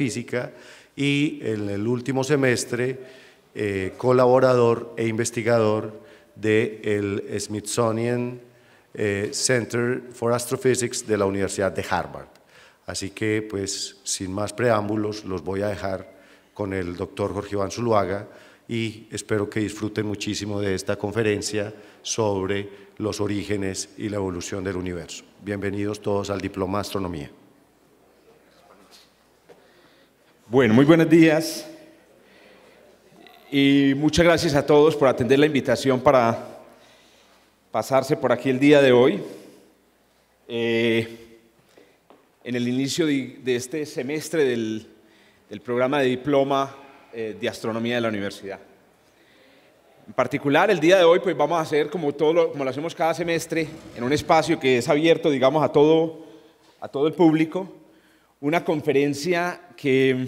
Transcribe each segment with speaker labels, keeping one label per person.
Speaker 1: física y en el último semestre eh, colaborador e investigador del Smithsonian eh, Center for Astrophysics de la Universidad de Harvard. Así que, pues, sin más preámbulos, los voy a dejar con el doctor Jorge Iván Zuluaga y espero que disfruten muchísimo de esta conferencia sobre los orígenes y la evolución del universo. Bienvenidos todos al Diploma Astronomía.
Speaker 2: Bueno, muy buenos días y muchas gracias a todos por atender la invitación para pasarse por aquí el día de hoy. Eh, en el inicio de, este semestre del, programa de diploma eh, de astronomía de la universidad. En particular, el día de hoy, pues vamos a hacer como, todo lo, como lo hacemos cada semestre, en un espacio que es abierto, digamos, a todo, a todo el público una conferencia que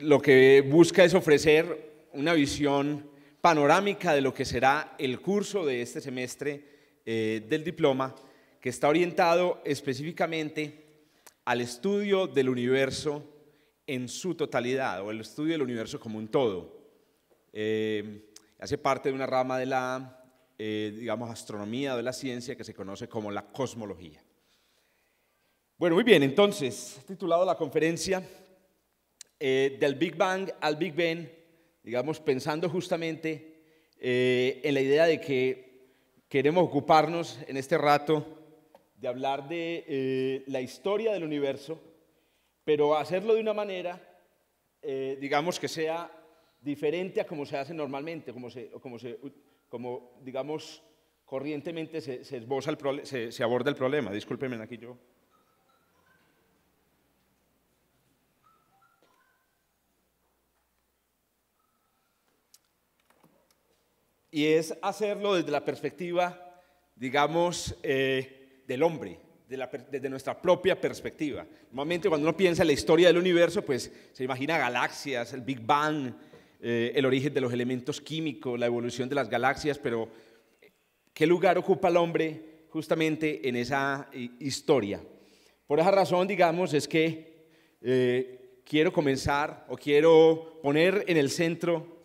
Speaker 2: lo que busca es ofrecer una visión panorámica de lo que será el curso de este semestre eh, del diploma, que está orientado específicamente al estudio del universo en su totalidad o el estudio del universo como un todo. Eh, hace parte de una rama de la, eh, digamos, astronomía, de la ciencia que se conoce como la cosmología. Bueno, muy bien, entonces, titulado la conferencia eh, del Big Bang al Big Ben, digamos, pensando justamente eh, en la idea de que queremos ocuparnos en este rato de hablar de eh, la historia del universo, pero hacerlo de una manera, digamos, que sea diferente a como se hace normalmente, como, se, se, digamos, corrientemente se, esboza el se aborda el problema. Discúlpenme, aquí yo y es hacerlo desde la perspectiva, digamos, eh, del hombre, de desde nuestra propia perspectiva. Normalmente cuando uno piensa en la historia del universo, pues se imagina galaxias, el Big Bang, eh, el origen de los elementos químicos, la evolución de las galaxias, pero eh, ¿qué lugar ocupa el hombre justamente en esa historia? Por esa razón, digamos, es que quiero comenzar o quiero poner en el centro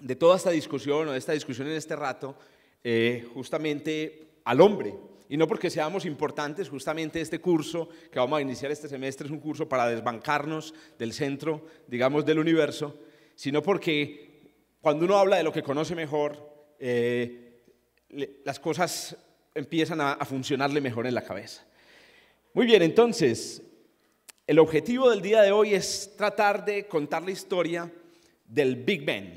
Speaker 2: de toda esta discusión o de esta discusión en este rato eh, justamente al hombre. Y no porque seamos importantes, justamente este curso que vamos a iniciar este semestre es un curso para desbancarnos del centro, digamos, del universo, sino porque cuando uno habla de lo que conoce mejor, eh, las cosas empiezan a, a funcionarle mejor en la cabeza. Muy bien, entonces, el objetivo del día de hoy es tratar de contar la historia del Big Bang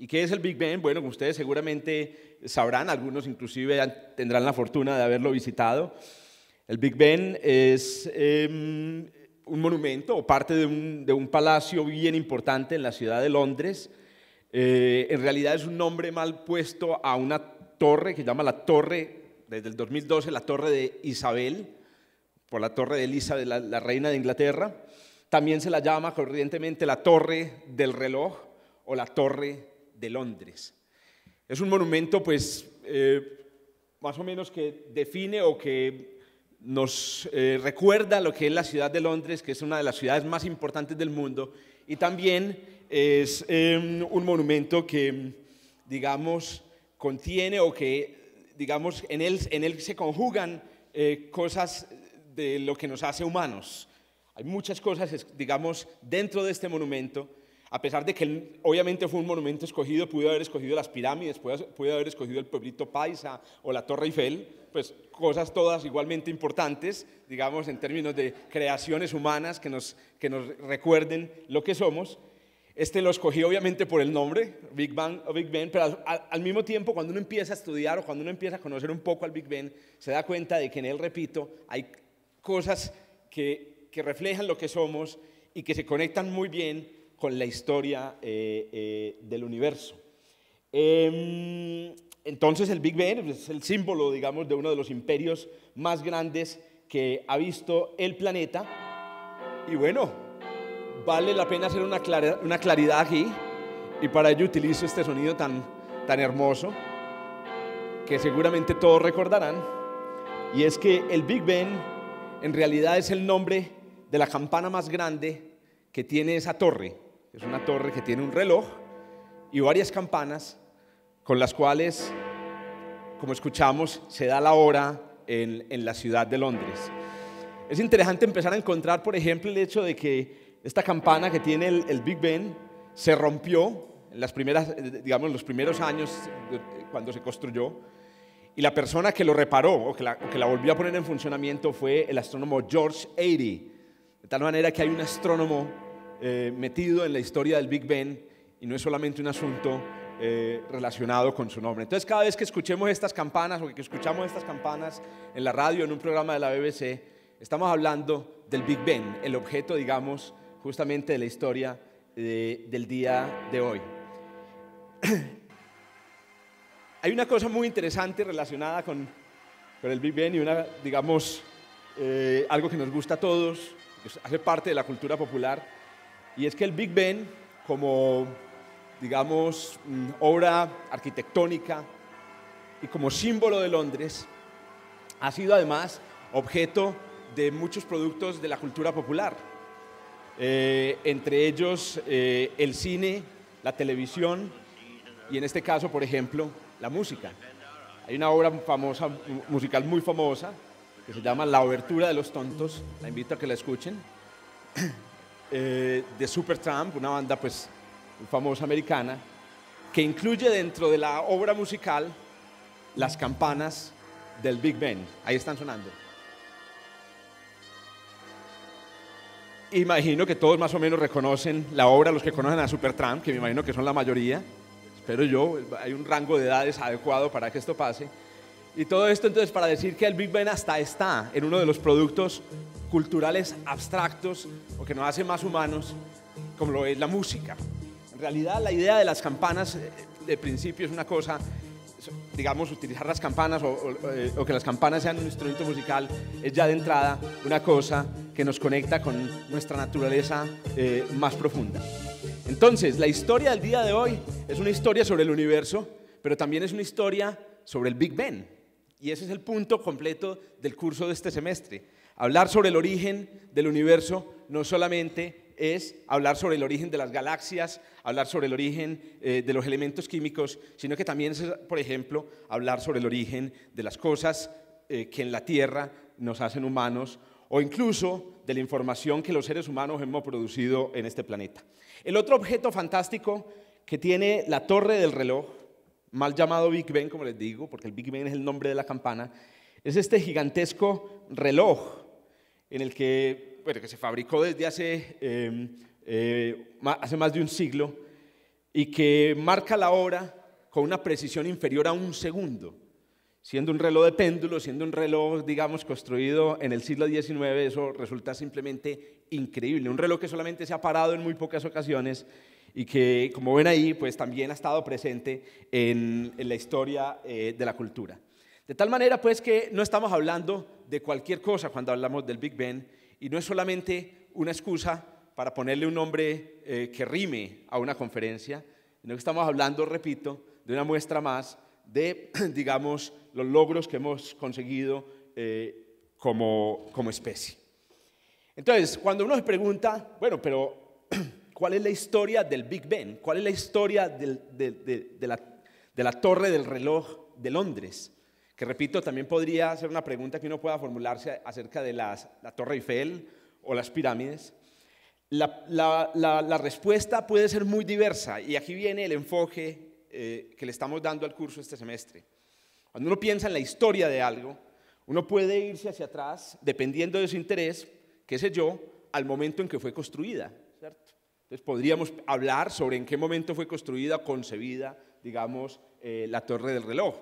Speaker 2: ¿Y qué es el Big Ben? Bueno, como ustedes seguramente sabrán, algunos inclusive tendrán la fortuna de haberlo visitado. El Big Ben es em, un monumento o parte de un, palacio bien importante en la ciudad de Londres. Eh, en realidad es un nombre mal puesto a una torre que se llama la Torre, desde el 2012, la Torre de Isabel, por la Torre de Elizabeth, la, la reina de Inglaterra. También se la llama corrientemente la Torre del Reloj o la Torre de Londres. Es un monumento, pues, eh, más o menos que define o que nos eh, recuerda lo que es la ciudad de Londres, que es una de las ciudades más importantes del mundo, y también es em, un monumento que, digamos, contiene o que, digamos, en él, en él se conjugan eh, cosas de lo que nos hace humanos. Hay muchas cosas, digamos, dentro de este monumento a pesar de que obviamente fue un monumento escogido, pudo haber escogido las pirámides, pudo haber escogido el pueblito Paisa o la Torre Eiffel, pues cosas todas igualmente importantes, digamos, en términos de creaciones humanas que nos, que nos recuerden lo que somos. Este lo escogí obviamente por el nombre, Big Bang o Big Ben, pero al, al, mismo tiempo cuando uno empieza a estudiar o cuando uno empieza a conocer un poco al Big Ben, se da cuenta de que en él, repito, hay cosas que, que reflejan lo que somos y que se conectan muy bien con la historia eh, eh, del universo. Em, entonces el Big Ben es el símbolo, digamos, de uno de los imperios más grandes que ha visto el planeta. Y bueno, vale la pena hacer una, una claridad aquí. Y para ello utilizo este sonido tan, tan hermoso que seguramente todos recordarán. Y es que el Big Ben, en realidad es el nombre de la campana más grande que tiene esa torre es una torre que tiene un reloj y varias campanas con las cuales, como escuchamos, se da la hora en, la ciudad de Londres. Es interesante empezar a encontrar, por ejemplo, el hecho de que esta campana que tiene el, Big Ben se rompió en eh, los primeros años eh, cuando se construyó, y la persona que lo reparó o que la, que la volvió a poner en funcionamiento fue el astrónomo George Airy. De tal manera que hay un astrónomo eh, metido en la historia del Big Ben y no es solamente un asunto eh, relacionado con su nombre. Entonces cada vez que escuchemos estas campanas o que escuchamos estas campanas en la radio, en un programa de la BBC, estamos hablando del Big Ben, el objeto, digamos, justamente de la historia eh, del día de hoy. Hay una cosa muy interesante relacionada con, con el Big Ben y una, digamos, algo que nos gusta a todos, que hace parte de la cultura popular, y es que el Big Ben, como, digamos, mm, obra arquitectónica y como símbolo de Londres, ha sido además objeto de muchos productos de la cultura popular, eh, entre ellos eh, el cine, la televisión y en este caso, por ejemplo, la música. Hay una obra musical muy famosa que se llama La Obertura de los Tontos, la invito a que la escuchen, eh, de Supertramp, una banda pues famosa americana, que incluye dentro de la obra musical las campanas del Big Ben. Ahí están sonando. Imagino que todos más o menos reconocen la obra, los que conocen a Supertramp, que me imagino que son la mayoría. Espero yo, hay un rango de edades adecuado para que esto pase. Y todo esto entonces para decir que el Big Bang hasta está en uno de los productos culturales abstractos o que nos hace más humanos, como lo es la música. En realidad la idea de las campanas eh, de principio es una cosa, digamos, utilizar las campanas eh, o, que las campanas sean un instrumento musical es ya de entrada una cosa que nos conecta con nuestra naturaleza eh, más profunda. Entonces, la historia del día de hoy es una historia sobre el universo, pero también es una historia sobre el Big Ben y ese es el punto completo del curso de este semestre. Hablar sobre el origen del universo no solamente es hablar sobre el origen de las galaxias, hablar sobre el origen eh, de los elementos químicos, sino que también es, por ejemplo, hablar sobre el origen de las cosas eh, que en la Tierra nos hacen humanos o incluso de la información que los seres humanos hemos producido en este planeta. El otro objeto fantástico que tiene la torre del reloj mal llamado Big Ben, como les digo, porque el Big Ben es el nombre de la campana, es este gigantesco reloj en el que, bueno, que se fabricó desde hace, em, eh, hace más de un siglo y que marca la hora con una precisión inferior a un segundo. Siendo un reloj de péndulo, siendo un reloj, digamos, construido en el siglo XIX, eso resulta simplemente increíble. Un reloj que solamente se ha parado en muy pocas ocasiones y que, como ven ahí, pues también ha estado presente en, la historia eh, de la cultura. De tal manera, pues, que no estamos hablando de cualquier cosa cuando hablamos del Big Ben y no es solamente una excusa para ponerle un nombre eh, que rime a una conferencia, sino que estamos hablando, repito, de una muestra más de, digamos, los logros que hemos conseguido eh, como, como especie. Entonces, cuando uno se pregunta, bueno, pero ¿Cuál es la historia del Big Ben? ¿Cuál es la historia de, la, torre del reloj de Londres? Que repito, también podría ser una pregunta que uno pueda formularse acerca de la torre Eiffel o las pirámides. La, respuesta puede ser muy diversa y aquí viene el enfoque eh, que le estamos dando al curso este semestre. Cuando uno piensa en la historia de algo, uno puede irse hacia atrás, dependiendo de su interés, qué sé yo, al momento en que fue construida. Entonces podríamos hablar sobre en qué momento fue construida, concebida, digamos, eh, la torre del reloj.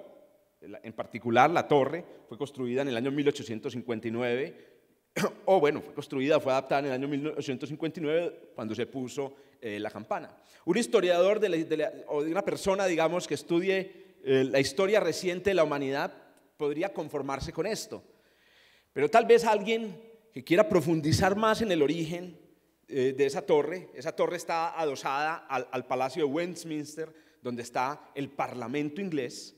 Speaker 2: En particular, la torre fue construida en el año 1859 o bueno, fue construida, fue adaptada en el año 1859, cuando se puso eh, la campana. Un historiador o de una persona, digamos, que estudie eh, la historia reciente de la humanidad podría conformarse con esto. Pero tal vez alguien que quiera profundizar más en el origen eh, de esa torre. Esa torre está adosada al, Palacio de Westminster, donde está el Parlamento inglés.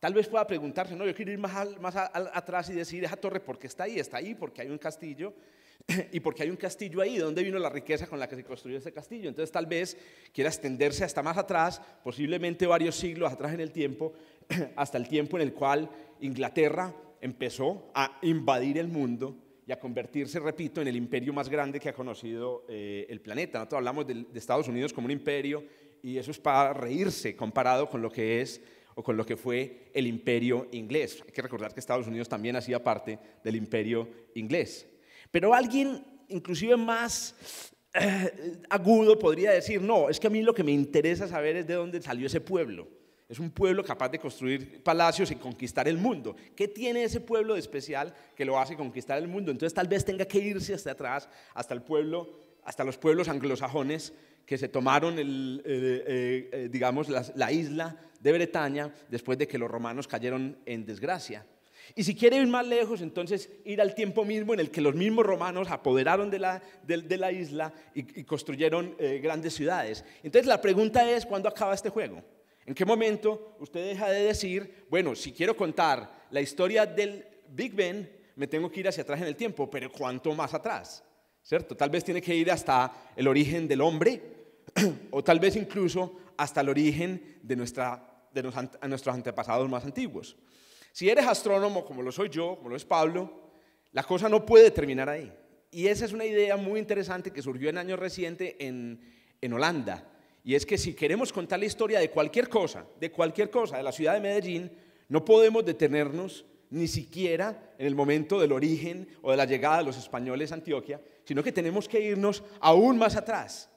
Speaker 2: Tal vez pueda preguntarse, no, yo quiero ir más, atrás y decir, esa torre, ¿por qué está ahí? Está ahí porque hay un castillo y porque hay un castillo ahí, ¿dónde vino la riqueza con la que se construyó ese castillo? Entonces tal vez quiera extenderse hasta más atrás, posiblemente varios siglos atrás en el tiempo, hasta el tiempo en el cual Inglaterra empezó a invadir el mundo y a convertirse, repito, en el imperio más grande que ha conocido eh, el planeta. Nosotros hablamos de, Estados Unidos como un imperio y eso es para reírse comparado con lo que es o con lo que fue el imperio inglés. Hay que recordar que Estados Unidos también hacía parte del imperio inglés. Pero alguien inclusive más eh, agudo podría decir, no, es que a mí lo que me interesa saber es de dónde salió ese pueblo. Es un pueblo capaz de construir palacios y conquistar el mundo. ¿Qué tiene ese pueblo de especial que lo hace conquistar el mundo? Entonces tal vez tenga que irse hasta atrás, hasta el pueblo, hasta los pueblos anglosajones que se tomaron, eh, eh, eh, digamos, la, isla de Bretaña después de que los romanos cayeron en desgracia. Y si quiere ir más lejos, entonces ir al tiempo mismo en el que los mismos romanos apoderaron de la, isla y, construyeron grandes ciudades. Entonces la pregunta es, ¿cuándo acaba este juego? ¿En qué momento usted deja de decir, bueno, si quiero contar la historia del Big Ben, me tengo que ir hacia atrás en el tiempo, pero ¿cuánto más atrás? ¿Cierto? Tal vez tiene que ir hasta el origen del hombre o tal vez incluso hasta el origen de, nuestra, de nuestros antepasados más antiguos. Si eres astrónomo, como lo soy yo, como lo es Pablo, la cosa no puede terminar ahí. Y esa es una idea muy interesante que surgió en años recientes en, en Holanda y es que si queremos contar la historia de cualquier cosa, de cualquier cosa, de la ciudad de Medellín, no podemos detenernos ni siquiera en el momento del origen o de la llegada de los españoles a Antioquia, sino que tenemos que irnos aún más atrás,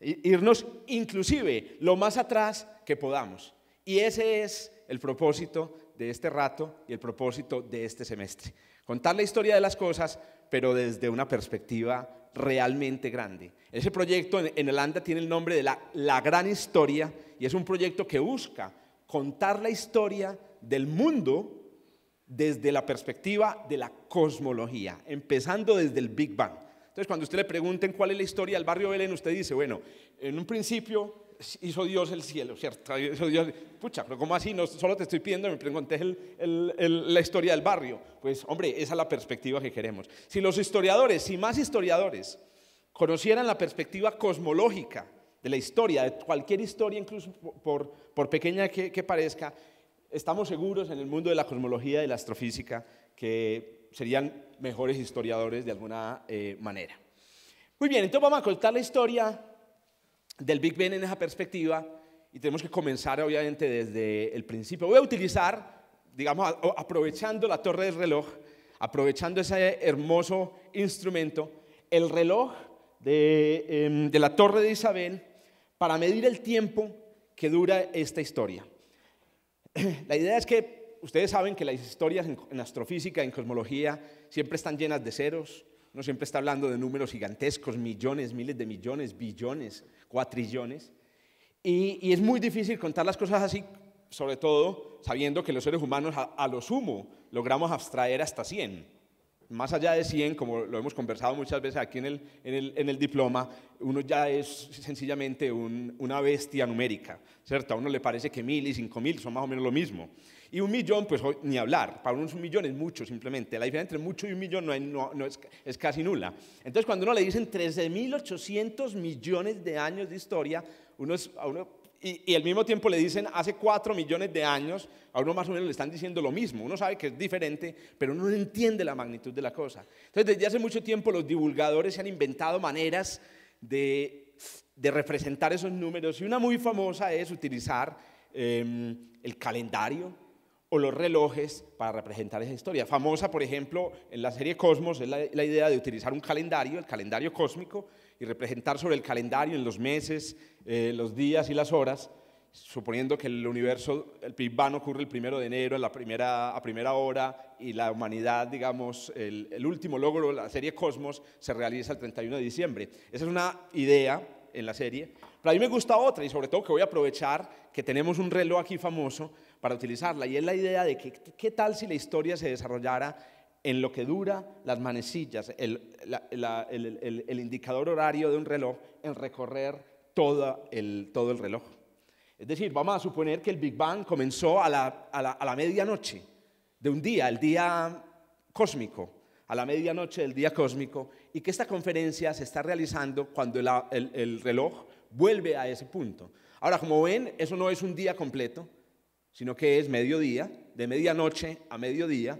Speaker 2: irnos inclusive lo más atrás que podamos. Y ese es el propósito de este rato y el propósito de este semestre. Contar la historia de las cosas, pero desde una perspectiva realmente grande. Ese proyecto en Holanda tiene el nombre de la, la Gran Historia y es un proyecto que busca contar la historia del mundo desde la perspectiva de la cosmología, empezando desde el Big Bang. Entonces, cuando usted le pregunten cuál es la historia del barrio Belén, usted dice, bueno, en un principio hizo Dios el cielo, ¿cierto? Hizo Dios, pucha, pero ¿cómo así? solo te estoy pidiendo, me pregunté el, la historia del barrio. Pues, hombre, esa es la perspectiva que queremos. Si los historiadores, si más historiadores, conocieran la perspectiva cosmológica de la historia, de cualquier historia, incluso por, pequeña que, parezca, estamos seguros en el mundo de la cosmología y la astrofísica que serían mejores historiadores de alguna eh, manera. Muy bien, entonces vamos a contar la historia del Big Ben en esa perspectiva y tenemos que comenzar obviamente desde el principio. Voy a utilizar, digamos, aprovechando la torre del reloj, aprovechando ese hermoso instrumento, el reloj de, em, de la torre de Isabel para medir el tiempo que dura esta historia. La idea es que ustedes saben que las historias en, astrofísica, en cosmología, siempre están llenas de ceros, uno siempre está hablando de números gigantescos, millones, miles de millones, billones, cuatrillones. Y, es muy difícil contar las cosas así, sobre todo sabiendo que los seres humanos a, lo sumo logramos abstraer hasta 100 más allá de 100, como lo hemos conversado muchas veces aquí en el, en el, en el diploma, uno ya es sencillamente una bestia numérica, ¿cierto? A uno le parece que mil y cinco mil son más o menos lo mismo. Y un millón, pues ni hablar, para unos un millón es mucho simplemente, la diferencia entre mucho y un millón no, es, casi nula. Entonces cuando uno le dicen 13.800 millones de años de historia, uno, y, al mismo tiempo le dicen hace 4 millones de años, a uno más o menos le están diciendo lo mismo, uno sabe que es diferente, pero uno no entiende la magnitud de la cosa. Entonces desde hace mucho tiempo los divulgadores se han inventado maneras de, de representar esos números y una muy famosa es utilizar em, el calendario o los relojes para representar esa historia. Famosa, por ejemplo, en la serie Cosmos, es la, idea de utilizar un calendario, el calendario cósmico, y representar sobre el calendario en los meses, eh, los días y las horas, suponiendo que el universo, el Big Bang ocurre el primero de enero la primera, a primera hora y la humanidad, digamos, el, el último logro de la serie Cosmos se realiza el 31 de diciembre. Esa es una idea en la serie, pero a mí me gusta otra y sobre todo que voy a aprovechar que tenemos un reloj aquí famoso para utilizarla. Y es la idea de que qué tal si la historia se desarrollara en lo que dura las manecillas, el, indicador horario de un reloj, en recorrer todo el, todo el reloj. Es decir, vamos a suponer que el Big Bang comenzó a la, a la, a la medianoche de un día, el día cósmico, a la medianoche del día cósmico, y que esta conferencia se está realizando cuando el reloj vuelve a ese punto. Ahora, como ven, eso no es un día completo, sino que es mediodía, de medianoche a mediodía,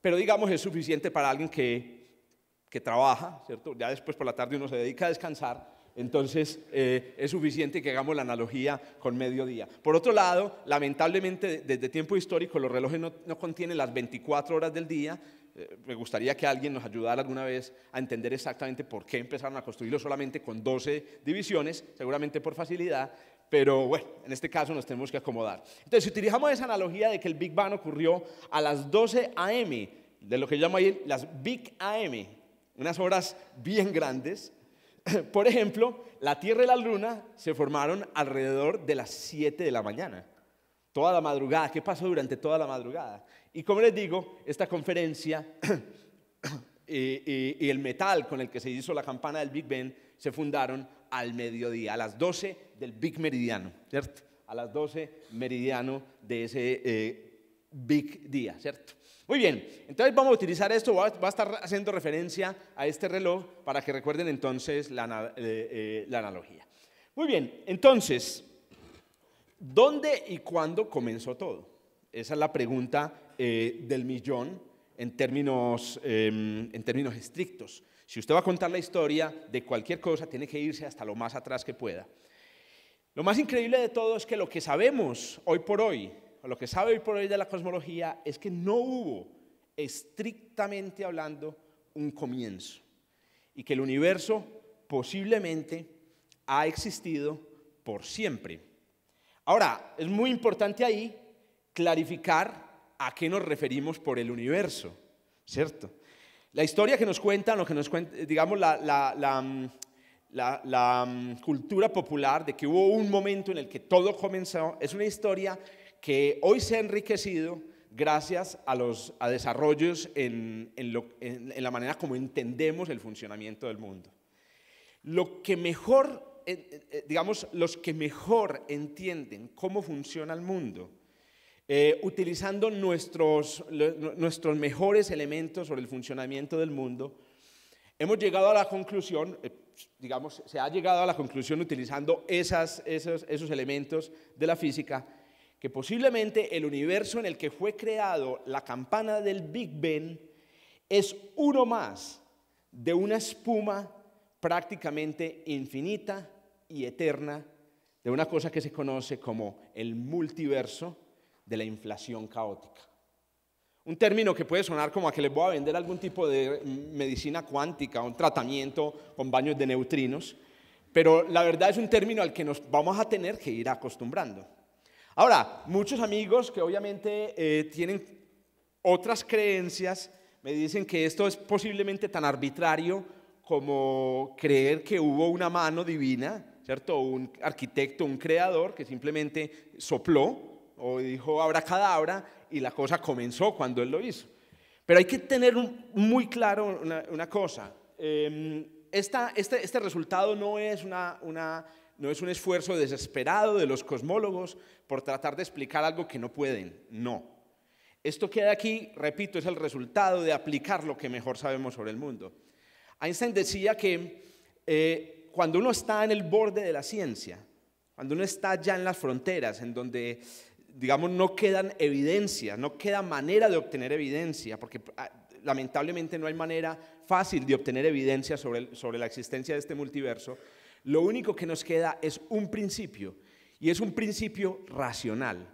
Speaker 2: pero digamos es suficiente para alguien que, que trabaja, ¿cierto? Ya después por la tarde uno se dedica a descansar, entonces eh, es suficiente que hagamos la analogía con mediodía. Por otro lado, lamentablemente desde tiempo histórico los relojes no, no contienen las 24 horas del día. Eh, me gustaría que alguien nos ayudara alguna vez a entender exactamente por qué empezaron a construirlo solamente con 12 divisiones, seguramente por facilidad pero bueno, en este caso nos tenemos que acomodar. Entonces, si utilizamos esa analogía de que el Big Bang ocurrió a las 12 a.m., de lo que llamo ahí las Big AM, unas horas bien grandes, por ejemplo, la Tierra y la Luna se formaron alrededor de las 7 de la mañana. Toda la madrugada, ¿qué pasó durante toda la madrugada? Y como les digo, esta conferencia y, el metal con el que se hizo la campana del Big Bang se fundaron al mediodía, a las 12 del Big Meridiano, ¿cierto? A las 12 meridiano de ese eh, Big Día, ¿cierto? Muy bien, entonces vamos a utilizar esto, va a estar haciendo referencia a este reloj para que recuerden entonces la, eh, eh, la analogía. Muy bien, entonces, ¿dónde y cuándo comenzó todo? Esa es la pregunta del millón en términos, em, en términos estrictos. Si usted va a contar la historia de cualquier cosa, tiene que irse hasta lo más atrás que pueda. Lo más increíble de todo es que lo que sabemos hoy por hoy, o lo que sabe hoy por hoy de la cosmología, es que no hubo, estrictamente hablando, un comienzo. Y que el universo posiblemente ha existido por siempre. Ahora, es muy importante ahí clarificar a qué nos referimos por el universo, ¿cierto? La historia que nos cuentan, que nos digamos, la mm, la, mm, cultura popular de que hubo un momento en el que todo comenzó, es una historia que hoy se ha enriquecido gracias a los a desarrollos en, en, en, la manera como entendemos el funcionamiento del mundo. Lo que mejor, eh, eh, digamos, los que mejor entienden cómo funciona el mundo, eh, utilizando nuestros, nuestros mejores elementos sobre el funcionamiento del mundo, hemos llegado a la conclusión, digamos, se ha llegado a la conclusión utilizando esos, esos elementos de la física, que posiblemente el universo en el que fue creado la campana del Big Ben es uno más de una espuma prácticamente infinita y eterna de una cosa que se conoce como el multiverso de la inflación caótica. Un término que puede sonar como a que les voy a vender algún tipo de medicina cuántica, un tratamiento con baños de neutrinos, pero la verdad es un término al que nos vamos a tener que ir acostumbrando. Ahora, muchos amigos que obviamente eh, tienen otras creencias me dicen que esto es posiblemente tan arbitrario como creer que hubo una mano divina, ¿cierto? Un arquitecto, un creador que simplemente sopló o dijo abracadabra y la cosa comenzó cuando él lo hizo. Pero hay que tener muy claro una, cosa. Em, este, este, resultado no es, un esfuerzo desesperado de los cosmólogos por tratar de explicar algo que no pueden. No. Esto que hay aquí, repito, es el resultado de aplicar lo que mejor sabemos sobre el mundo. Einstein decía que eh, cuando uno está en el borde de la ciencia, cuando uno está ya en las fronteras, en donde digamos, no quedan evidencias, no queda manera de obtener evidencia, porque ah, lamentablemente no hay manera fácil de obtener evidencia sobre, sobre la existencia de este multiverso, lo único que nos queda es un principio, y es un principio racional.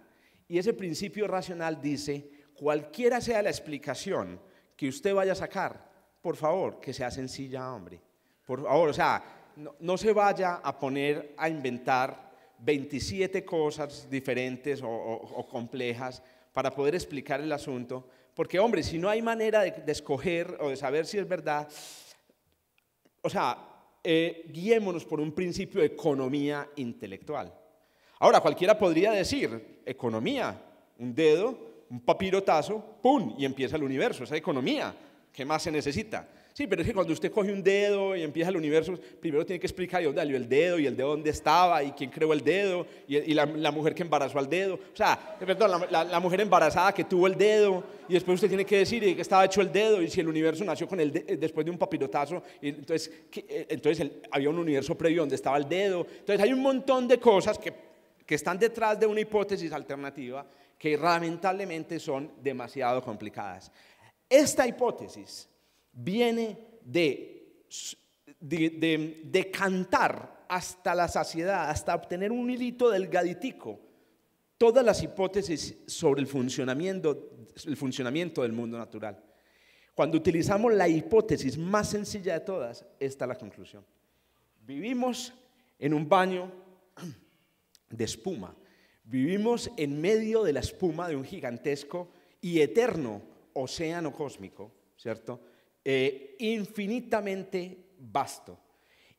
Speaker 2: Y ese principio racional dice, cualquiera sea la explicación que usted vaya a sacar, por favor, que sea sencilla, hombre. Por favor, o sea, no se vaya a poner a inventar 27 cosas diferentes o, complejas para poder explicar el asunto. Porque, hombre, si no hay manera de, escoger o de saber si es verdad, o sea, eh, guiémonos por un principio de economía intelectual. Ahora, cualquiera podría decir, economía, un dedo, un papirotazo, ¡pum! Y empieza el universo, esa economía. ¿Qué más se necesita? Sí, pero es que cuando usted coge un dedo y empieza el universo, primero tiene que explicar dónde salió el dedo y el dedo dónde estaba y quién creó el dedo y, la, mujer que embarazó al dedo. O sea, perdón, la, mujer embarazada que tuvo el dedo y después usted tiene que decir que qué estaba hecho el dedo y si el universo nació con eh, después de un papirotazo. Y entonces, eh, entonces había un universo previo donde estaba el dedo. Entonces hay un montón de cosas que, que están detrás de una hipótesis alternativa que lamentablemente son demasiado complicadas. Esta hipótesis viene de, de, cantar hasta la saciedad, hasta obtener un hilito delgaditico, todas las hipótesis sobre el funcionamiento, el funcionamiento del mundo natural. Cuando utilizamos la hipótesis más sencilla de todas, está la conclusión. Vivimos en un baño de espuma. Vivimos en medio de la espuma de un gigantesco y eterno océano cósmico, ¿cierto? Eh, infinitamente vasto.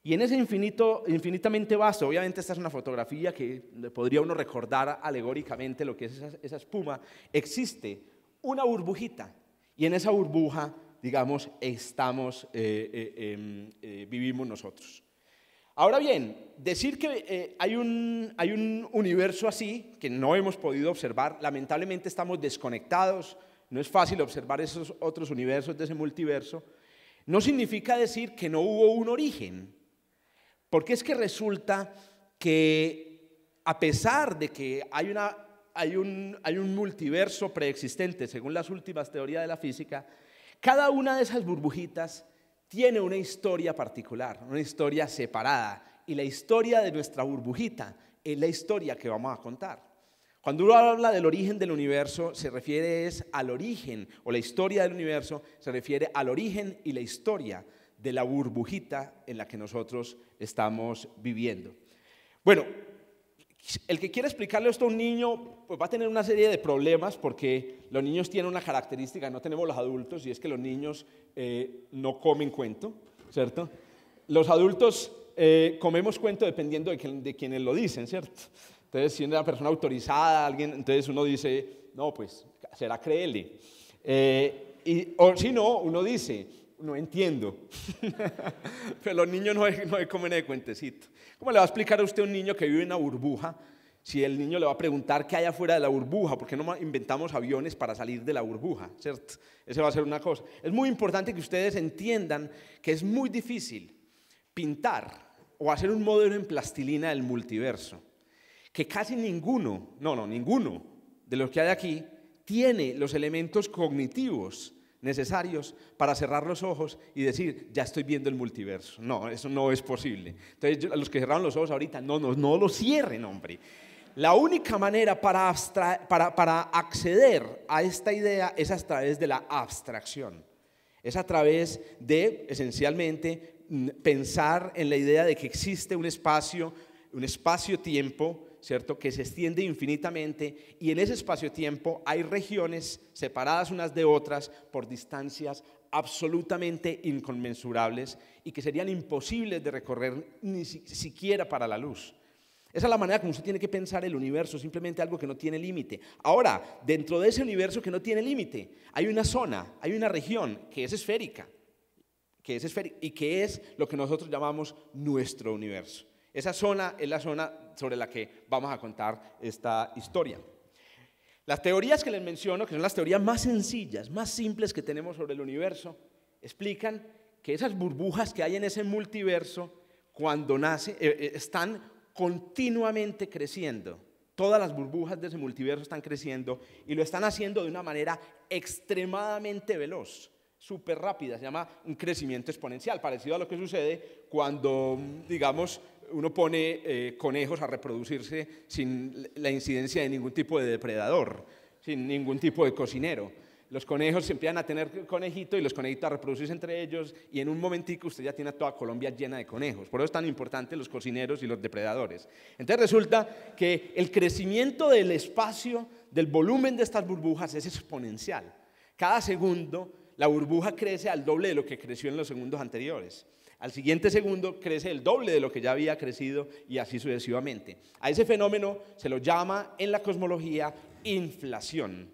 Speaker 2: Y en ese infinito, infinitamente vasto, obviamente esta es una fotografía que podría uno recordar alegóricamente lo que es esa, espuma, existe una burbujita. Y en esa burbuja, digamos, estamos, eh, eh, em, vivimos nosotros. Ahora bien, decir que hay, un, hay un universo así que no hemos podido observar, lamentablemente estamos desconectados no es fácil observar esos otros universos de ese multiverso, no significa decir que no hubo un origen. Porque es que resulta que a pesar de que hay, un, un multiverso preexistente, según las últimas teorías de la física, cada una de esas burbujitas tiene una historia particular, una historia separada. Y la historia de nuestra burbujita es la historia que vamos a contar. Cuando uno habla del origen del universo, se refiere es al origen o la historia del universo, se refiere al origen y la historia de la burbujita en la que nosotros estamos viviendo. Bueno, el que quiera explicarle esto a un niño, pues va a tener una serie de problemas porque los niños tienen una característica, no tenemos los adultos, y es que los niños eh, no comen cuento, ¿cierto? Los adultos eh, comemos cuento dependiendo de, de quienes lo dicen, ¿cierto? Entonces, siendo una persona autorizada, alguien, entonces uno dice, no, pues será creele." Eh, y, o si no, uno dice, no entiendo. Pero los niños no, hay, no en comen de cuentecito. ¿Cómo le va a explicar a usted a un niño que vive en una burbuja? Si el niño le va a preguntar qué hay afuera de la burbuja, ¿por qué no inventamos aviones para salir de la burbuja? ¿Cierto? Esa va a ser una cosa. Es muy importante que ustedes entiendan que es muy difícil pintar o hacer un modelo en plastilina del multiverso que casi ninguno, no, no, ninguno de los que hay aquí tiene los elementos cognitivos necesarios para cerrar los ojos y decir, ya estoy viendo el multiverso. No, eso no es posible. Entonces, a los que cerraron los ojos ahorita, no, no, no lo cierren, hombre. La única manera para, para, para acceder a esta idea es a través de la abstracción. Es a través de, esencialmente, pensar en la idea de que existe un espacio, un espacio-tiempo ¿cierto? Que se extiende infinitamente y en ese espacio-tiempo hay regiones separadas unas de otras por distancias absolutamente inconmensurables y que serían imposibles de recorrer ni siquiera para la luz. Esa es la manera como usted tiene que pensar el universo, simplemente algo que no tiene límite. Ahora, dentro de ese universo que no tiene límite, hay una zona, hay una región que es esférica, que es esférica y que es lo que nosotros llamamos nuestro universo. Esa zona es la zona sobre la que vamos a contar esta historia. Las teorías que les menciono, que son las teorías más sencillas, más simples que tenemos sobre el universo, explican que esas burbujas que hay en ese multiverso, cuando nace, eh, eh, están continuamente creciendo. Todas las burbujas de ese multiverso están creciendo y lo están haciendo de una manera extremadamente veloz, súper rápida. Se llama un crecimiento exponencial, parecido a lo que sucede cuando, digamos, uno pone eh, conejos a reproducirse sin la incidencia de ningún tipo de depredador, sin ningún tipo de cocinero. Los conejos se empiezan a tener conejitos y los conejitos a reproducirse entre ellos y en un momentico usted ya tiene toda Colombia llena de conejos. Por eso es tan importante los cocineros y los depredadores. Entonces resulta que el crecimiento del espacio, del volumen de estas burbujas es exponencial. Cada segundo la burbuja crece al doble de lo que creció en los segundos anteriores. Al siguiente segundo crece el doble de lo que ya había crecido y así sucesivamente. A ese fenómeno se lo llama en la cosmología inflación.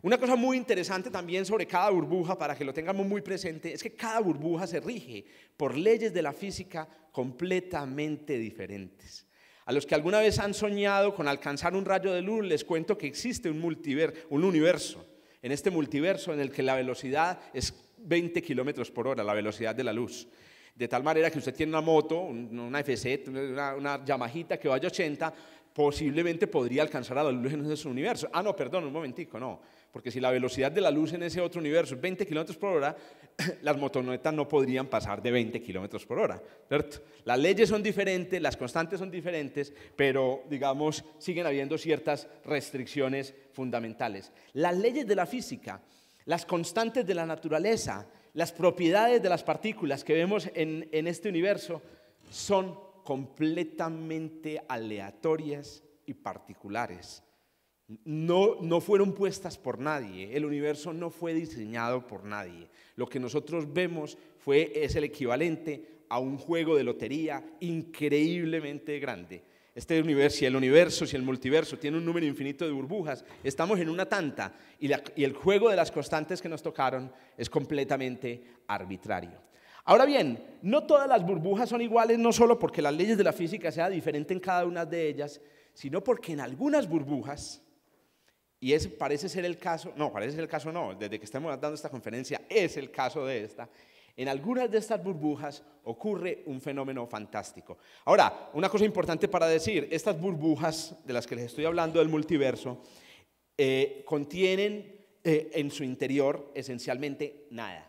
Speaker 2: Una cosa muy interesante también sobre cada burbuja, para que lo tengamos muy presente, es que cada burbuja se rige por leyes de la física completamente diferentes. A los que alguna vez han soñado con alcanzar un rayo de luz, les cuento que existe un un universo. En este multiverso en el que la velocidad es 20 kilómetros por hora, la velocidad de la luz de tal manera que usted tiene una moto, una FC, una, una Yamahita que vaya 80, posiblemente podría alcanzar a la luz en ese universo. Ah, no, perdón, un momentico, no. Porque si la velocidad de la luz en ese otro universo es 20 kilómetros por hora, las motonetas no podrían pasar de 20 kilómetros por hora, Las leyes son diferentes, las constantes son diferentes, pero, digamos, siguen habiendo ciertas restricciones fundamentales. Las leyes de la física, las constantes de la naturaleza, las propiedades de las partículas que vemos en, este universo son completamente aleatorias y particulares. No, no, fueron puestas por nadie, el universo no fue diseñado por nadie. Lo que nosotros vemos fue, es el equivalente a un juego de lotería increíblemente grande este universo y el universo si el multiverso tiene un número infinito de burbujas, estamos en una tanta y, el juego de las constantes que nos tocaron es completamente arbitrario. Ahora bien, no todas las burbujas son iguales, no solo porque las leyes de la física sean diferentes en cada una de ellas, sino porque en algunas burbujas, y ese parece ser el caso, no, parece ser el caso no, desde que estamos dando esta conferencia es el caso de esta, en algunas de estas burbujas ocurre un fenómeno fantástico. Ahora, una cosa importante para decir, estas burbujas de las que les estoy hablando del multiverso eh, contienen eh, en su interior esencialmente nada.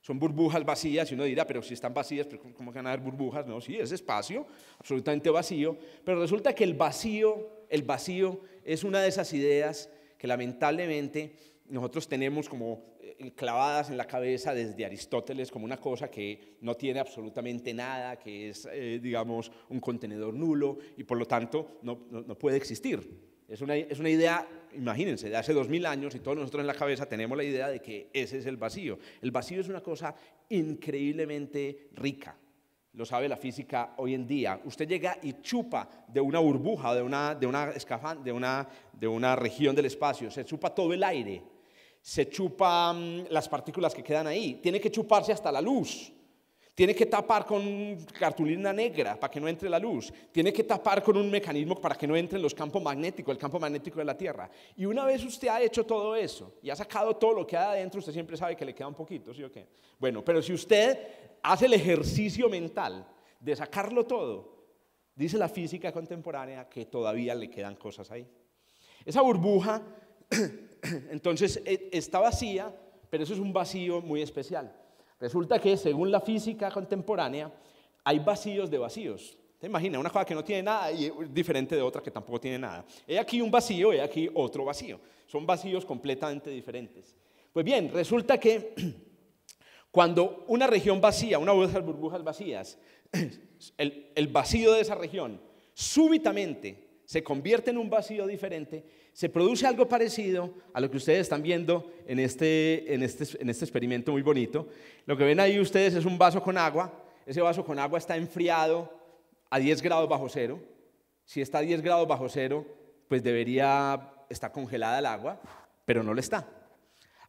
Speaker 2: Son burbujas vacías y uno dirá, pero si están vacías, ¿cómo van a haber burbujas? No, sí, es espacio, absolutamente vacío, pero resulta que el vacío, el vacío es una de esas ideas que lamentablemente nosotros tenemos como eh, clavadas en la cabeza desde Aristóteles como una cosa que no tiene absolutamente nada, que es, eh, digamos, un contenedor nulo y por lo tanto no, puede existir. Es una, idea, imagínense, de hace dos mil años y todos nosotros en la cabeza tenemos la idea de que ese es el vacío. El vacío es una cosa increíblemente rica. Lo sabe la física hoy en día. Usted llega y chupa de una burbuja, de una, de una, de una, de una región del espacio, se chupa todo el aire se chupan mm, las partículas que quedan ahí, tiene que chuparse hasta la luz. Tiene que tapar con cartulina negra para que no entre la luz. Tiene que tapar con un mecanismo para que no entren los campos magnéticos, el campo magnético de la Tierra. Y una vez usted ha hecho todo eso y ha sacado todo lo que hay adentro, usted siempre sabe que le queda un poquito, ¿sí o qué? Bueno, pero si usted hace el ejercicio mental de sacarlo todo, dice la física contemporánea que todavía le quedan cosas ahí. Esa burbuja Entonces e, está vacía, pero eso es un vacío muy especial. Resulta que según la física contemporánea, hay vacíos de vacíos. ¿Te imaginas? Una cosa que no tiene nada y diferente de otra que tampoco tiene nada. He aquí un vacío, y aquí otro vacío. Son vacíos completamente diferentes. Pues bien, resulta que cuando una región vacía, una de esas burbujas vacías, el, el vacío de esa región súbitamente se convierte en un vacío diferente, se produce algo parecido a lo que ustedes están viendo este, este, en este, experimento muy bonito. Lo que ven ahí ustedes es un vaso con agua. Ese vaso con agua está enfriado a 10 grados bajo cero. Si está a 10 grados bajo cero, pues debería estar congelada el agua, pero no lo está.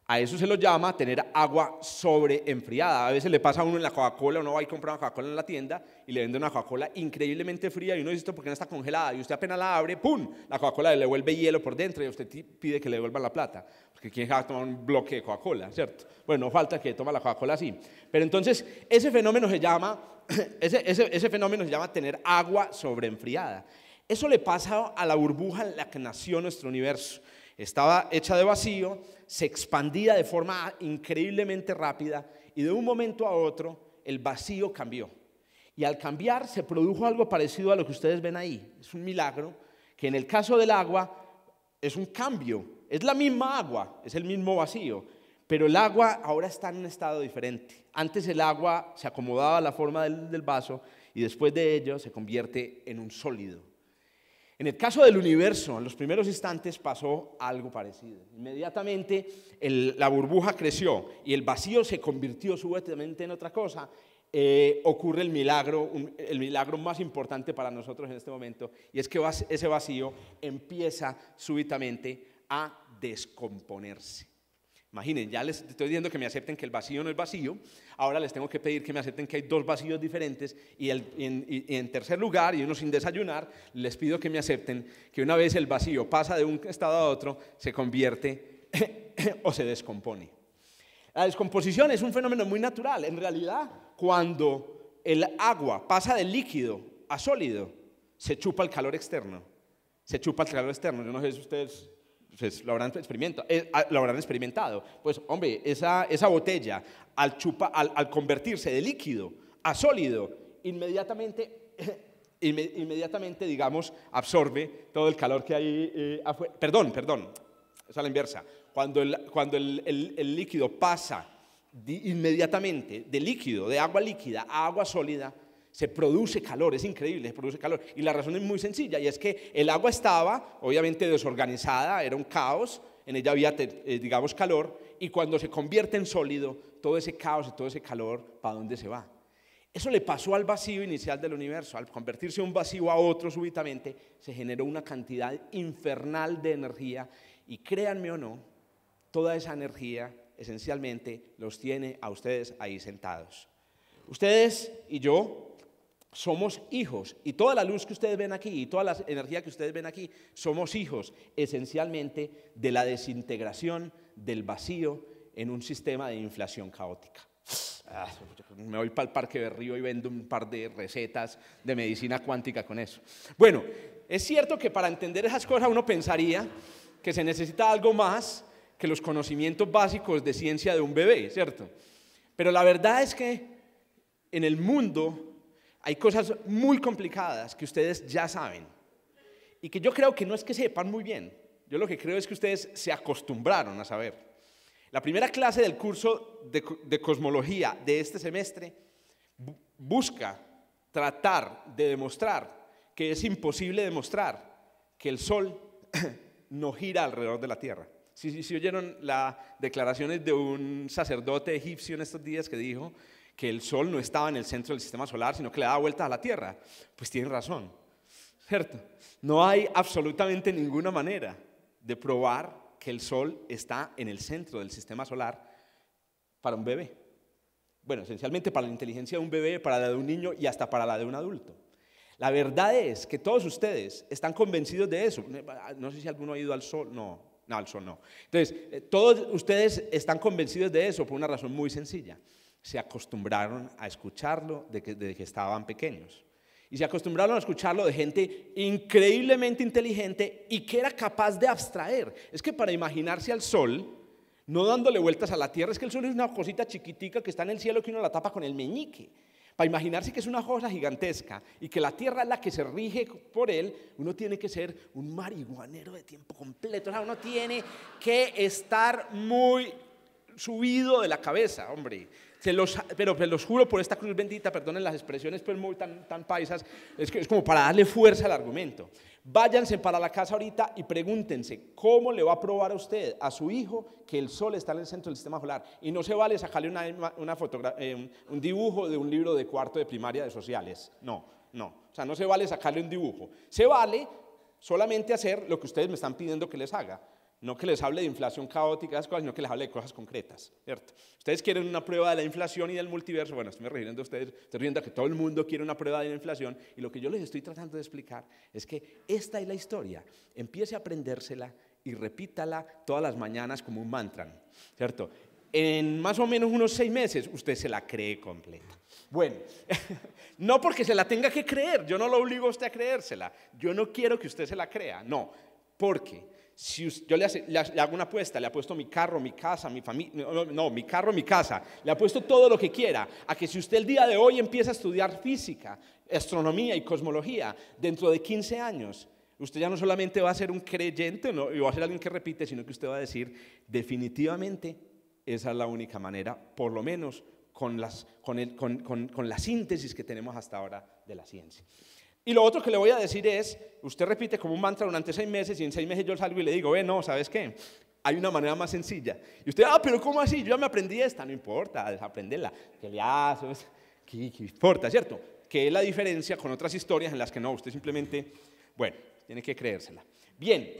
Speaker 2: A eso se lo llama tener agua sobreenfriada. A veces le pasa a uno en la Coca-Cola, uno va y compra una Coca-Cola en la tienda y le vende una Coca-Cola increíblemente fría y uno dice, ¿esto porque no está congelada? Y usted apenas la abre, ¡pum! La Coca-Cola le vuelve hielo por dentro y usted pide que le devuelvan la plata. Porque quién va a tomar un bloque de Coca-Cola, ¿cierto? Bueno, no falta que toma la Coca-Cola así. Pero entonces, ese fenómeno se llama, ese fenómeno se llama tener agua sobreenfriada. Eso le pasa a la burbuja en la que nació nuestro universo. Estaba hecha de vacío, se expandía de forma increíblemente rápida y de un momento a otro el vacío cambió. Y al cambiar se produjo algo parecido a lo que ustedes ven ahí. Es un milagro que en el caso del agua es un cambio. Es la misma agua, es el mismo vacío, pero el agua ahora está en un estado diferente. Antes el agua se acomodaba a la forma del, vaso y después de ello se convierte en un sólido en el caso del universo, en los primeros instantes pasó algo parecido. Inmediatamente la burbuja creció y el vacío se convirtió súbitamente en otra cosa. Eh, ocurre el milagro, el milagro más importante para nosotros en este momento, y es que ese vacío empieza súbitamente a descomponerse. Imaginen, ya les estoy diciendo que me acepten que el vacío no es vacío, ahora les tengo que pedir que me acepten que hay dos vacíos diferentes y, en, en, tercer lugar, y uno sin desayunar, les pido que me acepten que una vez el vacío pasa de un estado a otro, se convierte o se descompone. La descomposición es un fenómeno muy natural. En realidad, cuando el agua pasa de líquido a sólido, se chupa el calor externo. Se chupa el calor externo. Yo no sé si ustedes pues, lo habrán experimentado, eh, ah, lo habrán experimentado. Pues hombre, esa, botella al, chupa, al, convertirse de líquido a sólido, inmediatamente, inmediatamente digamos, absorbe todo el calor que hay eh, afuera. Perdón, perdón, es a la inversa. Cuando el, cuando el, líquido pasa inmediatamente de líquido, de agua líquida a agua sólida, se produce calor, es increíble, se produce calor. Y la razón es muy sencilla, y es que el agua estaba obviamente desorganizada, era un caos, en ella había, eh, digamos, calor, y cuando se convierte en sólido, todo ese caos y todo ese calor, ¿para dónde se va? Eso le pasó al vacío inicial del universo. Al convertirse un vacío a otro súbitamente, se generó una cantidad infernal de energía. Y créanme o no, toda esa energía esencialmente los tiene a ustedes ahí sentados. Ustedes y yo somos hijos. Y toda la luz que ustedes ven aquí y toda la energía que ustedes ven aquí, somos hijos esencialmente de la desintegración del vacío en un sistema de inflación caótica. Ah, me voy para el Parque de Río y vendo un par de recetas de medicina cuántica con eso. Bueno, es cierto que para entender esas cosas uno pensaría que se necesita algo más que los conocimientos básicos de ciencia de un bebé, ¿cierto? Pero la verdad es que en el mundo hay cosas muy complicadas que ustedes ya saben y que yo creo que no es que sepan muy bien. Yo lo que creo es que ustedes se acostumbraron a saber. La primera clase del curso de, cosmología de este semestre busca tratar de demostrar que es imposible demostrar que el Sol no gira alrededor de la Tierra. Si, si oyeron las declaraciones de un sacerdote egipcio en estos días que dijo que el Sol no estaba en el centro del sistema solar, sino que le daba vuelta a la Tierra. Pues tienen razón, ¿cierto? No hay absolutamente ninguna manera de probar que el Sol está en el centro del sistema solar para un bebé. Bueno, esencialmente para la inteligencia de un bebé, para la de un niño y hasta para la de un adulto. La verdad es que todos ustedes están convencidos de eso. No sé si alguno ha ido al sol, no, no, al sol no. Entonces, eh, todos ustedes están convencidos de eso por una razón muy sencilla se acostumbraron a escucharlo desde que, estaban pequeños. Y se acostumbraron a escucharlo de gente increíblemente inteligente y que era capaz de abstraer. Es que para imaginarse al sol, no dándole vueltas a la tierra, es que el sol es una cosita chiquitica que está en el cielo que uno la tapa con el meñique. Para imaginarse que es una cosa gigantesca y que la tierra es la que se rige por él, uno tiene que ser un marihuanero de tiempo completo. uno tiene que estar muy subido de la cabeza, hombre pero se los juro por esta cruz bendita, perdonen las expresiones pues muy tan, paisas, es, que, es como para darle fuerza al argumento. Váyanse para la casa ahorita y pregúntense, ¿cómo le va a probar a usted, a su hijo, que el sol está en el centro del sistema solar? Y no se vale sacarle una, una eh, un dibujo de un libro de cuarto de primaria de sociales. No, no. O sea, no se vale sacarle un dibujo. Se vale solamente hacer lo que ustedes me están pidiendo que les haga. No que les hable de inflación caótica, esas cosas, sino que les hable de cosas concretas, ¿cierto? Ustedes quieren una prueba de la inflación y del multiverso. Bueno, estoy me refiriendo a ustedes, estoy riendo a que todo el mundo quiere una prueba de la inflación. Y lo que yo les estoy tratando de explicar es que esta es la historia. Empiece a aprendérsela y repítala todas las mañanas como un mantra, ¿cierto? En más o menos unos seis meses usted se la cree completa. Bueno, no porque se la tenga que creer, yo no lo obligo a usted a creérsela, yo no quiero que usted se la crea, no, ¿Por qué? si yo le, hago una apuesta, le apuesto mi carro, mi casa, mi familia, no, mi carro, mi casa, le apuesto todo lo que quiera, a que si usted el día de hoy empieza a estudiar física, astronomía y cosmología, dentro de 15 años, usted ya no solamente va a ser un creyente y va a ser alguien que repite, sino que usted va a decir, definitivamente, esa es la única manera, por lo menos con, las, con la síntesis que tenemos hasta ahora de la ciencia. Y lo otro que le voy a decir es, usted repite como un mantra durante seis meses y en seis meses yo salgo y le digo, ve, no, ¿sabes qué? Hay una manera más sencilla. Y usted, ah, pero ¿cómo así? Yo ya me aprendí esta, no importa, desaprenderla. ¿Qué le haces? Pues, ¿Qué, ¿Qué importa, cierto? ¿Qué es la diferencia con otras historias en las que no, usted simplemente, bueno, tiene que creérsela. Bien,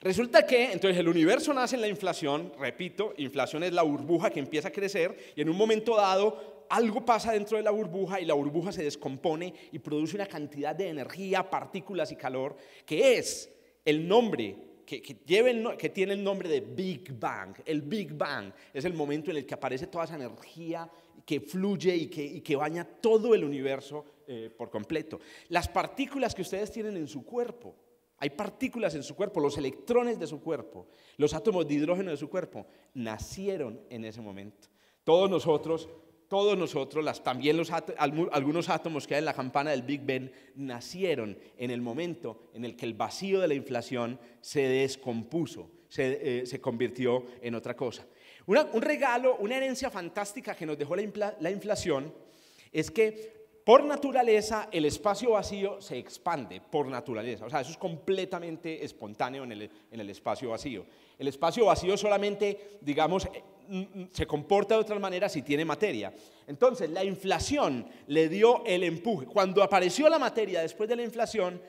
Speaker 2: Resulta que entonces el universo nace en la inflación, repito, inflación es la burbuja que empieza a crecer y en un momento dado algo pasa dentro de la burbuja y la burbuja se descompone y produce una cantidad de energía, partículas y calor, que es el nombre que, que tiene el nombre de Big Bang. El Big Bang es el momento en el que aparece toda esa energía que fluye y que, baña todo el universo eh, por completo. Las partículas que ustedes tienen en su cuerpo, hay partículas en su cuerpo, los electrones de su cuerpo, los átomos de hidrógeno de su cuerpo, nacieron en ese momento. Todos nosotros todos nosotros, las, también los, algunos átomos que hay en la campana del Big Ben, nacieron en el momento en el que el vacío de la inflación se descompuso, se, eh, convirtió en otra cosa. un regalo, una herencia fantástica que nos dejó la, inflación es que por naturaleza el espacio vacío se expande, por naturaleza. O sea, eso es completamente espontáneo en el, en el espacio vacío. El espacio vacío solamente, digamos, Mm, se comporta de otra manera si tiene materia. Entonces, la inflación le dio el empuje. Cuando apareció la materia después de la inflación,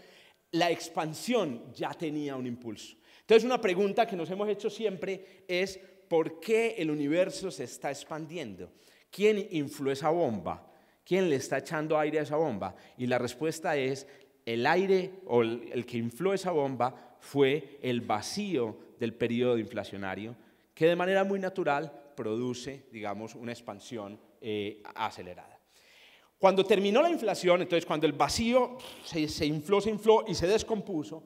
Speaker 2: la expansión ya tenía un impulso. Entonces, una pregunta que nos hemos hecho siempre es, ¿por qué el universo se está expandiendo? ¿Quién influye esa bomba? ¿Quién le está echando aire a esa bomba? Y la respuesta es, el aire o el que infló esa bomba fue el vacío del periodo inflacionario que de manera muy natural produce, digamos, una expansión eh, acelerada. Cuando terminó la inflación, entonces cuando el vacío se, infló, se infló y se descompuso,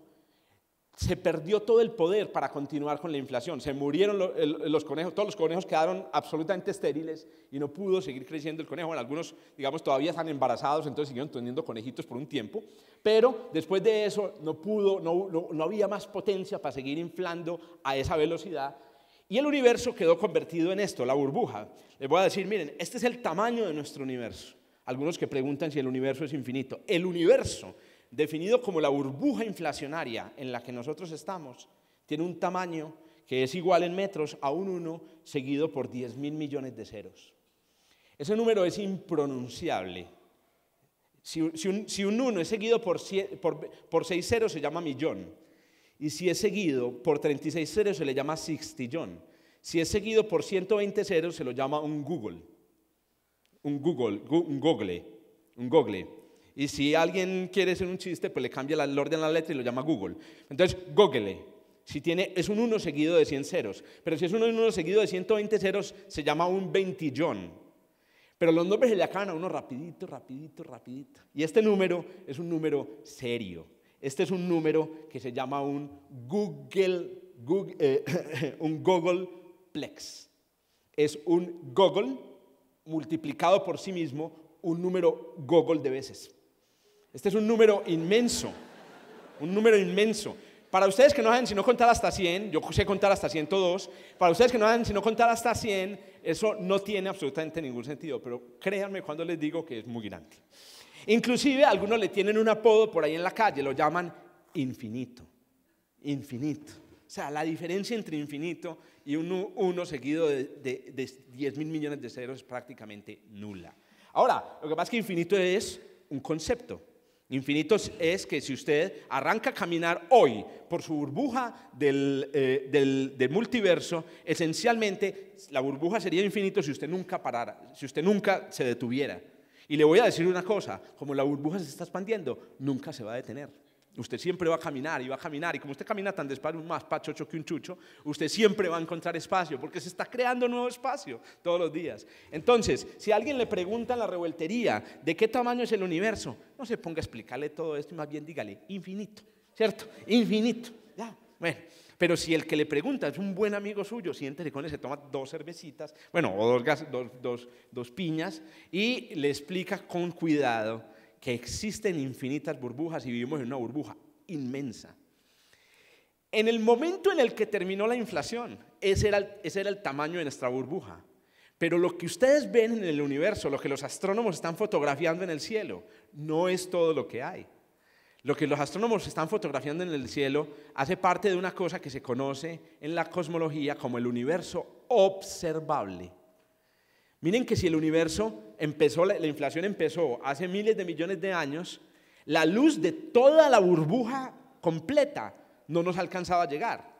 Speaker 2: se perdió todo el poder para continuar con la inflación. Se murieron los, conejos, todos los conejos quedaron absolutamente estériles y no pudo seguir creciendo el conejo. Bueno, algunos, digamos, todavía están embarazados, entonces siguieron teniendo conejitos por un tiempo, pero después de eso no pudo, no había más potencia para seguir inflando a esa velocidad y el universo quedó convertido en esto, la burbuja. Les voy a decir, miren, este es el tamaño de nuestro universo. Algunos que preguntan si el universo es infinito. El universo, definido como la burbuja inflacionaria en la que nosotros estamos, tiene un tamaño que es igual en metros a un 1 seguido por 10 mil millones de ceros. Ese número es impronunciable. Si, un 1 es seguido por, por, por ceros se llama millón. Y si es seguido por 36 ceros, se le llama sextillón. Si es seguido por 120 ceros, se lo llama un Google. Un Google, un Google, un Google. Y si alguien quiere hacer un chiste, pues le cambia el orden a la letra y lo llama Google. Entonces, Google. Si tiene, es un uno seguido de 100 ceros. Pero si es un uno seguido de 120 ceros, se llama un ventillón. Pero los nombres se le acaban uno rapidito, rapidito, rapidito. Y este número es un número serio. Este es un número que se llama un Google, eh, un Googleplex. Es un Google multiplicado por sí mismo un número Google de veces. Este es un número inmenso, un número inmenso. Para ustedes que no saben sino contar hasta 100, yo sé contar hasta 102, para ustedes que no saben sino contar hasta 100, eso no tiene absolutamente ningún sentido, pero créanme cuando les digo que es muy grande. Inclusive algunos le tienen un apodo por ahí en la calle, lo llaman infinito, infinito. O sea, la diferencia entre infinito y un uno seguido de, de, 10 mil millones de ceros es prácticamente nula. Ahora, lo que pasa es que infinito es un concepto. Infinito es que si usted arranca a caminar hoy por su burbuja del, eh, del, multiverso, esencialmente la burbuja sería infinito si usted nunca parara, si usted nunca se detuviera. Y le voy a decir una cosa, como la burbuja se está expandiendo, nunca se va a detener. Usted siempre va a caminar y va a caminar. Y como usted camina tan despacio, más pachocho que un chucho, usted siempre va a encontrar espacio porque se está creando nuevo espacio todos los días. Entonces, si alguien le pregunta en la revueltería de qué tamaño es el universo, no se ponga a explicarle todo esto más bien dígale infinito, ¿cierto? Infinito. Ya, bueno, pero si el que le pregunta es un buen amigo suyo, siéntese con él, se toma dos cervecitas, bueno, o dos, piñas, y le explica con cuidado que existen infinitas burbujas y vivimos en una burbuja inmensa. En el momento en el que terminó la inflación, ese era el tamaño de nuestra burbuja. Pero lo que ustedes ven en el universo, lo que los astrónomos están fotografiando en el cielo, no es todo lo que hay. Lo que los astrónomos están fotografiando en el cielo hace parte de una cosa que se conoce en la cosmología como el universo observable. Miren que si el universo empezó, la inflación empezó hace miles de millones de años, la luz de toda la burbuja completa no nos alcanzaba a llegar.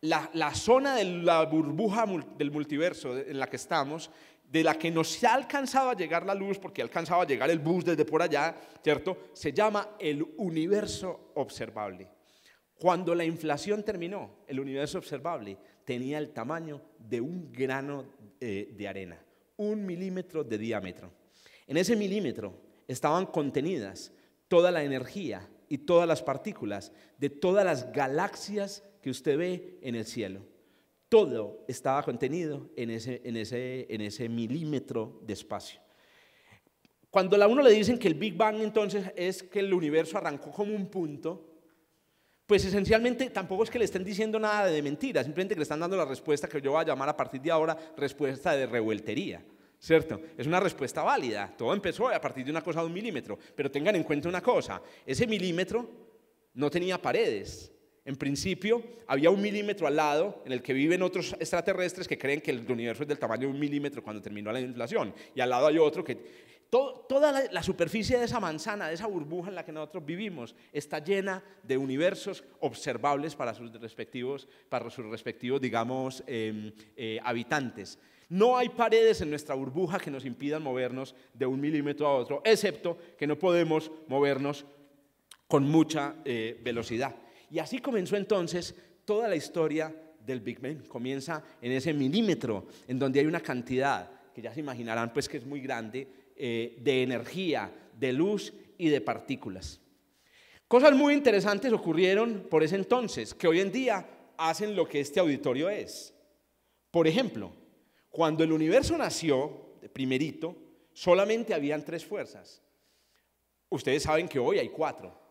Speaker 2: La, la, zona de la burbuja del multiverso en la que estamos de la que no se ha alcanzado a llegar la luz, porque ha alcanzado a llegar el bus desde por allá, ¿cierto? Se llama el universo observable. Cuando la inflación terminó, el universo observable tenía el tamaño de un grano eh, de arena, un milímetro de diámetro. En ese milímetro estaban contenidas toda la energía y todas las partículas de todas las galaxias que usted ve en el cielo todo estaba contenido en ese, milímetro de espacio. Cuando a uno le dicen que el Big Bang entonces es que el universo arrancó como un punto, pues esencialmente tampoco es que le estén diciendo nada de mentira, simplemente que le están dando la respuesta que yo voy a llamar a partir de ahora respuesta de revueltería, ¿cierto? Es una respuesta válida, todo empezó a partir de una cosa de un milímetro, pero tengan en cuenta una cosa, ese milímetro no tenía paredes, en principio, había un milímetro al lado en el que viven otros extraterrestres que creen que el universo es del tamaño de un milímetro cuando terminó la inflación. Y al lado hay otro que... toda la, superficie de esa manzana, de esa burbuja en la que nosotros vivimos, está llena de universos observables para sus respectivos, para sus respectivos digamos, em, eh, habitantes. No hay paredes en nuestra burbuja que nos impidan movernos de un milímetro a otro, excepto que no podemos movernos con mucha eh, velocidad. Y así comenzó entonces toda la historia del Big Bang. Comienza en ese milímetro, en donde hay una cantidad, que ya se imaginarán pues que es muy grande, eh, de energía, de luz y de partículas. Cosas muy interesantes ocurrieron por ese entonces, que hoy en día hacen lo que este auditorio es. Por ejemplo, cuando el universo nació, primerito, solamente habían tres fuerzas. Ustedes saben que hoy hay cuatro.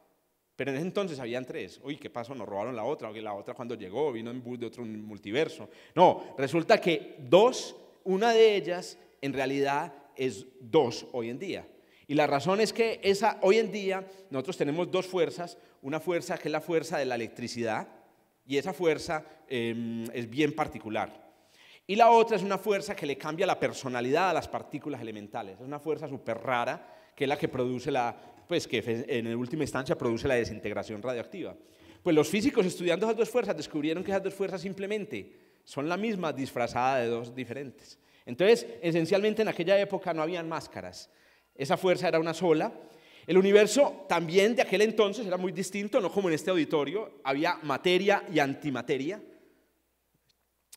Speaker 2: Pero en ese entonces habían tres. Uy, ¿qué pasó? Nos robaron la otra. O que la otra cuando llegó vino en bus de otro multiverso. No, resulta que dos, una de ellas en realidad es dos hoy en día. Y la razón es que esa, hoy en día nosotros tenemos dos fuerzas. Una fuerza que es la fuerza de la electricidad y esa fuerza em, es bien particular. Y la otra es una fuerza que le cambia la personalidad a las partículas elementales. Es una fuerza súper rara que es la que produce la, pues que en última instancia produce la desintegración radioactiva. Pues los físicos estudiando esas dos fuerzas descubrieron que esas dos fuerzas simplemente son la misma disfrazada de dos diferentes. Entonces, esencialmente en aquella época no habían máscaras. Esa fuerza era una sola. El universo también de aquel entonces era muy distinto, no como en este auditorio. Había materia y antimateria.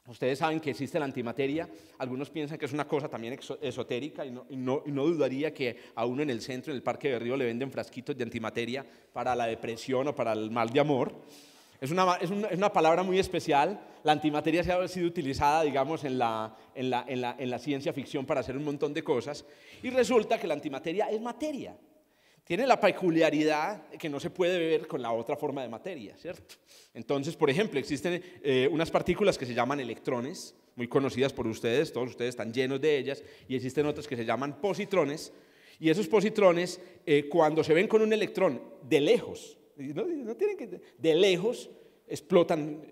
Speaker 2: Ustedes saben que existe la antimateria, algunos piensan que es una cosa también esotérica y no, dudaría que a uno en el centro, en el Parque de Río, le venden frasquitos de antimateria para la depresión o para el mal de amor. Es una, palabra muy especial, la antimateria se ha sido utilizada, digamos, en la ciencia ficción para hacer un montón de cosas y resulta que la antimateria es materia, tiene la peculiaridad que no se puede ver con la otra forma de materia, ¿cierto? Entonces, por ejemplo, existen eh, unas partículas que se llaman electrones, muy conocidas por ustedes, todos ustedes están llenos de ellas, y existen otras que se llaman positrones, y esos positrones, eh, cuando se ven con un electrón de lejos, de lejos, explotan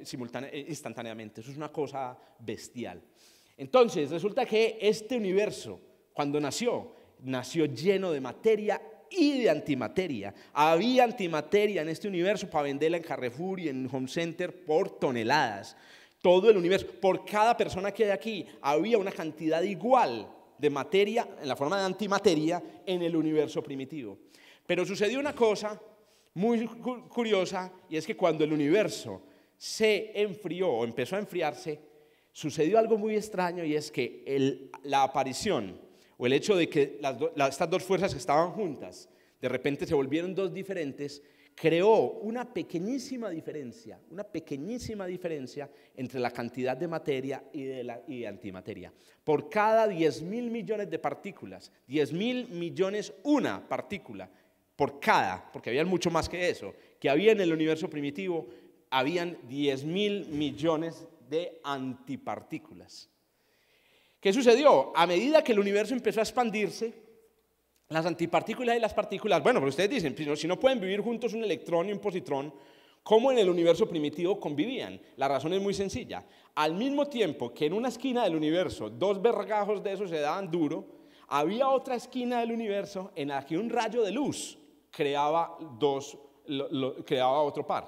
Speaker 2: eh, instantáneamente. Eso es una cosa bestial. Entonces, resulta que este universo, cuando nació, nació lleno de materia y de antimateria. Había antimateria en este universo para venderla en Carrefour y en Home Center por toneladas. Todo el universo, por cada persona que hay aquí, había una cantidad igual de materia, en la forma de antimateria, en el universo primitivo. Pero sucedió una cosa muy curiosa y es que cuando el universo se enfrió o empezó a enfriarse, sucedió algo muy extraño y es que la aparición el hecho de que estas dos fuerzas que estaban juntas de repente se volvieron dos diferentes, creó una pequeñísima diferencia, una pequeñísima diferencia entre la cantidad de materia y de, la, antimateria. Por cada 10 mil millones de partículas, 10 mil millones una partícula, por cada, porque había mucho más que eso, que había en el universo primitivo, habían 10 mil millones de antipartículas. ¿Qué sucedió? A medida que el universo empezó a expandirse, las antipartículas y las partículas, bueno, pero ustedes dicen, pues, si no pueden vivir juntos un electrón y un positrón, ¿Cómo en el universo primitivo convivían? La razón es muy sencilla. Al mismo tiempo que en una esquina del universo dos vergajos de eso se daban duro, había otra esquina del universo en la que un rayo de luz creaba, dos, creaba otro par.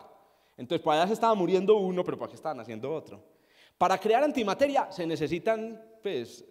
Speaker 2: Entonces, por allá se estaba muriendo uno, pero por aquí estaban haciendo otro. Para crear antimateria se necesitan es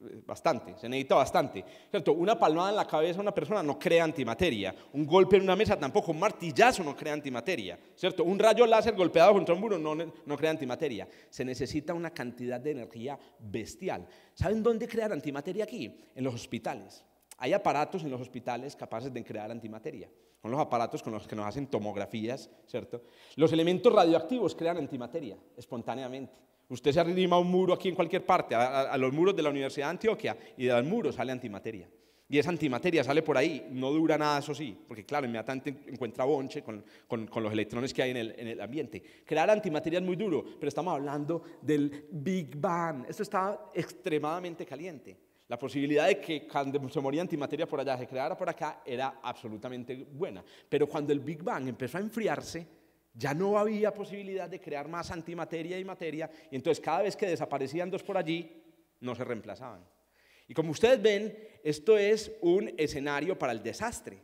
Speaker 2: eh, bastante, se necesita bastante. ¿Cierto? Una palmada en la cabeza a una persona no crea antimateria, un golpe en una mesa tampoco, un martillazo no crea antimateria, ¿cierto? Un rayo láser golpeado contra un muro no, crea antimateria. Se necesita una cantidad de energía bestial. ¿Saben dónde crear antimateria aquí? En los hospitales. Hay aparatos en los hospitales capaces de crear antimateria. Son los aparatos con los que nos hacen tomografías, ¿cierto? Los elementos radioactivos crean antimateria espontáneamente. Usted se arrima a un muro aquí en cualquier parte, a, los muros de la Universidad de Antioquia, y del muro sale antimateria. Y esa antimateria sale por ahí, no dura nada, eso sí, porque claro, inmediatamente encuentra bonche con, con, los electrones que hay en el, en el, ambiente. Crear antimateria es muy duro, pero estamos hablando del Big Bang. Esto estaba extremadamente caliente. La posibilidad de que cuando se moría antimateria por allá se creara por acá era absolutamente buena. Pero cuando el Big Bang empezó a enfriarse, ya no había posibilidad de crear más antimateria y materia, y entonces cada vez que desaparecían dos por allí, no se reemplazaban. Y como ustedes ven, esto es un escenario para el desastre.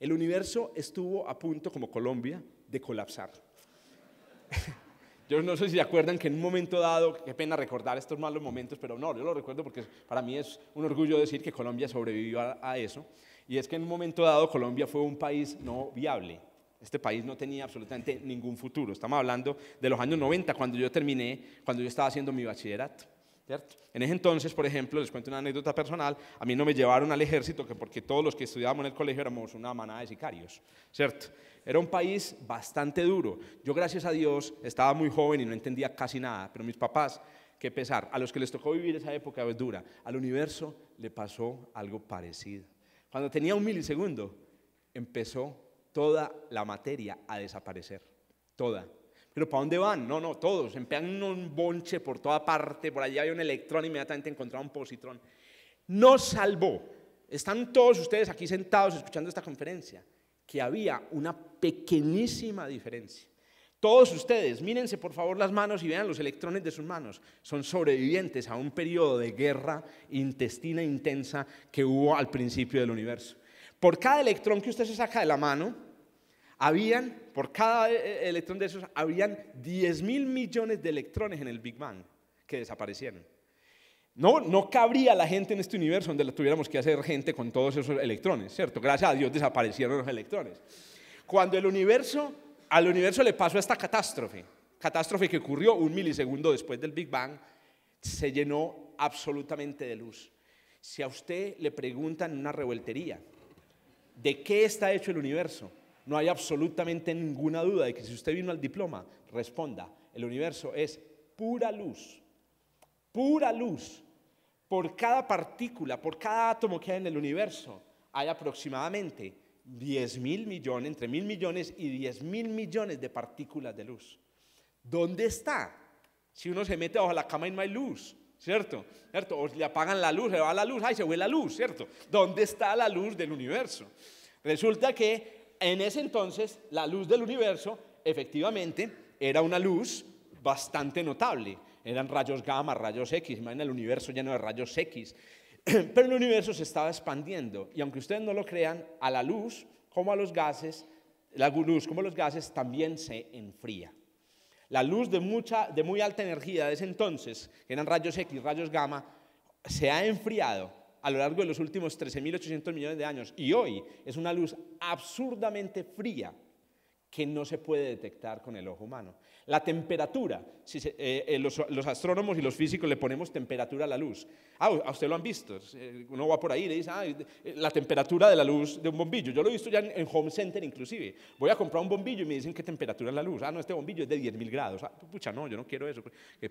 Speaker 2: El universo estuvo a punto, como Colombia, de colapsar. Yo no sé si se acuerdan que en un momento dado, qué pena recordar estos malos momentos, pero no, yo lo recuerdo porque para mí es un orgullo decir que Colombia sobrevivió a, a eso. Y es que en un momento dado Colombia fue un país no viable. Este país no tenía absolutamente ningún futuro. Estamos hablando de los años 90, cuando yo terminé, cuando yo estaba haciendo mi bachillerato. En ese entonces, por ejemplo, les cuento una anécdota personal, a mí no me llevaron al ejército que porque todos los que estudiábamos en el colegio éramos una manada de sicarios, Era un país bastante duro. Yo, gracias a Dios, estaba muy joven y no entendía casi nada, pero mis papás, qué pesar, a los que les tocó vivir esa época es dura, al universo le pasó algo parecido. Cuando tenía un milisegundo, empezó toda la materia a desaparecer, toda. Pero ¿para dónde van? No, no, todos. Empean un bonche por toda parte, por allá hay un electrón, inmediatamente encontraron un positrón. No salvó. Están todos ustedes aquí sentados escuchando esta conferencia, que había una pequeñísima diferencia. Todos ustedes, mírense por favor las manos y vean los electrones de sus manos. Son sobrevivientes a un periodo de guerra intestina intensa que hubo al principio del universo. Por cada electrón que usted se saca de la mano, habían, por cada eh, eh, electrón de esos, habían 10 mil millones de electrones en el Big Bang que desaparecieron. No, no cabría la gente en este universo donde la tuviéramos que hacer gente con todos esos electrones, ¿cierto? Gracias a Dios desaparecieron los electrones. Cuando el universo, al universo le pasó esta catástrofe, catástrofe que ocurrió un milisegundo después del Big Bang, se llenó absolutamente de luz. Si a usted le preguntan una revueltería, ¿de qué está hecho el universo? No hay absolutamente ninguna duda de que si usted vino al diploma, responda, el universo es pura luz, pura luz. Por cada partícula, por cada átomo que hay en el universo, hay aproximadamente 10 mil millones, entre mil millones y 10 mil millones de partículas de luz. ¿Dónde está? Si uno se mete bajo la cama y no hay luz, ¿cierto? ¿cierto? O le apagan la luz, le va la luz, ahí se huele la luz! ¿Cierto? ¿Dónde está la luz del universo? Resulta que en ese entonces la luz del universo efectivamente era una luz bastante notable. Eran rayos gamma, rayos X, imagina el universo lleno de rayos X. Pero el universo se estaba expandiendo y aunque ustedes no lo crean, a la luz como a los gases, la luz como los gases también se enfría. La luz de, mucha, de muy alta energía de ese entonces, que eran rayos X, rayos gamma, se ha enfriado a lo largo de los últimos 13.800 millones de años y hoy es una luz absurdamente fría que no se puede detectar con el ojo humano. La temperatura, si eh, eh, los, astrónomos y los físicos le ponemos temperatura a la luz. Ah, a usted lo han visto, eh, uno va por ahí y le dice, ah, la temperatura de la luz de un bombillo. Yo lo he visto ya en, Home Center inclusive. Voy a comprar un bombillo y me dicen qué temperatura es la luz. Ah, no, este bombillo es de 10.000 grados. Ah, pucha, no, yo no quiero eso.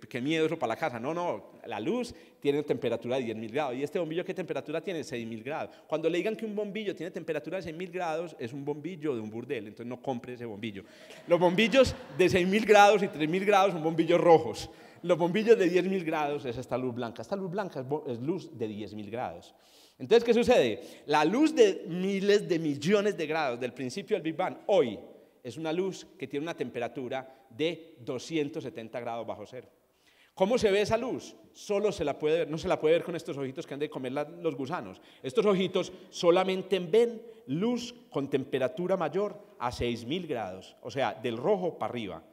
Speaker 2: Qué, miedo eso para la casa. No, no, la luz tiene temperatura de 10.000 grados. ¿Y este bombillo qué temperatura tiene? 6.000 grados. Cuando le digan que un bombillo tiene temperatura de 6.000 grados, es un bombillo de un burdel, entonces no compre ese bombillo. Los bombillos de 6.000 grados y 3.000 grados son bombillos rojos. Los bombillos de 10.000 grados es esta luz blanca. Esta luz blanca es luz de 10.000 grados. Entonces, ¿qué sucede? La luz de miles de millones de grados del principio del Big Bang hoy es una luz que tiene una temperatura de 270 grados bajo cero. ¿Cómo se ve esa luz? Solo se la puede ver, no se la puede ver con estos ojitos que han de comer los gusanos. Estos ojitos solamente ven luz con temperatura mayor a 6000 grados, o sea, del rojo para arriba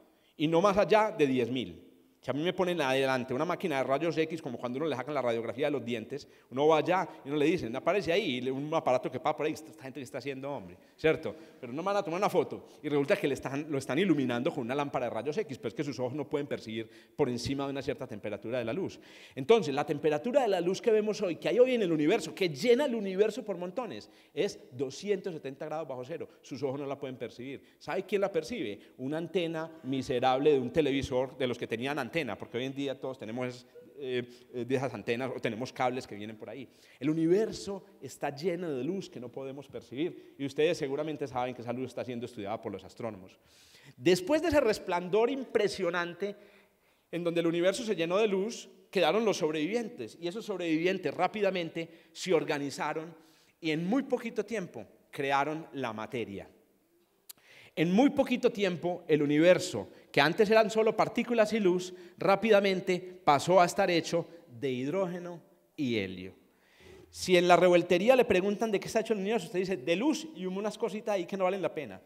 Speaker 2: y no más allá de 10.000 que a mí me ponen adelante una máquina de rayos X, como cuando uno le sacan la radiografía de los dientes, uno va allá y uno le dicen, aparece ahí un aparato que pasa por ahí, esta gente que está haciendo hombre, ¿cierto? Pero no me van a tomar una foto y resulta que lo están iluminando con una lámpara de rayos X, pero es que sus ojos no pueden percibir por encima de una cierta temperatura de la luz. Entonces, la temperatura de la luz que vemos hoy, que hay hoy en el universo, que llena el universo por montones, es 270 grados bajo cero. Sus ojos no la pueden percibir. ¿Sabe quién la percibe? Una antena miserable de un televisor de los que tenían antes porque hoy en día todos tenemos eh, eh, esas antenas o tenemos cables que vienen por ahí. El universo está lleno de luz que no podemos percibir y ustedes seguramente saben que esa luz está siendo estudiada por los astrónomos. Después de ese resplandor impresionante en donde el universo se llenó de luz, quedaron los sobrevivientes y esos sobrevivientes rápidamente se organizaron y en muy poquito tiempo crearon la materia. En muy poquito tiempo, el universo, que antes eran solo partículas y luz, rápidamente pasó a estar hecho de hidrógeno y helio. Si en la revueltería le preguntan de qué está hecho el universo, usted dice de luz y unas cositas ahí que no valen la pena.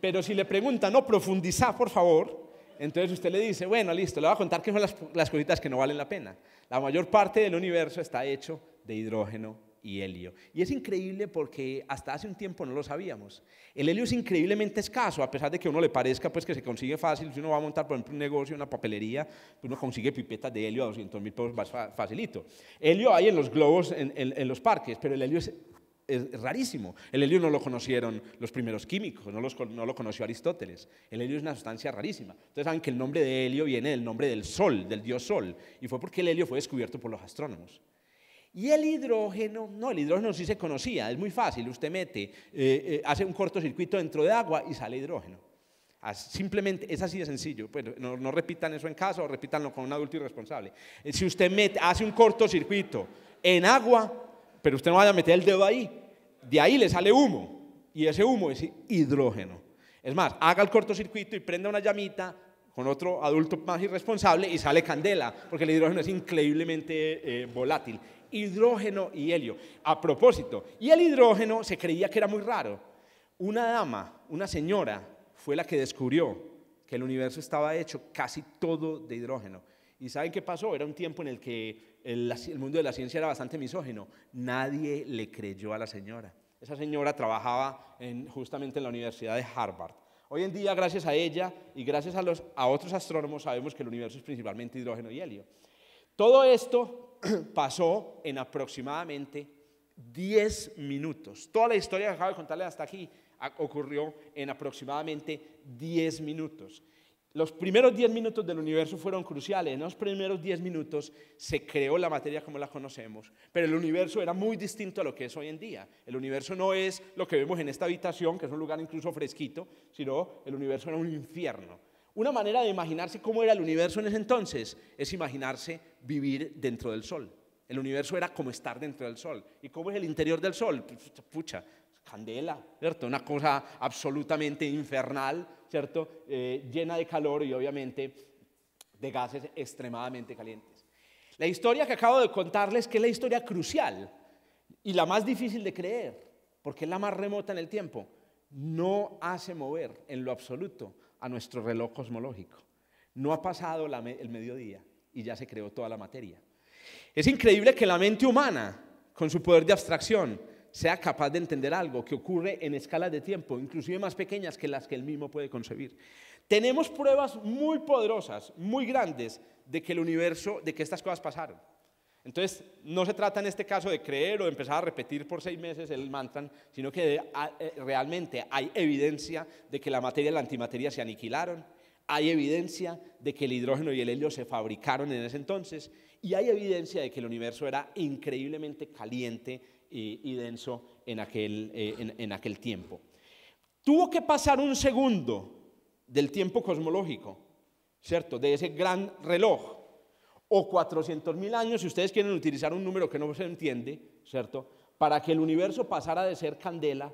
Speaker 2: Pero si le preguntan, no, profundiza, por favor, entonces usted le dice, bueno, listo, le voy a contar que son las, las cositas que no valen la pena. La mayor parte del universo está hecho de hidrógeno y helio. Y es increíble porque hasta hace un tiempo no lo sabíamos. El helio es increíblemente escaso, a pesar de que a uno le parezca pues, que se consigue fácil. Si uno va a montar, por ejemplo, un negocio, una papelería, uno consigue pipetas de helio a 200 mil pesos más facilito. Helio hay en los globos, en, los parques, pero el helio es rarísimo. El helio no lo conocieron los primeros químicos, no, no, lo conoció Aristóteles. El helio es una sustancia rarísima. Entonces saben que el nombre de helio viene del nombre del sol, del dios sol, y fue porque el helio fue descubierto por los astrónomos. Y el hidrógeno, no, el hidrógeno sí se conocía, es muy fácil, usted mete, eh, eh, hace un cortocircuito dentro de agua y sale hidrógeno. Simplemente es así de sencillo. pero pues, no, repitan eso en casa o repítanlo con un adulto irresponsable. Eh, si usted mete, hace un cortocircuito en agua, pero usted no vaya a meter el dedo ahí, de ahí le sale humo. Y ese humo es hidrógeno. Es más, haga el cortocircuito y prenda una llamita con otro adulto más irresponsable y sale candela, porque el hidrógeno es increíblemente volátil hidrógeno y helio. A propósito, y el hidrógeno se creía que era muy raro. Una dama, una señora, fue la que descubrió que el universo estaba hecho casi todo de hidrógeno. ¿Y saben qué pasó? Era un tiempo en el que el, mundo de la ciencia era bastante misógino. Nadie le creyó a la señora. Esa señora trabajaba en, justamente en la Universidad de Harvard. Hoy en día, gracias a ella y gracias a, los, a otros astrónomos, sabemos que el universo es principalmente hidrógeno y helio. Todo esto pasó en aproximadamente 10 minutos. Toda la historia que acabo de contarles hasta aquí ocurrió en aproximadamente 10 minutos. Los primeros 10 minutos del universo fueron cruciales. En los primeros 10 minutos se creó la materia como la conocemos, pero el universo era muy distinto a lo que es hoy en día. El universo no es lo que vemos en esta habitación, que es un lugar incluso fresquito, sino el universo era un infierno. Una manera de imaginarse cómo era el universo en ese entonces es imaginarse vivir dentro del sol. El universo era como estar dentro del sol. ¿Y cómo es el interior del sol? Pues, pucha, candela, ¿cierto? Una cosa absolutamente infernal, ¿cierto? Eh, llena de calor y obviamente de gases extremadamente calientes. La historia que acabo de contarles, que es la historia crucial y la más difícil de creer, porque es la más remota en el tiempo, no hace mover en lo absoluto a nuestro reloj cosmológico. No ha pasado el mediodía y ya se creó toda la materia. Es increíble que la mente humana, con su poder de abstracción, sea capaz de entender algo que ocurre en escalas de tiempo, inclusive más pequeñas que las que él mismo puede concebir. Tenemos pruebas muy poderosas, muy grandes, de que el universo, de que estas cosas pasaron. Entonces, no se trata en este caso de creer o empezar a repetir por seis meses el mantra, sino que eh, realmente hay evidencia de que la materia y la antimateria se aniquilaron, hay evidencia de que el hidrógeno y el helio se fabricaron en ese entonces, y hay evidencia de que el universo era increíblemente caliente y, denso en aquel, eh, en aquel tiempo. Tuvo que pasar un segundo del tiempo cosmológico, ¿cierto? De ese gran reloj o 400.000 mil años, si ustedes quieren utilizar un número que no se entiende, ¿cierto? Para que el universo pasara de ser candela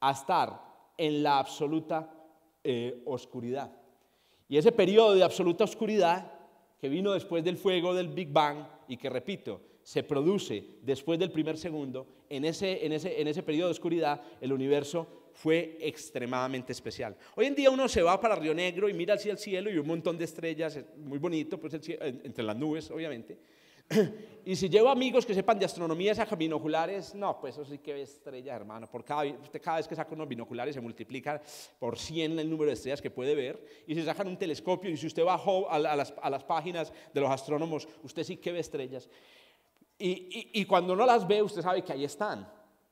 Speaker 2: a estar en la absoluta eh, oscuridad. Y ese periodo de absoluta oscuridad que vino después del fuego del Big Bang y que, repito, se produce después del primer segundo, en ese, en en ese periodo de oscuridad el universo fue extremadamente especial. Hoy en día uno se va para Río Negro y mira hacia el cielo y un montón de estrellas, eh, muy bonito, pues entre las nubes, obviamente. Y si llevo amigos que sepan de astronomía, sacan binoculares, no, pues eso sí que ve estrellas, hermano. Por cada, vez que saca unos binoculares se multiplica por 100 el número de estrellas que puede ver. Y si sacan un telescopio y si usted bajó a, las, páginas de los astrónomos, usted sí que ve estrellas. Y, y, cuando no las ve, usted sabe que ahí están.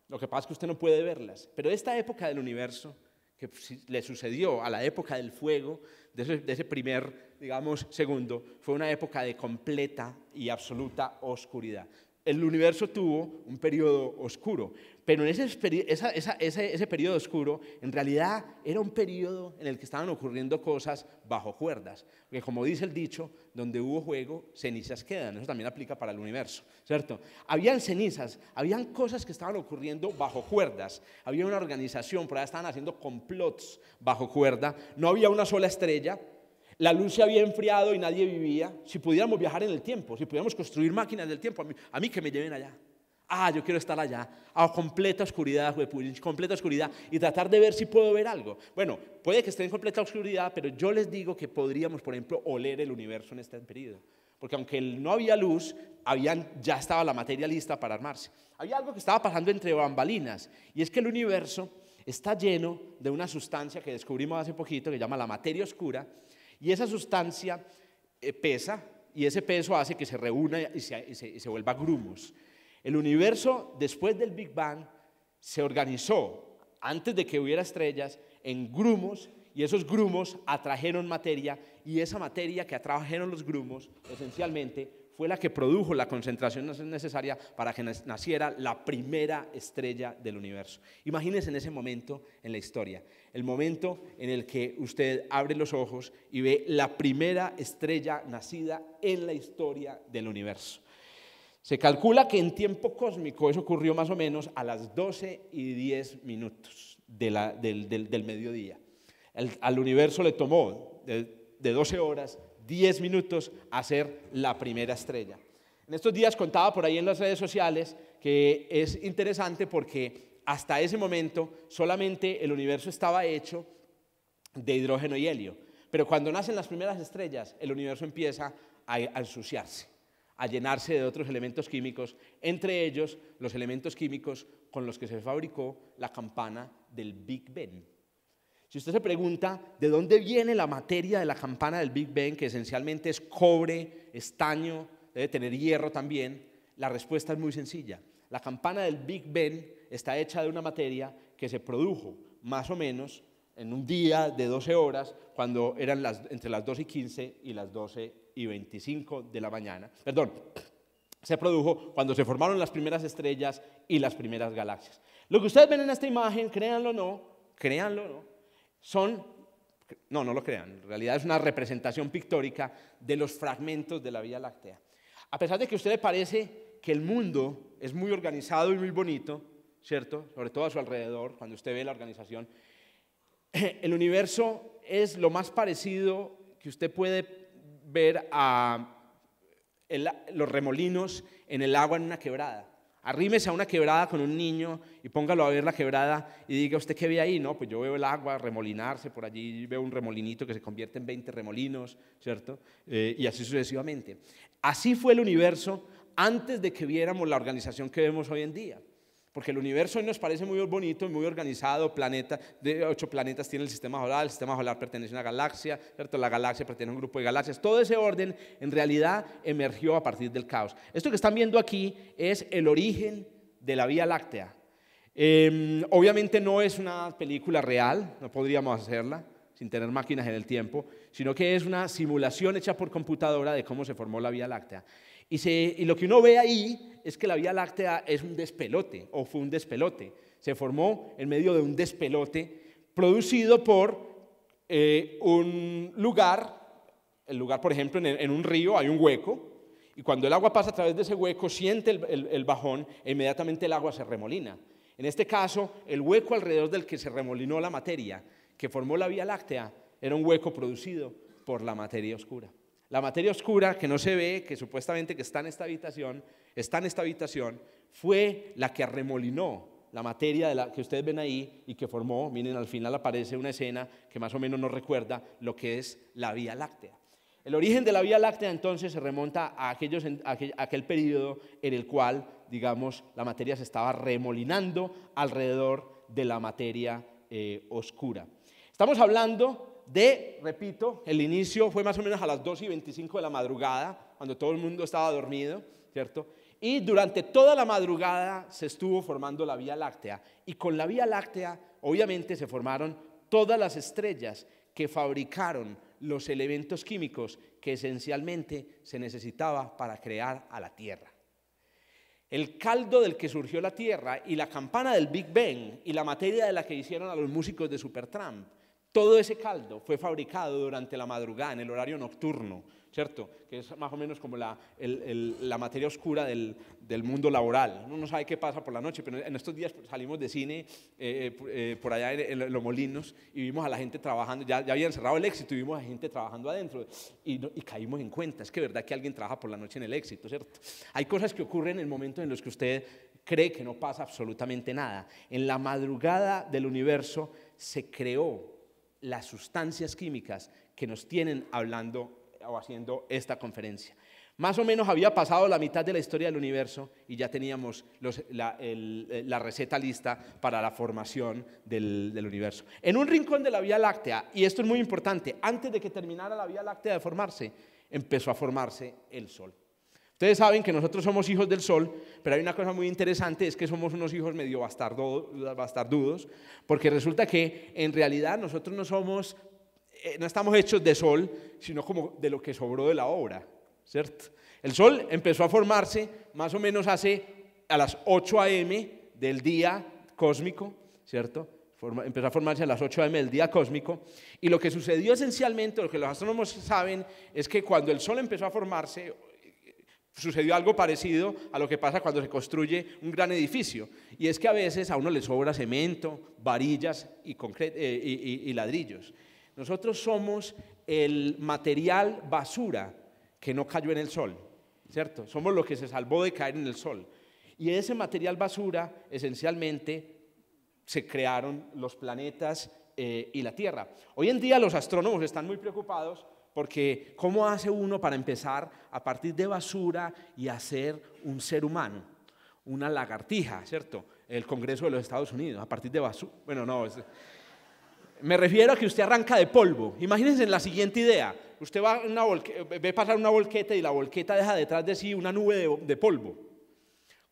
Speaker 2: Lo que pasa es que usted no puede verlas. Pero esta época del universo, que le sucedió a la época del fuego, de ese, primer, digamos, segundo, fue una época de completa y absoluta oscuridad. El universo tuvo un periodo oscuro, pero en ese, periodo oscuro, en realidad era un periodo en el que estaban ocurriendo cosas bajo cuerdas. Porque como dice el dicho, donde hubo juego, cenizas quedan. Eso también aplica para el universo, ¿cierto? Habían cenizas, habían cosas que estaban ocurriendo bajo cuerdas. Había una organización, por allá estaban haciendo complots bajo cuerda. No había una sola estrella, la luz se había enfriado y nadie vivía. Si pudiéramos viajar en el tiempo, si pudiéramos construir máquinas del tiempo, a mí que me lleven allá. Ah, yo quiero estar allá, a ah, completa oscuridad, completa oscuridad, y tratar de ver si puedo ver algo. Bueno, puede que esté en completa oscuridad, pero yo les digo que podríamos, por ejemplo, oler el universo en este periodo. Porque aunque no había luz, habían, ya estaba la materia lista para armarse. Había algo que estaba pasando entre bambalinas, y es que el universo está lleno de una sustancia que descubrimos hace poquito, que se llama la materia oscura, y esa sustancia eh, pesa, y ese peso hace que se reúna y se, y se vuelva grumos. El universo después del Big Bang se organizó, antes de que hubiera estrellas, en grumos y esos grumos atrajeron materia y esa materia que atrajeron los grumos esencialmente fue la que produjo la concentración necesaria para que naciera la primera estrella del universo. Imagínense en ese momento en la historia, el momento en el que usted abre los ojos y ve la primera estrella nacida en la historia del universo. Se calcula que en tiempo cósmico eso ocurrió más o menos a las 12 y 10 minutos del, mediodía. al universo le tomó de, 12 horas 10 minutos hacer la primera estrella. En estos días contaba por ahí en las redes sociales que es interesante porque hasta ese momento solamente el universo estaba hecho de hidrógeno y helio. Pero cuando nacen las primeras estrellas, el universo empieza a ensuciarse a llenarse de otros elementos químicos, entre ellos los elementos químicos con los que se fabricó la campana del Big Ben. Si usted se pregunta de dónde viene la materia de la campana del Big Ben, que esencialmente es cobre, estaño, debe tener hierro también, la respuesta es muy sencilla. La campana del Big Ben está hecha de una materia que se produjo más o menos en un día de 12 horas, cuando eran las, entre las 12 y 15 y las 12 y 25 de la mañana. Perdón, se produjo cuando se formaron las primeras estrellas y las primeras galaxias. Lo que ustedes ven en esta imagen, créanlo o no, créanlo o no, son, no, no lo crean, en realidad es una representación pictórica de los fragmentos de la Vía Láctea. A pesar de que a usted parece que el mundo es muy organizado y muy bonito, ¿cierto? Sobre todo a su alrededor, cuando usted ve la organización el universo es lo más parecido que usted puede ver a los remolinos en el agua en una quebrada. Arrímese a una quebrada con un niño y póngalo a ver la quebrada y diga, ¿usted qué ve ahí? No, pues yo veo el agua remolinarse por allí, veo un remolinito que se convierte en 20 remolinos, ¿cierto? Eh, y así sucesivamente. Así fue el universo antes de que viéramos la organización que vemos hoy en día. Porque el universo hoy nos parece muy bonito, muy organizado, planeta, de ocho planetas tiene el sistema solar, el sistema solar pertenece a una galaxia, ¿cierto? la galaxia pertenece a un grupo de galaxias. Todo ese orden en realidad emergió a partir del caos. Esto que están viendo aquí es el origen de la Vía Láctea. Em, obviamente no es una película real, no podríamos hacerla sin tener máquinas en el tiempo, sino que es una simulación hecha por computadora de cómo se formó la Vía Láctea. Y, lo que uno ve ahí es que la Vía Láctea es un despelote, o fue un despelote. Se formó en medio de un despelote producido por eh, un lugar, el lugar, por ejemplo, en, un río hay un hueco, y cuando el agua pasa a través de ese hueco, siente el, el, bajón e inmediatamente el agua se remolina. En este caso, el hueco alrededor del que se remolinó la materia, que formó la Vía Láctea, era un hueco producido por la materia oscura. La materia oscura que no se ve, que supuestamente que está en esta habitación, está en esta habitación, fue la que arremolinó la materia que ustedes ven ahí y que formó, miren, al final aparece una escena que más o menos nos recuerda lo que es la Vía Láctea. El origen de la Vía Láctea entonces se remonta a, aquel, periodo en el cual, digamos, la materia se estaba remolinando alrededor de la materia eh, oscura. Estamos hablando de, repito, el inicio fue más o menos a las 2 y 25 de la madrugada, cuando todo el mundo estaba dormido, ¿cierto? Y durante toda la madrugada se estuvo formando la Vía Láctea. Y con la Vía Láctea, obviamente, se formaron todas las estrellas que fabricaron los elementos químicos que esencialmente se necesitaba para crear a la Tierra. El caldo del que surgió la Tierra y la campana del Big Bang y la materia de la que hicieron a los músicos de Supertramp todo ese caldo fue fabricado durante la madrugada, en el horario nocturno, ¿cierto? Que es más o menos como la, materia oscura del, mundo laboral. Uno no sabe qué pasa por la noche, pero en estos días salimos de cine eh, eh, eh, por allá en, Los Molinos y vimos a la gente trabajando, ya, ya habían cerrado el éxito y vimos a gente trabajando adentro y, caímos en cuenta, es que verdad que alguien trabaja por la noche en el éxito, ¿cierto? Hay cosas que ocurren en el momento en los que usted cree que no pasa absolutamente nada. En la madrugada del universo se creó las sustancias químicas que nos tienen hablando o haciendo esta conferencia. Más o menos había pasado la mitad de la historia del universo y ya teníamos eh, la, receta lista para la formación del, universo. En un rincón de la Vía Láctea, y esto es muy importante, antes de que terminara la Vía Láctea de formarse, empezó a formarse el Sol. Ustedes saben que nosotros somos hijos del sol, pero hay una cosa muy interesante, es que somos unos hijos medio bastardo, bastardudos, porque resulta que en realidad nosotros no somos, eh, no estamos hechos de sol, sino como de lo que sobró de la obra, ¿cierto? El sol empezó a formarse más o menos hace a las 8 a.m. del día cósmico, ¿cierto? empezó a formarse a las 8 a.m. del día cósmico. Y lo que sucedió esencialmente, lo que los astrónomos saben, es que cuando el Sol empezó a formarse, Sucedió algo parecido a lo que pasa cuando se construye un gran edificio. Y es que a veces a uno le sobra cemento, varillas eh, y, ladrillos. Nosotros somos el material basura que no cayó en el sol, ¿cierto? Somos lo que se salvó de caer en el sol. Y ese material basura, esencialmente, se crearon los planetas eh, y la Tierra. Hoy en día los astrónomos están muy preocupados porque ¿cómo hace uno para empezar a partir de basura y hacer un ser humano? Una lagartija, ¿cierto? El Congreso de los Estados Unidos, a partir de basura. Bueno, no, me refiero a que usted arranca de polvo. Imagínense la siguiente idea. Usted va una ve pasar una volqueta y la volqueta deja detrás de sí una nube de, de polvo.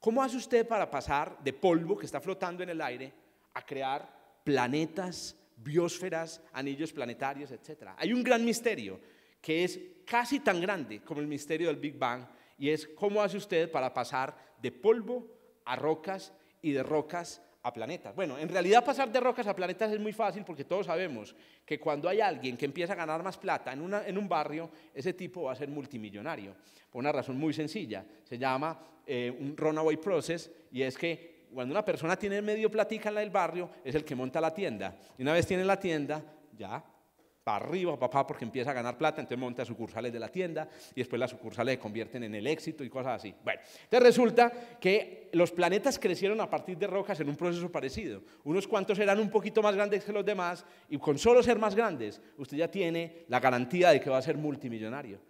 Speaker 2: ¿Cómo hace usted para pasar de polvo que está flotando en el aire a crear planetas, biosferas, anillos planetarios, etcétera? Hay un gran misterio que es casi tan grande como el misterio del Big Bang, y es cómo hace usted para pasar de polvo a rocas y de rocas a planetas. Bueno, en realidad pasar de rocas a planetas es muy fácil porque todos sabemos que cuando hay alguien que empieza a ganar más plata en, una, en un barrio, ese tipo va a ser multimillonario, por una razón muy sencilla. Se llama eh, un runaway process y es que cuando una persona tiene medio platica en la del barrio, es el que monta la tienda. Y una vez tiene la tienda, ya para arriba, papá, porque empieza a ganar plata, entonces monta sucursales de la tienda y después las sucursales se convierten en el éxito y cosas así. Bueno, entonces resulta que los planetas crecieron a partir de rocas en un proceso parecido. Unos cuantos eran un poquito más grandes que los demás y con solo ser más grandes, usted ya tiene la garantía de que va a ser multimillonario.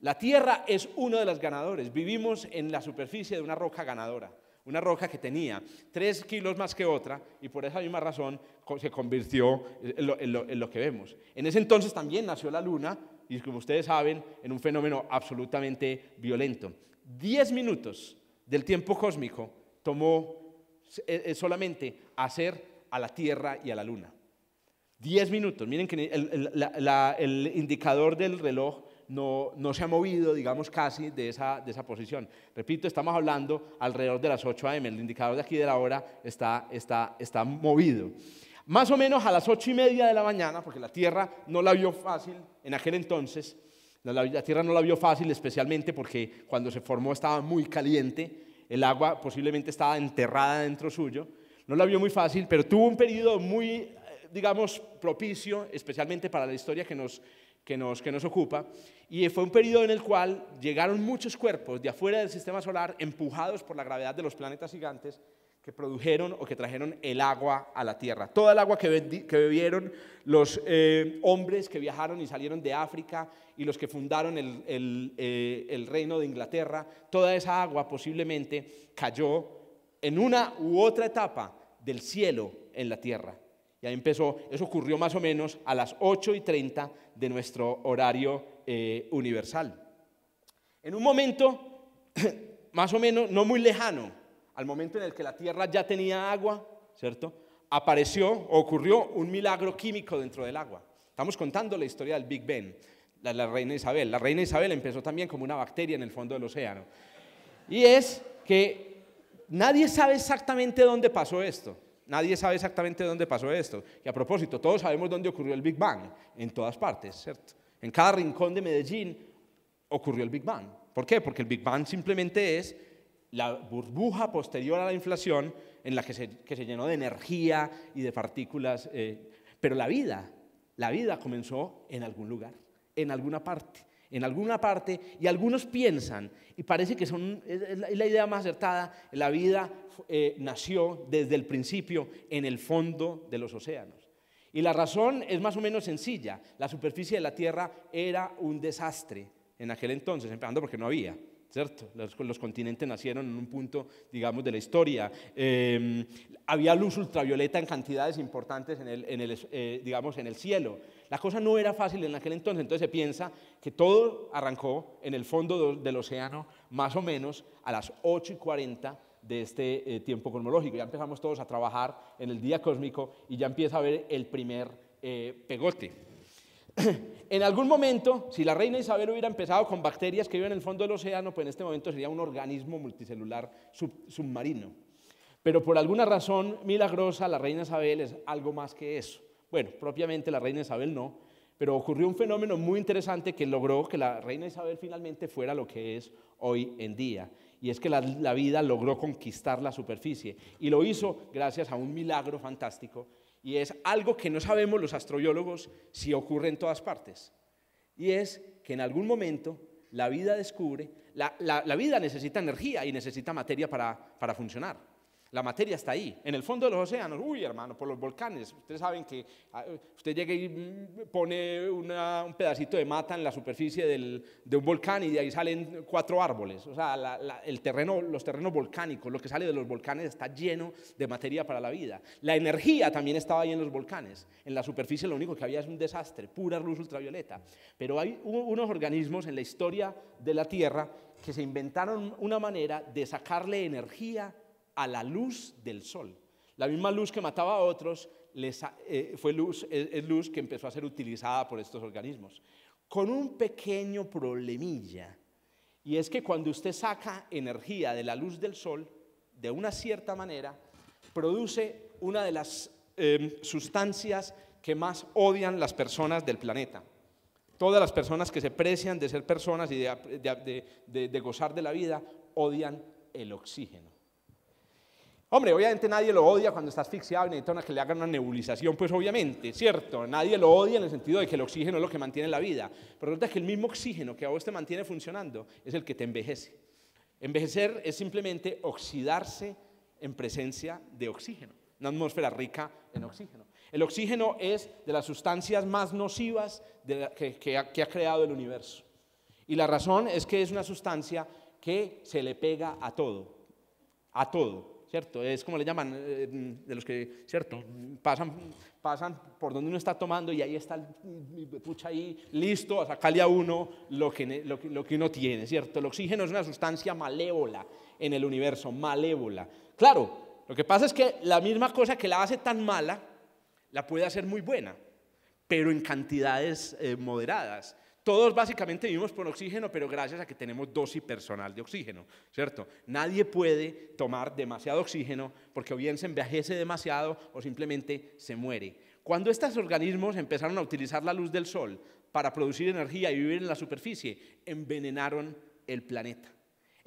Speaker 2: La Tierra es uno de los ganadores, vivimos en la superficie de una roca ganadora una roca que tenía tres kilos más que otra y por esa misma razón se convirtió en lo, que vemos. En ese entonces también nació la luna y como ustedes saben, en un fenómeno absolutamente violento. Diez minutos del tiempo cósmico tomó eh, eh, solamente hacer a la Tierra y a la Luna. Diez minutos. Miren que el indicador del reloj no, se ha movido, digamos, casi de esa, esa posición. Repito, estamos hablando alrededor de las 8 a.m. El indicador de aquí de la hora está, está, está movido. Más o menos a las 8 y media de la mañana, porque la Tierra no la vio fácil en aquel entonces, la, la Tierra no la vio fácil especialmente porque cuando se formó estaba muy caliente, el agua posiblemente estaba enterrada dentro suyo, no la vio muy fácil, pero tuvo un periodo muy eh, digamos, propicio, especialmente para la historia que nos, que nos, que nos ocupa. Y fue un periodo en el cual llegaron muchos cuerpos de afuera del sistema solar empujados por la gravedad de los planetas gigantes que produjeron o que trajeron el agua a la tierra. Toda el agua que, bebieron los eh, hombres que viajaron y salieron de África y los que fundaron eh, el reino de Inglaterra, toda esa agua posiblemente cayó en una u otra etapa del cielo en la tierra. Y ahí empezó, eso ocurrió más o menos a las 8 y 30 de nuestro horario eh, universal. En un momento, más o menos, no muy lejano, al momento en el que la Tierra ya tenía agua, ¿cierto? Apareció, ocurrió un milagro químico dentro del agua. Estamos contando la historia del Big Ben, la reina Isabel. La reina Isabel empezó también como una bacteria en el fondo del océano. Y es que nadie sabe exactamente dónde pasó esto. Nadie sabe exactamente dónde pasó esto. Y a propósito, todos sabemos dónde ocurrió el Big Bang, en todas partes, ¿cierto? En cada rincón de Medellín ocurrió el Big Bang. ¿Por qué? Porque el Big Bang simplemente es la burbuja posterior a la inflación en la que se, llenó de energía y de partículas. Eh, pero la vida, la vida comenzó en algún lugar, en alguna parte en alguna parte y algunos piensan, y parece que es la idea más acertada, la vida eh, nació desde el principio en el fondo de los océanos. Y la razón es más o menos sencilla, la superficie de la Tierra era un desastre en aquel entonces, empezando porque no había ¿cierto? Los, continentes nacieron en un punto, digamos, de la historia. Em, había luz ultravioleta en cantidades importantes en el, eh, digamos, en el cielo. La cosa no era fácil en aquel entonces, entonces se piensa que todo arrancó en el fondo del océano, más o menos a las 8 y 40 de este eh, tiempo cosmológico. Ya empezamos todos a trabajar en el día cósmico y ya empieza a ver el primer eh, pegote. en algún momento, si la reina Isabel hubiera empezado con bacterias que viven en el fondo del océano, pues en este momento sería un organismo multicelular submarino. Pero por alguna razón milagrosa, la reina Isabel es algo más que eso. Bueno, propiamente la reina Isabel no, pero ocurrió un fenómeno muy interesante que logró que la reina Isabel finalmente fuera lo que es hoy en día. Y es que la vida logró conquistar la superficie. Y lo hizo gracias a un milagro fantástico y es algo que no sabemos los astrobiólogos si ocurre en todas partes. Y es que en algún momento la vida descubre, la, vida necesita energía y necesita materia para funcionar. La materia está ahí, en el fondo de los océanos, uy hermano, por los volcanes. Ustedes saben que ah, usted llega y mm, pone un pedacito de mata en la superficie del, de un volcán y de ahí salen cuatro árboles. O sea, el terreno, los terrenos volcánicos, lo que sale de los volcanes está lleno de materia para la vida. La energía también estaba ahí en los volcanes. En la superficie lo único que había es un desastre, pura luz ultravioleta. Pero hay unos organismos en la historia de la Tierra que se inventaron una manera de sacarle energía a la luz del sol. La misma luz que mataba a otros les, eh, fue luz, es, luz que empezó a ser utilizada por estos organismos. Con un pequeño problemilla, y es que cuando usted saca energía de la luz del sol, de una cierta manera, produce una de las em, sustancias que más odian las personas del planeta. Todas las personas que se precian de ser personas y de, gozar de la vida odian el oxígeno. Hombre, obviamente nadie lo odia cuando está asfixiado y necesita que le hagan una nebulización, pues obviamente, cierto, nadie lo odia en el sentido de que el oxígeno es lo que mantiene la vida, pero resulta que el mismo oxígeno que a vos te mantiene funcionando es el que te envejece. Envejecer es simplemente oxidarse en presencia de oxígeno, una atmósfera rica en oxígeno. El oxígeno es de las sustancias más nocivas que ha creado el universo. Y la razón es que es una sustancia que se le pega a todo, a todo. ¿cierto? Es como le llaman, eh, de los que, ¿cierto? Pasan, pasan por donde uno está tomando y ahí está el pucha ahí, listo, a sacarle a uno lo que, lo, uno tiene, ¿cierto? El oxígeno es una sustancia malévola en el universo, malévola. Claro, lo que pasa es que la misma cosa que la hace tan mala, la puede hacer muy buena, pero en cantidades eh, moderadas. Todos básicamente vivimos por oxígeno, pero gracias a que tenemos dosis personal de oxígeno, ¿cierto? Nadie puede tomar demasiado oxígeno porque o bien se envejece demasiado o simplemente se muere. Cuando estos organismos empezaron a utilizar la luz del sol para producir energía y vivir en la superficie, envenenaron el planeta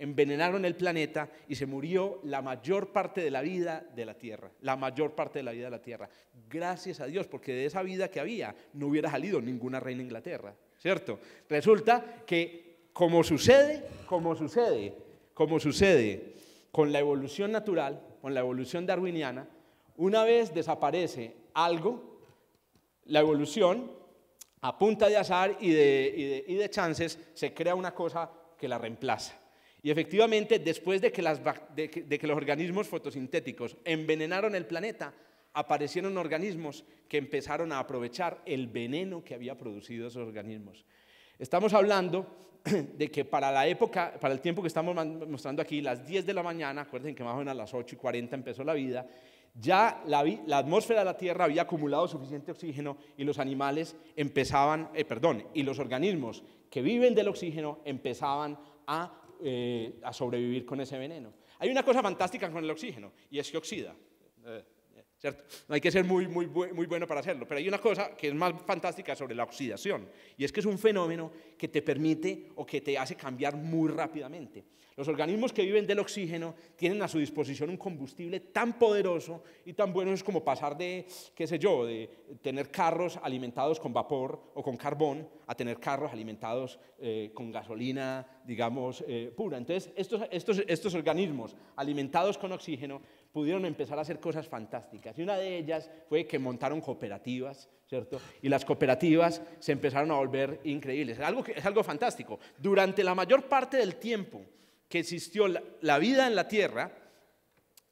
Speaker 2: envenenaron el planeta y se murió la mayor parte de la vida de la Tierra, la mayor parte de la vida de la Tierra. Gracias a Dios, porque de esa vida que había no hubiera salido ninguna reina Inglaterra, ¿cierto? Resulta que como sucede, como sucede, como sucede con la evolución natural, con la evolución darwiniana, una vez desaparece algo, la evolución a punta de azar y de, y de chances se crea una cosa que la reemplaza. Y efectivamente, después de que, los organismos fotosintéticos envenenaron el planeta, aparecieron organismos que empezaron a aprovechar el veneno que había producido esos organismos. Estamos hablando de que para la época, para el tiempo que estamos mostrando aquí, las 10 de la mañana, acuérdense que más o menos a las 8 y 40 empezó la vida, ya la, atmósfera de la Tierra había acumulado suficiente oxígeno y los animales empezaban, eh, perdón, y los organismos que viven del oxígeno empezaban a eh, a sobrevivir con ese veneno. Hay una cosa fantástica con el oxígeno y es que oxida. Eh, no hay que ser muy, muy, muy bueno para hacerlo. Pero hay una cosa que es más fantástica sobre la oxidación, y es que es un fenómeno que te permite o que te hace cambiar muy rápidamente. Los organismos que viven del oxígeno tienen a su disposición un combustible tan poderoso y tan bueno, es como pasar de, qué sé yo, de tener carros alimentados con vapor o con carbón a tener carros alimentados eh, con gasolina, digamos, eh, pura. Entonces, estos, estos, estos organismos alimentados con oxígeno pudieron empezar a hacer cosas fantásticas. Y una de ellas fue que montaron cooperativas, ¿cierto? Y las cooperativas se empezaron a volver increíbles. Es algo, es algo fantástico. Durante la mayor parte del tiempo que existió la vida en la tierra,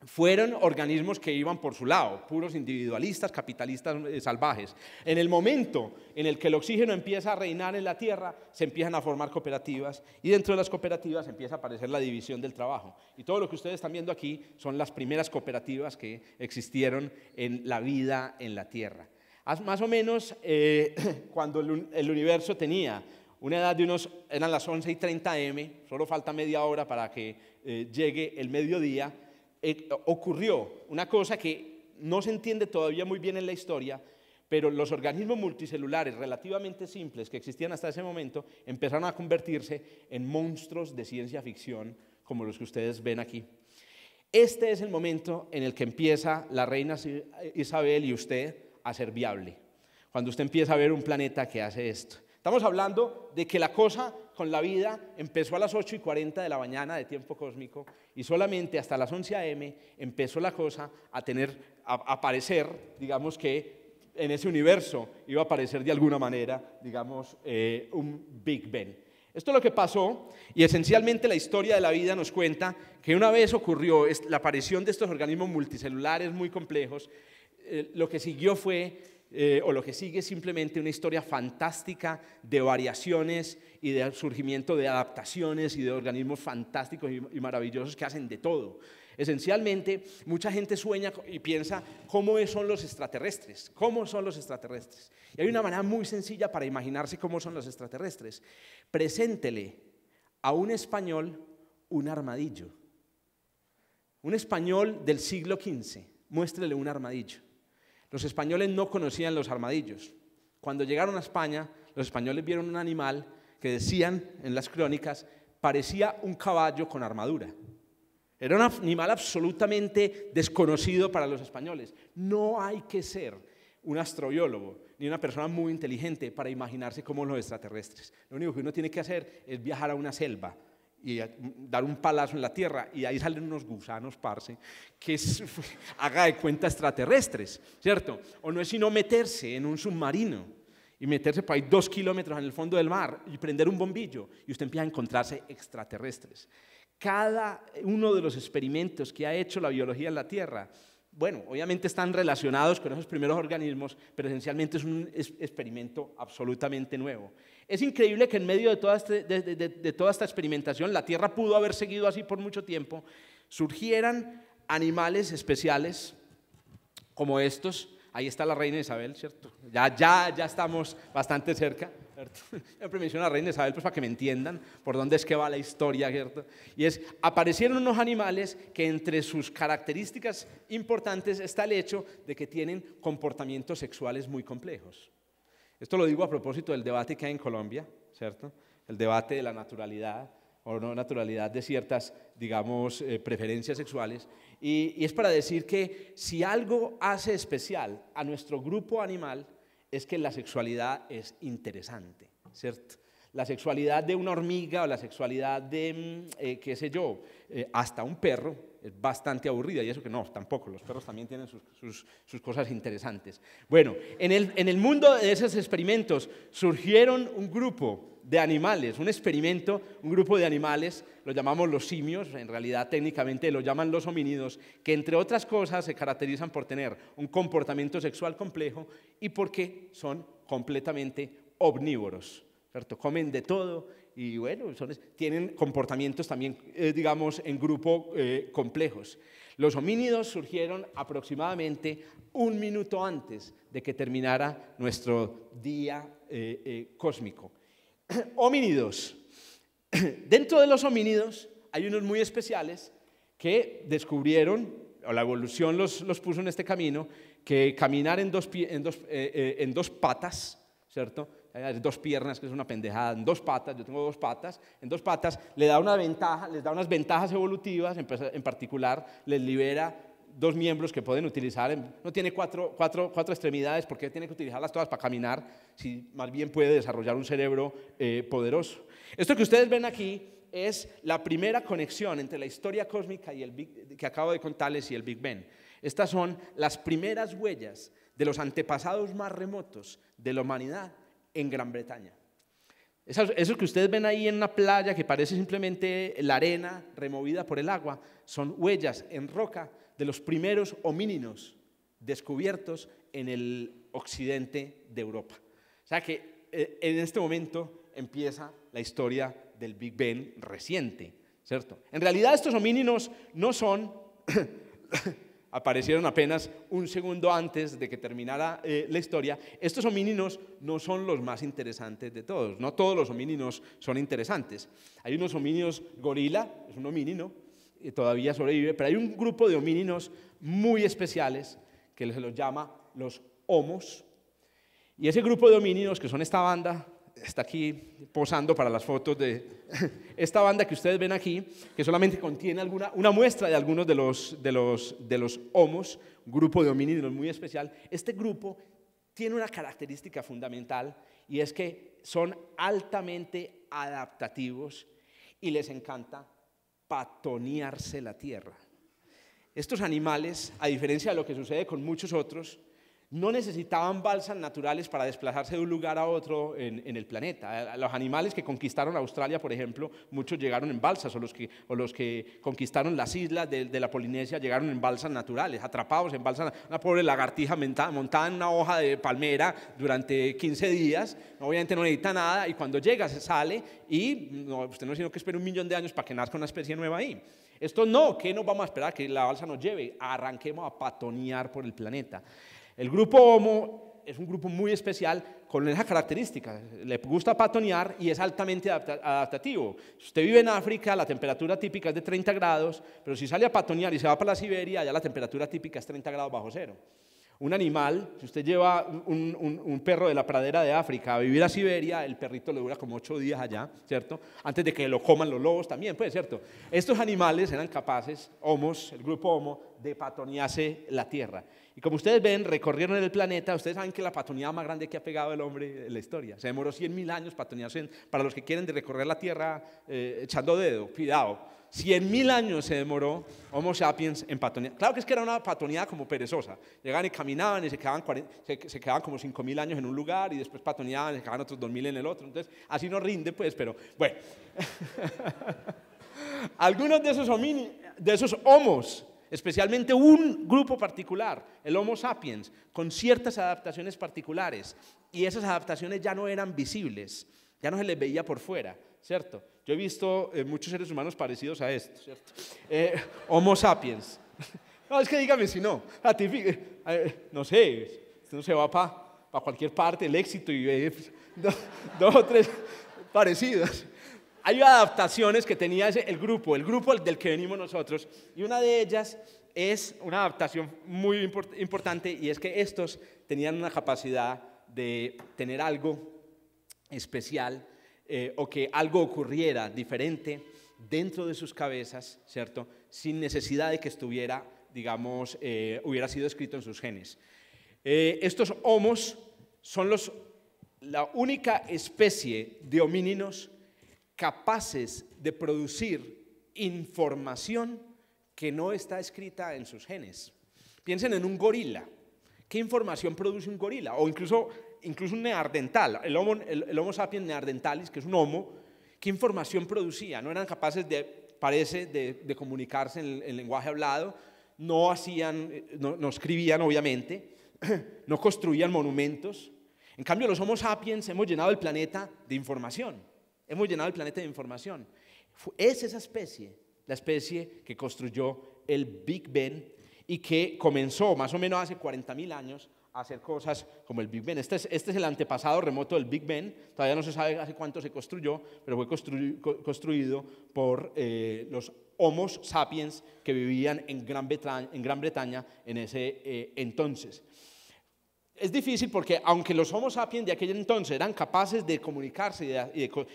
Speaker 2: fueron organismos que iban por su lado, puros individualistas, capitalistas eh, salvajes. En el momento en el que el oxígeno empieza a reinar en la tierra, se empiezan a formar cooperativas y dentro de las cooperativas empieza a aparecer la división del trabajo. Y todo lo que ustedes están viendo aquí son las primeras cooperativas que existieron en la vida en la tierra. Más o menos eh, cuando el universo tenía una edad de unos, eran las 11 y 30 M, solo falta media hora para que eh, llegue el mediodía, eh, ocurrió una cosa que no se entiende todavía muy bien en la historia, pero los organismos multicelulares relativamente simples que existían hasta ese momento empezaron a convertirse en monstruos de ciencia ficción como los que ustedes ven aquí. Este es el momento en el que empieza la reina Isabel y usted a ser viable. Cuando usted empieza a ver un planeta que hace esto. Estamos hablando de que la cosa con la vida empezó a las 8 y 40 de la mañana de tiempo cósmico y solamente hasta las 11 a.m. empezó la cosa a tener, a, aparecer, digamos que en ese universo iba a aparecer de alguna manera, digamos, eh, un Big Bang. Esto es lo que pasó y esencialmente la historia de la vida nos cuenta que una vez ocurrió la aparición de estos organismos multicelulares muy complejos, eh, lo que siguió fue eh, o lo que sigue es simplemente una historia fantástica de variaciones y de surgimiento de adaptaciones y de organismos fantásticos y maravillosos que hacen de todo. Esencialmente, mucha gente sueña y piensa cómo son los extraterrestres, cómo son los extraterrestres. Y hay una manera muy sencilla para imaginarse cómo son los extraterrestres. Preséntele a un español un armadillo. Un español del siglo XV, muéstrele un armadillo. Los españoles no conocían los armadillos. Cuando llegaron a España, los españoles vieron un animal que decían en las crónicas parecía un caballo con armadura. Era un animal absolutamente desconocido para los españoles. No hay que ser un astrobiólogo ni una persona muy inteligente para imaginarse como los extraterrestres. Lo único que uno tiene que hacer es viajar a una selva, y dar un palazo en la tierra y ahí salen unos gusanos, parce, que haga de cuenta extraterrestres, ¿cierto? O no es sino meterse en un submarino y meterse por ahí dos kilómetros en el fondo del mar y prender un bombillo y usted empieza a encontrarse extraterrestres. Cada uno de los experimentos que ha hecho la biología en la Tierra, bueno, obviamente están relacionados con esos primeros organismos, pero esencialmente es un experimento absolutamente nuevo. Es increíble que en medio este, de toda, esta experimentación, la Tierra pudo haber seguido así por mucho tiempo, surgieran animales especiales como estos. Ahí está la reina Isabel, ¿cierto? Ya, ya, ya estamos bastante cerca. ¿cierto? Siempre menciono a la reina Isabel pues, para que me entiendan por dónde es que va la historia, ¿cierto? Y es, aparecieron unos animales que entre sus características importantes está el hecho de que tienen comportamientos sexuales muy complejos. Esto lo digo a propósito del debate que hay en Colombia, ¿cierto? El debate de la naturalidad o no naturalidad de ciertas, digamos, eh, preferencias sexuales. Y, y es para decir que si algo hace especial a nuestro grupo animal es que la sexualidad es interesante, ¿cierto? La sexualidad de una hormiga o la sexualidad de, mm, eh, qué sé yo, eh, hasta un perro es bastante aburrida y eso que no, tampoco, los perros también tienen sus, cosas interesantes. Bueno, en el, mundo de esos experimentos surgieron un grupo de animales, un experimento, un grupo de animales, lo llamamos los simios, en realidad técnicamente lo llaman los homínidos, que entre otras cosas se caracterizan por tener un comportamiento sexual complejo y porque son completamente omnívoros. ¿cierto? Comen de todo y bueno, tienen comportamientos también, eh, digamos, en grupo eh, complejos. Los homínidos surgieron aproximadamente un minuto antes de que terminara nuestro día eh, cósmico. homínidos. Dentro de los homínidos hay unos muy especiales que descubrieron, o la evolución los, los puso en este camino, que caminar en dos, en dos, en dos patas, ¿cierto? dos piernas, que es una pendejada, en dos patas, yo tengo dos patas, en dos patas, le da una ventaja, les da unas ventajas evolutivas, en, particular les libera dos miembros que pueden utilizar, no tiene cuatro, cuatro, cuatro extremidades, porque tiene que utilizarlas todas para caminar? Si más bien puede desarrollar un cerebro eh, poderoso. Esto que ustedes ven aquí es la primera conexión entre la historia cósmica y el que acabo de contarles y el Big Bang. Estas son las primeras huellas de los antepasados más remotos de la humanidad en Gran Bretaña. Esos, que ustedes ven ahí en una playa que parece simplemente la arena removida por el agua, son huellas en roca de los primeros homínidos descubiertos en el occidente de Europa. O sea que eh, en este momento empieza la historia del Big Ben reciente, ¿cierto? En realidad estos homínidos no son aparecieron apenas un segundo antes de que terminara eh, la historia, estos homininos no son los más interesantes de todos. No todos los homininos son interesantes. Hay unos homínidos gorila, es un homínino, que todavía sobrevive, pero hay un grupo de homininos muy especiales que se los llama los homos. Y ese grupo de homininos que son esta banda está aquí posando para las fotos de esta banda que ustedes ven aquí, que solamente contiene una muestra de algunos de los, de los, de los homos, un grupo de homínidos muy especial. Este grupo tiene una característica fundamental y es que son altamente adaptativos y les encanta patonearse la tierra. Estos animales, a diferencia de lo que sucede con muchos otros, no necesitaban balsas naturales para desplazarse de un lugar a otro en, el planeta. Los animales que conquistaron Australia, por ejemplo, muchos llegaron en balsas, o los que, conquistaron las islas de, la Polinesia llegaron en balsas naturales, atrapados en balsas. Una pobre lagartija montada en una hoja de palmera durante 15 días, obviamente no necesita nada, y cuando llega se sale, y usted no sino que espera un millón de años para que nazca una especie nueva ahí. Esto no, ¿qué nos vamos a esperar? Que la balsa nos lleve. Arranquemos a patonear por el planeta. El grupo Homo es un grupo muy especial con esa características. Le gusta patonear y es altamente adaptativo. Si usted vive en África, la temperatura típica es de 30 grados, pero si sale a patonear y se va para la Siberia, allá la temperatura típica es 30 grados bajo cero. Un animal, si usted lleva un, perro de la pradera de África a vivir a Siberia, el perrito le dura como ocho días allá, ¿cierto? Antes de que lo coman los lobos también, pues, ¿cierto? Estos animales eran capaces, homos, el grupo homo, de patonearse la tierra. Y como ustedes ven, recorrieron el planeta, ustedes saben que la patoneada más grande que ha pegado el hombre en la historia. Se demoró 100.000 mil años patonearse, para los que quieren de recorrer la Tierra eh, echando dedo, cuidado. 100.000 mil años se demoró Homo sapiens en patonear. Claro que es que era una patoneada como perezosa. Llegaban y caminaban y se quedaban, se, como 5.000 mil años en un lugar y después patoneaban y se quedaban otros 2 mil en el otro. Entonces, así no rinde, pues, pero bueno. Algunos de esos, homini, de esos homos especialmente un grupo particular, el Homo sapiens, con ciertas adaptaciones particulares. Y esas adaptaciones ya no eran visibles, ya no se les veía por fuera, ¿cierto? Yo he visto eh, muchos seres humanos parecidos a esto, ¿cierto? Eh, Homo sapiens. No, es que dígame si no, a ti, eh, no sé, no se va para pa cualquier parte, el éxito y dos o tres parecidos hay adaptaciones que tenía ese, el grupo, el grupo del que venimos nosotros, y una de ellas es una adaptación muy importante y es que estos tenían una capacidad de tener algo especial eh, o que algo ocurriera diferente dentro de sus cabezas, ¿cierto? Sin necesidad de que estuviera, digamos, eh, hubiera sido escrito en sus genes. Eh, estos homos son los, la única especie de homíninos, capaces de producir información que no está escrita en sus genes. Piensen en un gorila. ¿Qué información produce un gorila? O incluso, incluso un neardental, el homo, sapiens neardentalis, que es un homo, ¿qué información producía? No eran capaces de, parece, de, comunicarse en, lenguaje hablado, no hacían, no escribían obviamente, no construían monumentos. En cambio, los homo sapiens hemos llenado el planeta de información. Hemos llenado el planeta de información. Es esa especie, la especie que construyó el Big Ben y que comenzó más o menos hace 40.000 años a hacer cosas como el Big Ben. Este, este es, el antepasado remoto del Big Ben. Todavía no se sabe hace cuánto se construyó, pero fue construido, por eh, los Homo sapiens que vivían en Gran Bretaña en, ese eh, entonces es difícil porque aunque los Homo sapiens de aquel entonces eran capaces de comunicarse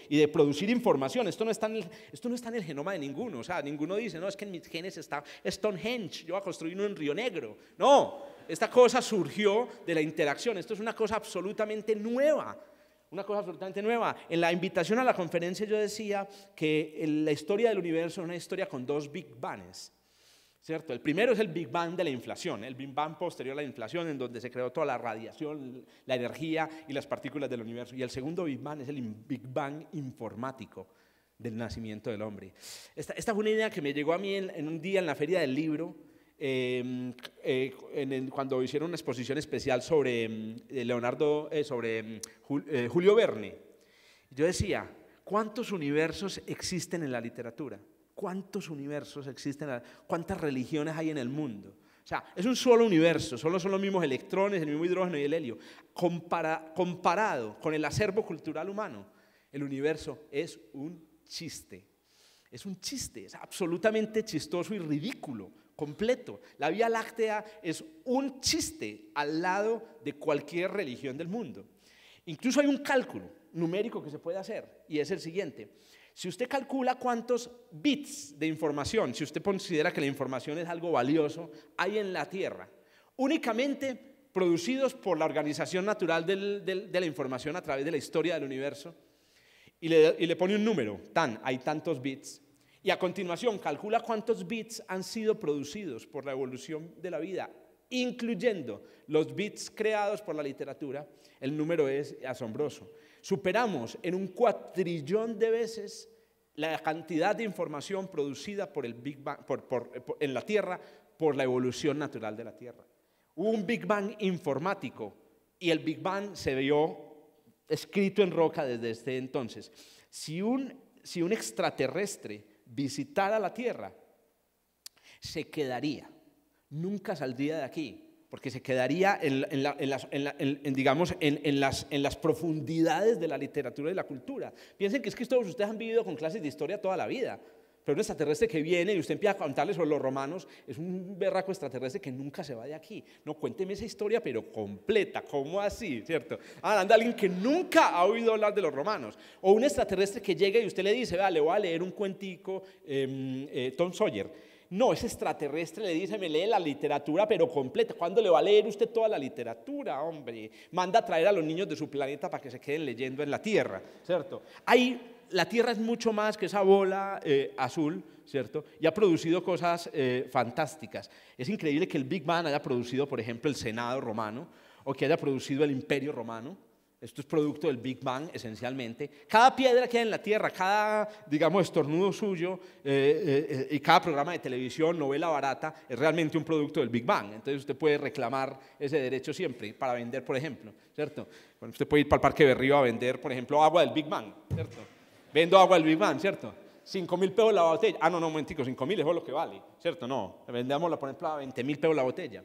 Speaker 2: y de, producir información, esto no, está en el, genoma de ninguno. O sea, ninguno dice, no, es que en mis genes está Stonehenge, yo voy a construir uno en Río Negro. No, esta cosa surgió de la interacción. Esto es una cosa absolutamente nueva. Una cosa absolutamente nueva. En la invitación a la conferencia yo decía que la historia del universo es una historia con dos Big Bangs. ¿cierto? El primero es el Big Bang de la inflación, el Big Bang posterior a la inflación, en donde se creó toda la radiación, la energía y las partículas del universo. Y el segundo Big Bang es el Big Bang informático del nacimiento del hombre. Esta, fue una idea que me llegó a mí en, un día en la feria del libro, em, eh, cuando hicieron una exposición especial sobre em, Leonardo, eh, sobre em, eh, Julio Verne. Yo decía, ¿cuántos universos existen en la literatura? ¿Cuántos universos existen? ¿Cuántas religiones hay en el mundo? O sea, es un solo universo, solo son los mismos electrones, el mismo hidrógeno y el helio. comparado con el acervo cultural humano, el universo es un chiste. Es un chiste, es absolutamente chistoso y ridículo, completo. La Vía Láctea es un chiste al lado de cualquier religión del mundo. Incluso hay un cálculo numérico que se puede hacer y es el siguiente. Si usted calcula cuántos bits de información, si usted considera que la información es algo valioso, hay en la Tierra, únicamente producidos por la organización natural de la información a través de la historia del universo, y le pone un número, tan, hay tantos bits, y a continuación calcula cuántos bits han sido producidos por la evolución de la vida, incluyendo los bits creados por la literatura, el número es asombroso. Superamos en un cuatrillón de veces la cantidad de información producida por el Big Bang, en la Tierra por la evolución natural de la Tierra. Hubo un Big Bang informático y el Big Bang se vio escrito en roca desde este entonces. Si un, si un extraterrestre visitara la Tierra, se quedaría, nunca saldría de aquí, porque se quedaría en, las, digamos, en, las, profundidades de la literatura y la cultura. Piensen que es que todos ustedes han vivido con clases de historia toda la vida, pero un extraterrestre que viene y usted empieza a contarle sobre los romanos, es un berraco extraterrestre que nunca se va de aquí. No, cuénteme esa historia, pero completa, ¿cómo así? ¿Cierto? Ah, anda alguien que nunca ha oído hablar de los romanos. O un extraterrestre que llega y usted le dice, vale, le voy a leer un cuentico, em, eh, Tom Sawyer. No, es extraterrestre, le dice, me lee la literatura, pero completa. ¿Cuándo le va a leer usted toda la literatura, hombre? Manda a traer a los niños de su planeta para que se queden leyendo en la Tierra, ¿cierto? Ahí la Tierra es mucho más que esa bola eh, azul, ¿cierto? Y ha producido cosas eh, fantásticas. Es increíble que el Big Bang haya producido, por ejemplo, el Senado romano o que haya producido el Imperio romano esto es producto del Big Bang, esencialmente. Cada piedra que hay en la Tierra, cada, digamos, estornudo suyo eh, eh, eh, y cada programa de televisión, novela barata, es realmente un producto del Big Bang. Entonces usted puede reclamar ese derecho siempre para vender, por ejemplo, ¿cierto? usted puede ir para el Parque Berrío a vender, por ejemplo, agua del Big Bang, ¿cierto? Vendo agua del Big Bang, ¿cierto? 5.000 mil pesos la botella. Ah, no, no, momentico, 5.000 es lo que vale, ¿cierto? No, vendemos, por ejemplo, a 20 mil pesos la botella.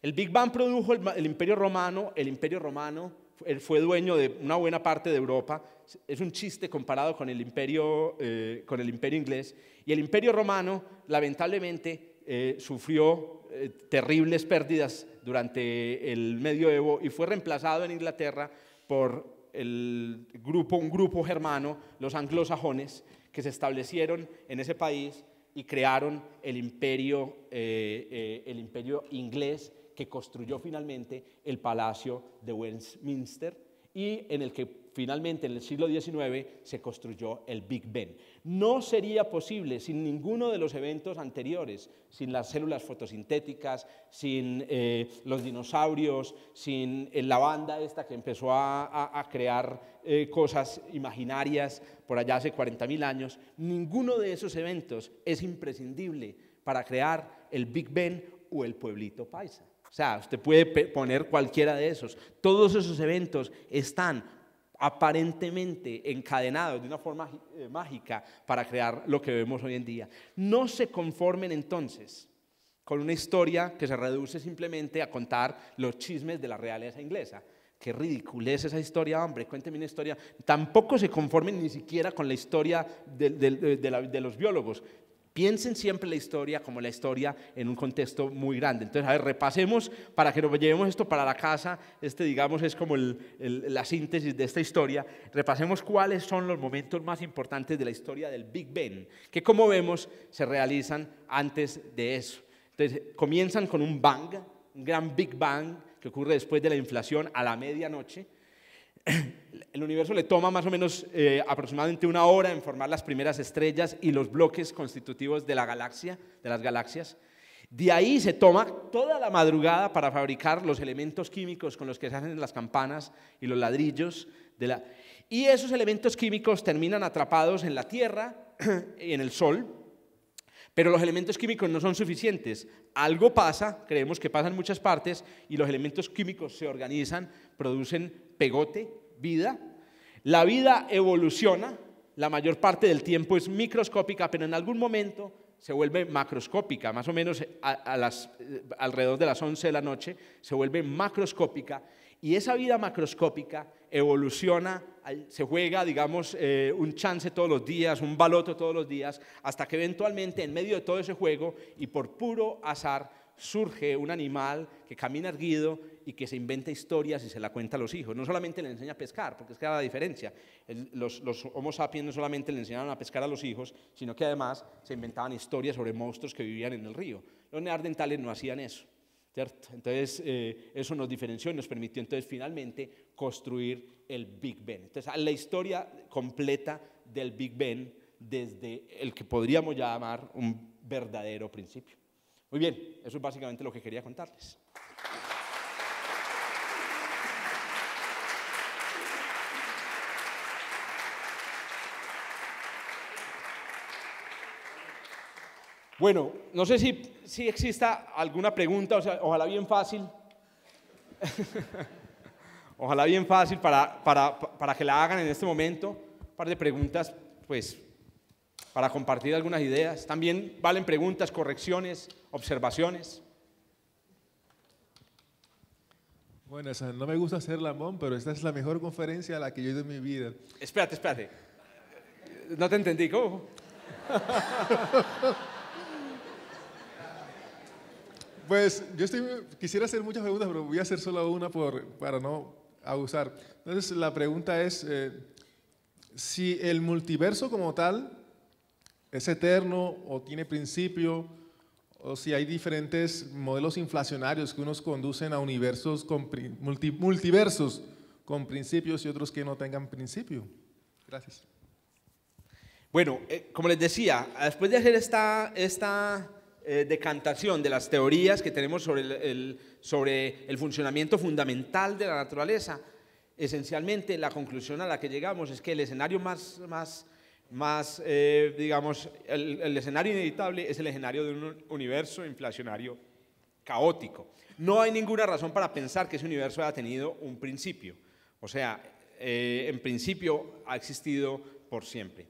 Speaker 2: El Big Bang produjo el Imperio Romano, el Imperio Romano él fue dueño de una buena parte de Europa, es un chiste comparado con el imperio, eh, con el imperio inglés, y el imperio romano lamentablemente eh, sufrió eh, terribles pérdidas durante el medioevo y fue reemplazado en Inglaterra por el grupo, un grupo germano, los anglosajones, que se establecieron en ese país y crearon el imperio, el imperio inglés que construyó finalmente el Palacio de Westminster y en el que finalmente en el siglo XIX se construyó el Big Ben. No sería posible sin ninguno de los eventos anteriores, sin las células fotosintéticas, sin eh, los dinosaurios, sin eh, la banda esta que empezó a, crear eh, cosas imaginarias por allá hace 40.000 años. Ninguno de esos eventos es imprescindible para crear el Big Ben o el pueblito paisa. O sea, usted puede poner cualquiera de esos. Todos esos eventos están aparentemente encadenados de una forma eh, mágica para crear lo que vemos hoy en día. No se conformen entonces con una historia que se reduce simplemente a contar los chismes de la realeza inglesa. Qué ridiculez esa historia, hombre, cuénteme una historia. Tampoco se conformen ni siquiera con la historia de los biólogos. Piensen siempre la historia como la historia en un contexto muy grande. Entonces, a ver, repasemos para que nos llevemos esto para la casa. Este, digamos, es como la síntesis de esta historia. Repasemos cuáles son los momentos más importantes de la historia del Big Bang, que como vemos se realizan antes de eso. Entonces, comienzan con un bang, un gran Big Bang que ocurre después de la inflación a la medianoche El universo le toma más o menos eh, aproximadamente una hora en formar las primeras estrellas y los bloques constitutivos de la galaxia, de las galaxias. De ahí se toma toda la madrugada para fabricar los elementos químicos con los que se hacen las campanas y los ladrillos. Y esos elementos químicos terminan atrapados en la Tierra y en el Sol, pero los elementos químicos no son suficientes. Algo pasa, creemos que pasan muchas partes, y los elementos químicos se organizan, producen pegote, vida. La vida evoluciona, la mayor parte del tiempo es microscópica, pero en algún momento se vuelve macroscópica, más o menos eh, alrededor de las 11 de la noche, se vuelve macroscópica, y esa vida macroscópica evoluciona, se juega, digamos, eh, un chance todos los días, un baloto todos los días, hasta que eventualmente en medio de todo ese juego y por puro azar surge un animal que camina erguido y que se inventa historias y se la cuenta a los hijos. No solamente le enseña a pescar, porque es que era la diferencia. los, los, Homo sapiens no solamente le enseñaron a pescar a los hijos, sino que además se inventaban historias sobre monstruos que vivían en el río. Los neandertales no hacían eso. ¿cierto? Entonces, eh, eso nos diferenció y nos permitió entonces finalmente construir el Big Ben. Entonces, la historia completa del Big Ben desde el que podríamos llamar un verdadero principio. Muy bien, eso es básicamente lo que quería contarles. Bueno, no sé si, si exista alguna pregunta, o sea, ojalá bien fácil. ojalá bien fácil para, para, para que la hagan en este momento. Un par de preguntas, pues, para compartir algunas ideas. También valen preguntas, correcciones, observaciones.
Speaker 1: Bueno, no me gusta hacer lamón, pero esta es la mejor conferencia a la que yo he ido
Speaker 2: en mi vida. Espérate, espérate. No te entendí, ¿cómo?
Speaker 1: pues yo quisiera hacer muchas preguntas, pero voy a hacer solo una por, para no abusar. Entonces la pregunta es, eh, si el multiverso como tal es eterno o tiene principio, o si hay diferentes modelos inflacionarios que unos conducen a universos multiversos con principios y otros que no tengan principio. Gracias.
Speaker 2: Bueno, eh, como les decía, después de hacer esta, esta eh, decantación de las teorías que tenemos sobre el, sobre el funcionamiento fundamental de la naturaleza, esencialmente la conclusión a la que llegamos es que el escenario más, eh, digamos, el, escenario inevitable es el escenario de un universo inflacionario caótico. No hay ninguna razón para pensar que ese universo haya tenido un principio. O sea, eh, en principio ha existido por siempre.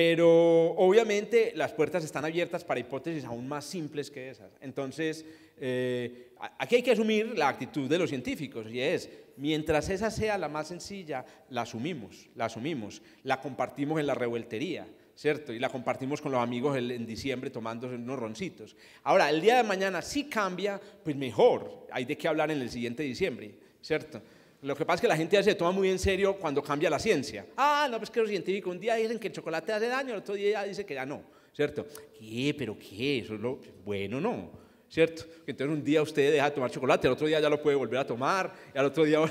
Speaker 2: Pero obviamente las puertas están abiertas para hipótesis aún más simples que esas. Entonces, eh, aquí hay que asumir la actitud de los científicos y es, mientras esa sea la más sencilla, la asumimos, la asumimos, la compartimos en la revueltería, ¿cierto? Y la compartimos con los amigos en diciembre tomándose unos roncitos. Ahora, el día de mañana sí cambia, pues mejor, hay de qué hablar en el siguiente diciembre, ¿cierto? Lo que pasa es que la gente ya se toma muy en serio cuando cambia la ciencia. Ah, no, pues que los científicos un día dicen que el chocolate hace daño, el otro día ya dice que ya no, ¿cierto? ¿Qué? ¿Pero qué? Eso bueno, no, ¿cierto? Entonces un día usted deja de tomar chocolate, el otro día ya lo puede volver a tomar, y al otro día...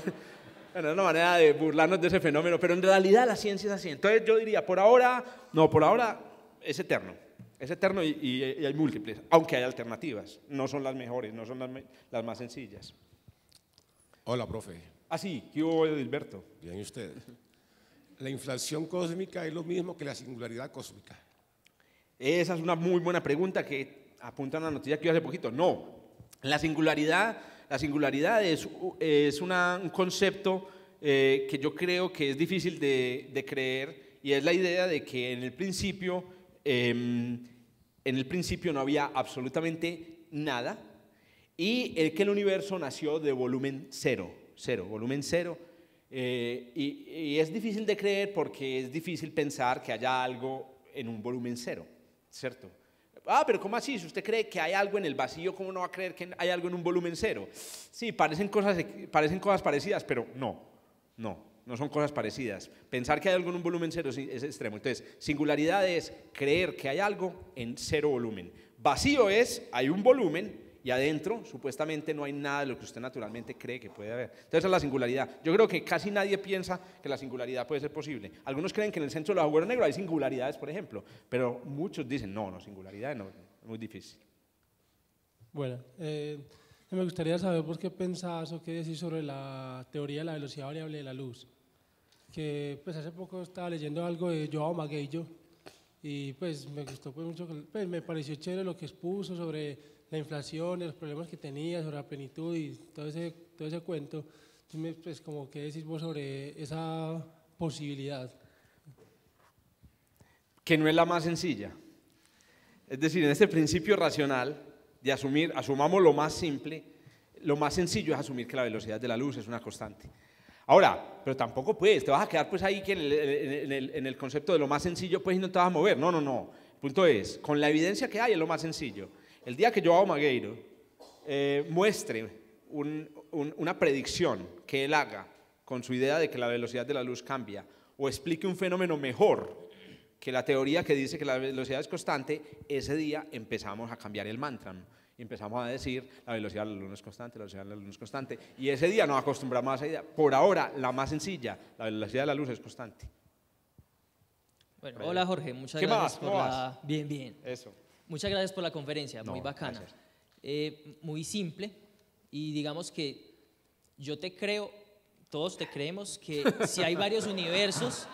Speaker 2: Bueno, es una manera de burlarnos de ese fenómeno, pero en realidad la ciencia es así. Entonces yo diría, por ahora, no, por ahora es eterno. Es eterno y, hay múltiples, aunque hay alternativas. No son las mejores, no son las más sencillas. Hola, profe. Así, ah, ¿qué hubo, Edilberto? Bien, ustedes. La inflación cósmica es lo mismo que la singularidad cósmica. Esa es una muy buena pregunta que apunta a la noticia que yo hace poquito. No, la singularidad, la singularidad es, un concepto eh, que yo creo que es difícil de, creer y es la idea de que en el principio, em, en el principio no había absolutamente nada y el que el universo nació de volumen cero cero, volumen cero. Eh, y, es difícil de creer porque es difícil pensar que haya algo en un volumen cero, ¿cierto? Ah, pero ¿cómo así? Si usted cree que hay algo en el vacío, ¿cómo no va a creer que hay algo en un volumen cero? Sí, parecen cosas, parecen cosas parecidas, pero no, no, no son cosas parecidas. Pensar que hay algo en un volumen cero es extremo. Entonces, singularidad es creer que hay algo en cero volumen. Vacío es, hay un volumen, y adentro supuestamente no hay nada de lo que usted naturalmente cree que puede haber. Entonces es la singularidad. Yo creo que casi nadie piensa que la singularidad puede ser posible. Algunos creen que en el centro del agujero negro hay singularidades, por ejemplo, pero muchos dicen, no, no, singularidades no, es muy difícil. Bueno, eh, me gustaría saber por qué pensás o qué decís sobre la teoría de la velocidad variable de la luz, que pues hace poco estaba leyendo algo de Joao Magueyo y pues me gustó pues, mucho, pues, me pareció chévere lo que expuso sobre la inflación, los problemas que tenía sobre la plenitud y todo ese, todo ese cuento. dime pues, como, ¿qué decís vos sobre esa posibilidad? Que no es la más sencilla. Es decir, en este principio racional de asumir, asumamos lo más simple, lo más sencillo es asumir que la velocidad de la luz es una constante. Ahora, pero tampoco puedes, te vas a quedar pues ahí que en el, concepto de lo más sencillo pues no te vas a mover. No, no, no. El punto es, con la evidencia que hay es lo más sencillo el día que Joao Magueiro eh, muestre una predicción que él haga con su idea de que la velocidad de la luz cambia o explique un fenómeno mejor que la teoría que dice que la velocidad es constante, ese día empezamos a cambiar el mantra. Y empezamos a decir, la velocidad de la luz es constante, la velocidad de la luz es constante. Y ese día nos acostumbramos a esa idea. Por ahora, la más sencilla, la velocidad de la luz es
Speaker 1: constante. Bueno, hola Jorge, muchas gracias Bien, bien. Eso. Muchas gracias por la conferencia, muy bacana. Eh, muy simple y digamos que yo te creo, todos te creemos que si hay varios universos,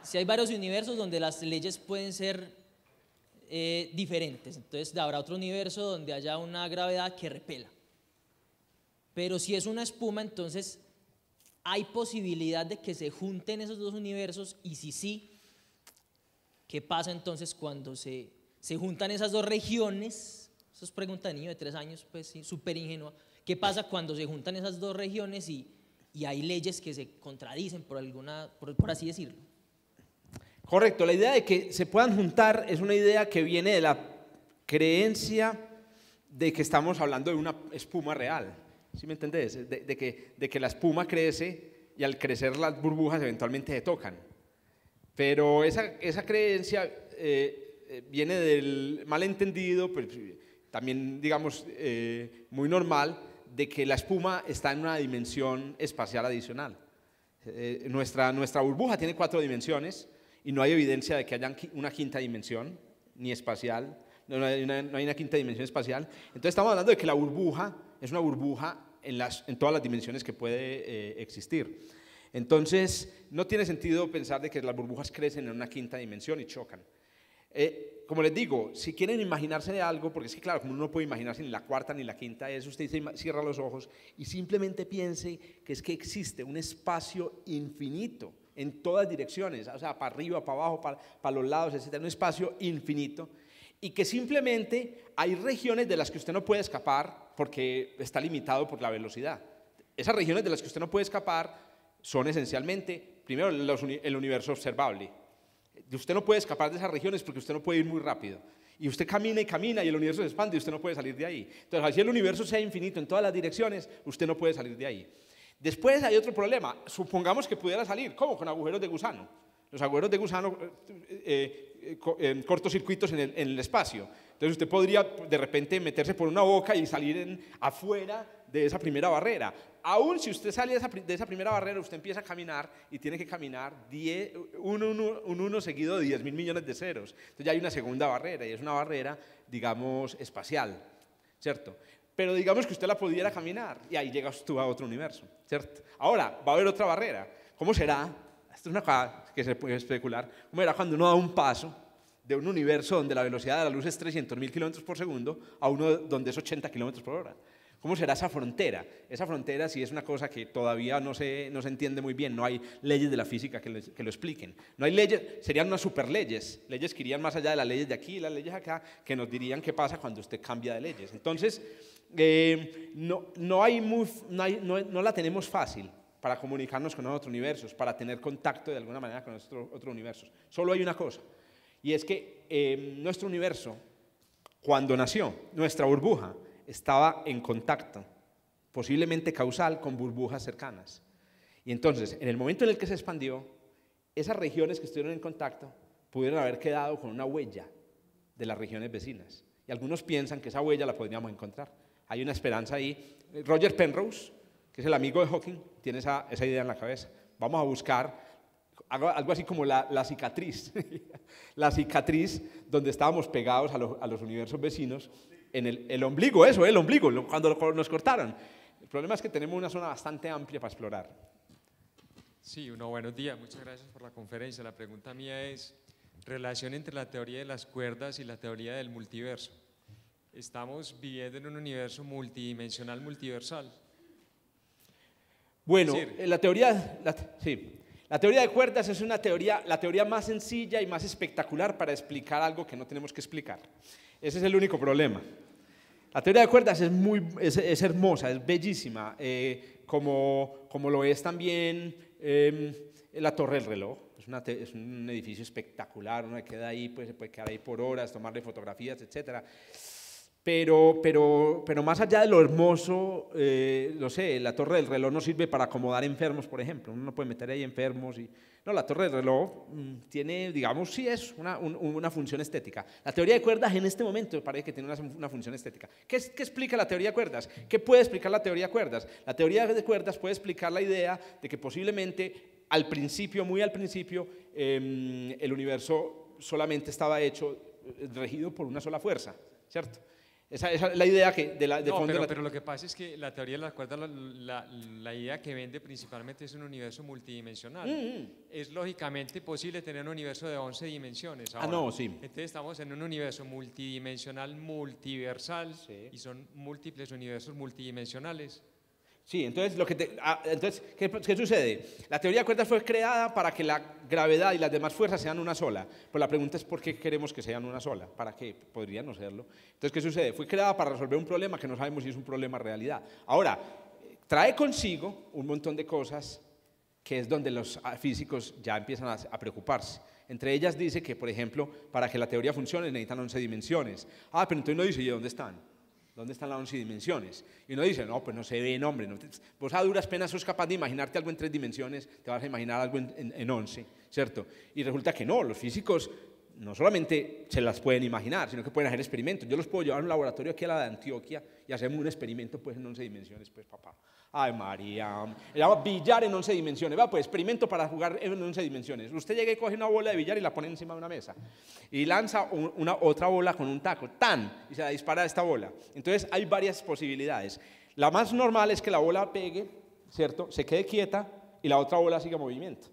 Speaker 1: si hay varios universos donde las leyes pueden ser eh, diferentes, entonces habrá otro universo donde haya una gravedad que repela. Pero si es una espuma, entonces hay posibilidad de que se junten esos dos universos y si sí, ¿qué pasa entonces cuando se se juntan esas dos regiones, eso es pregunta de niño de tres años, pues sí, súper ingenua, ¿qué pasa cuando se juntan esas dos regiones y, hay leyes que se contradicen por, alguna, por, así decirlo?
Speaker 2: Correcto, la idea de que se puedan juntar es una idea que viene de la creencia de que estamos hablando de una espuma real, ¿sí me entendés? De, que, de que la espuma crece y al crecer las burbujas eventualmente se tocan. Pero esa, esa creencia eh, eh, viene del malentendido, pero pues, también digamos eh, muy normal, de que la espuma está en una dimensión espacial adicional. Eh, nuestra, nuestra burbuja tiene cuatro dimensiones y no hay evidencia de que haya una quinta dimensión, ni espacial, no hay, una, quinta dimensión espacial. Entonces estamos hablando de que la burbuja es una burbuja en, en todas las dimensiones que puede existir. Entonces, no tiene sentido pensar de que las burbujas crecen en una quinta dimensión y chocan. Eh, como les digo, si quieren imaginarse algo, porque es que claro, como uno no puede imaginarse ni la cuarta ni la quinta, eso usted cierra los ojos y simplemente piense que es que existe un espacio infinito en todas direcciones, o sea, para arriba, para abajo, para, los lados, etc. Un espacio infinito y que simplemente hay regiones de las que usted no puede escapar porque está limitado por la velocidad. Esas regiones de las que usted no puede escapar son esencialmente, primero, el universo observable, Usted no puede escapar de esas regiones porque usted no puede ir muy rápido. Y usted camina y camina y el universo se expande y usted no puede salir de ahí. Entonces, así el universo sea infinito en todas las direcciones, usted no puede salir de ahí. Después hay otro problema. Supongamos que pudiera salir, ¿cómo? Con agujeros de gusano. Los agujeros de gusano, eh, eh, eh, en cortos cortocircuitos en el, espacio. Entonces usted podría de repente meterse por una boca y salir afuera de esa primera barrera aún si usted sale de esa, primera barrera, usted empieza a caminar y tiene que caminar un uno seguido de 10.000 mil millones de ceros. Entonces ya hay una segunda barrera y es una barrera, digamos, espacial, ¿cierto? Pero digamos que usted la pudiera caminar y ahí llegas tú a otro universo, ¿cierto? Ahora, va a haber otra barrera. ¿Cómo será? Esto es una cosa que se puede especular. ¿Cómo será cuando uno da un paso de un universo donde la velocidad de la luz es 300.000 mil kilómetros por segundo a uno donde es 80 kilómetros por hora? ¿Cómo será esa frontera? Esa frontera si es una cosa que todavía no se, no entiende muy bien, no hay leyes de la física que lo, expliquen. No hay leyes, serían unas super leyes que irían más allá de las leyes de aquí y las leyes acá, que nos dirían qué pasa cuando usted cambia de leyes. Entonces, eh, no, no, hay no, la tenemos fácil para comunicarnos con otros universos, para tener contacto de alguna manera con otros universos. Solo hay una cosa, y es que eh, nuestro universo, cuando nació, nuestra burbuja, estaba en contacto, posiblemente causal, con burbujas cercanas. Y entonces, en el momento en el que se expandió, esas regiones que estuvieron en contacto pudieron haber quedado con una huella de las regiones vecinas. Y algunos piensan que esa huella la podríamos encontrar. Hay una esperanza ahí. Roger Penrose, que es el amigo de Hawking, tiene esa, idea en la cabeza. Vamos a buscar algo así como la, cicatriz, la cicatriz donde estábamos pegados a los universos vecinos en el, ombligo, eso, el ombligo, cuando nos cortaron. El problema es que tenemos una zona bastante amplia para explorar.
Speaker 1: Sí, uno, buenos días, muchas gracias por la conferencia. La pregunta mía es, relación entre la teoría de las cuerdas y la teoría del multiverso. Estamos viviendo en un universo multidimensional, multiversal.
Speaker 2: Bueno, eh, la teoría, sí, la teoría de cuerdas es una teoría, la teoría más sencilla y más espectacular para explicar algo que no tenemos que explicar. Ese es el único problema. La teoría de cuerdas es, muy, es, hermosa, es bellísima, eh, como, como lo es también em, la torre del reloj. Es, un edificio espectacular, uno queda ahí, pues, se puede quedar ahí por horas, tomarle fotografías, etcétera. Pero, pero, pero más allá de lo hermoso, eh, no sé, la torre del reloj no sirve para acomodar enfermos, por ejemplo. Uno no puede meter ahí enfermos. Y... No, la torre del reloj mm, tiene, digamos, sí es una, una función estética. La teoría de cuerdas en este momento parece que tiene una, una función estética. ¿Qué, explica la teoría de cuerdas? ¿Qué puede explicar la teoría de cuerdas? La teoría de cuerdas puede explicar la idea de que posiblemente al principio, muy al principio, em, el universo solamente estaba hecho, eh, regido por una sola fuerza, ¿cierto? Esa, es la idea que de, la, de pero,
Speaker 1: lo que pasa es que la teoría de la cuerda, la, idea que vende principalmente es un universo multidimensional. Mm, mm. Es lógicamente posible tener un universo de 11 dimensiones. Ah, Ahora. Ah, no, sí. Entonces estamos en un universo multidimensional, multiversal, y son múltiples universos multidimensionales.
Speaker 2: Sí, entonces, lo que ah, entonces ¿qué, sucede? La teoría de cuerdas fue creada para que la gravedad y las demás fuerzas sean una sola. Pues la pregunta es por qué queremos que sean una sola, para qué Podría no serlo. Entonces, ¿qué sucede? Fue creada para resolver un problema que no sabemos si es un problema realidad. Ahora, trae consigo un montón de cosas que es donde los ah, físicos ya empiezan a, a preocuparse. Entre ellas dice que, por ejemplo, para que la teoría funcione necesitan 11 dimensiones. Ah, pero entonces no dice, ¿y dónde están? ¿Dónde están las 11 dimensiones? Y uno dice, no, pues no se ve en hombre. Vos a duras penas sos capaz de imaginarte algo en tres dimensiones, te vas a imaginar algo en, once, ¿cierto? Y resulta que no, los físicos no solamente se las pueden imaginar, sino que pueden hacer experimentos. Yo los puedo llevar a un laboratorio aquí a la de Antioquia y hacemos un experimento pues en once dimensiones, pues papá. Ay, María. el billar en 11 dimensiones. Va, pues experimento para jugar en 11 dimensiones. Usted llega y coge una bola de billar y la pone encima de una mesa. Y lanza una, otra bola con un taco. Tan. Y se la dispara esta bola. Entonces hay varias posibilidades. La más normal es que la bola pegue, ¿cierto? Se quede quieta y la otra bola siga movimiento.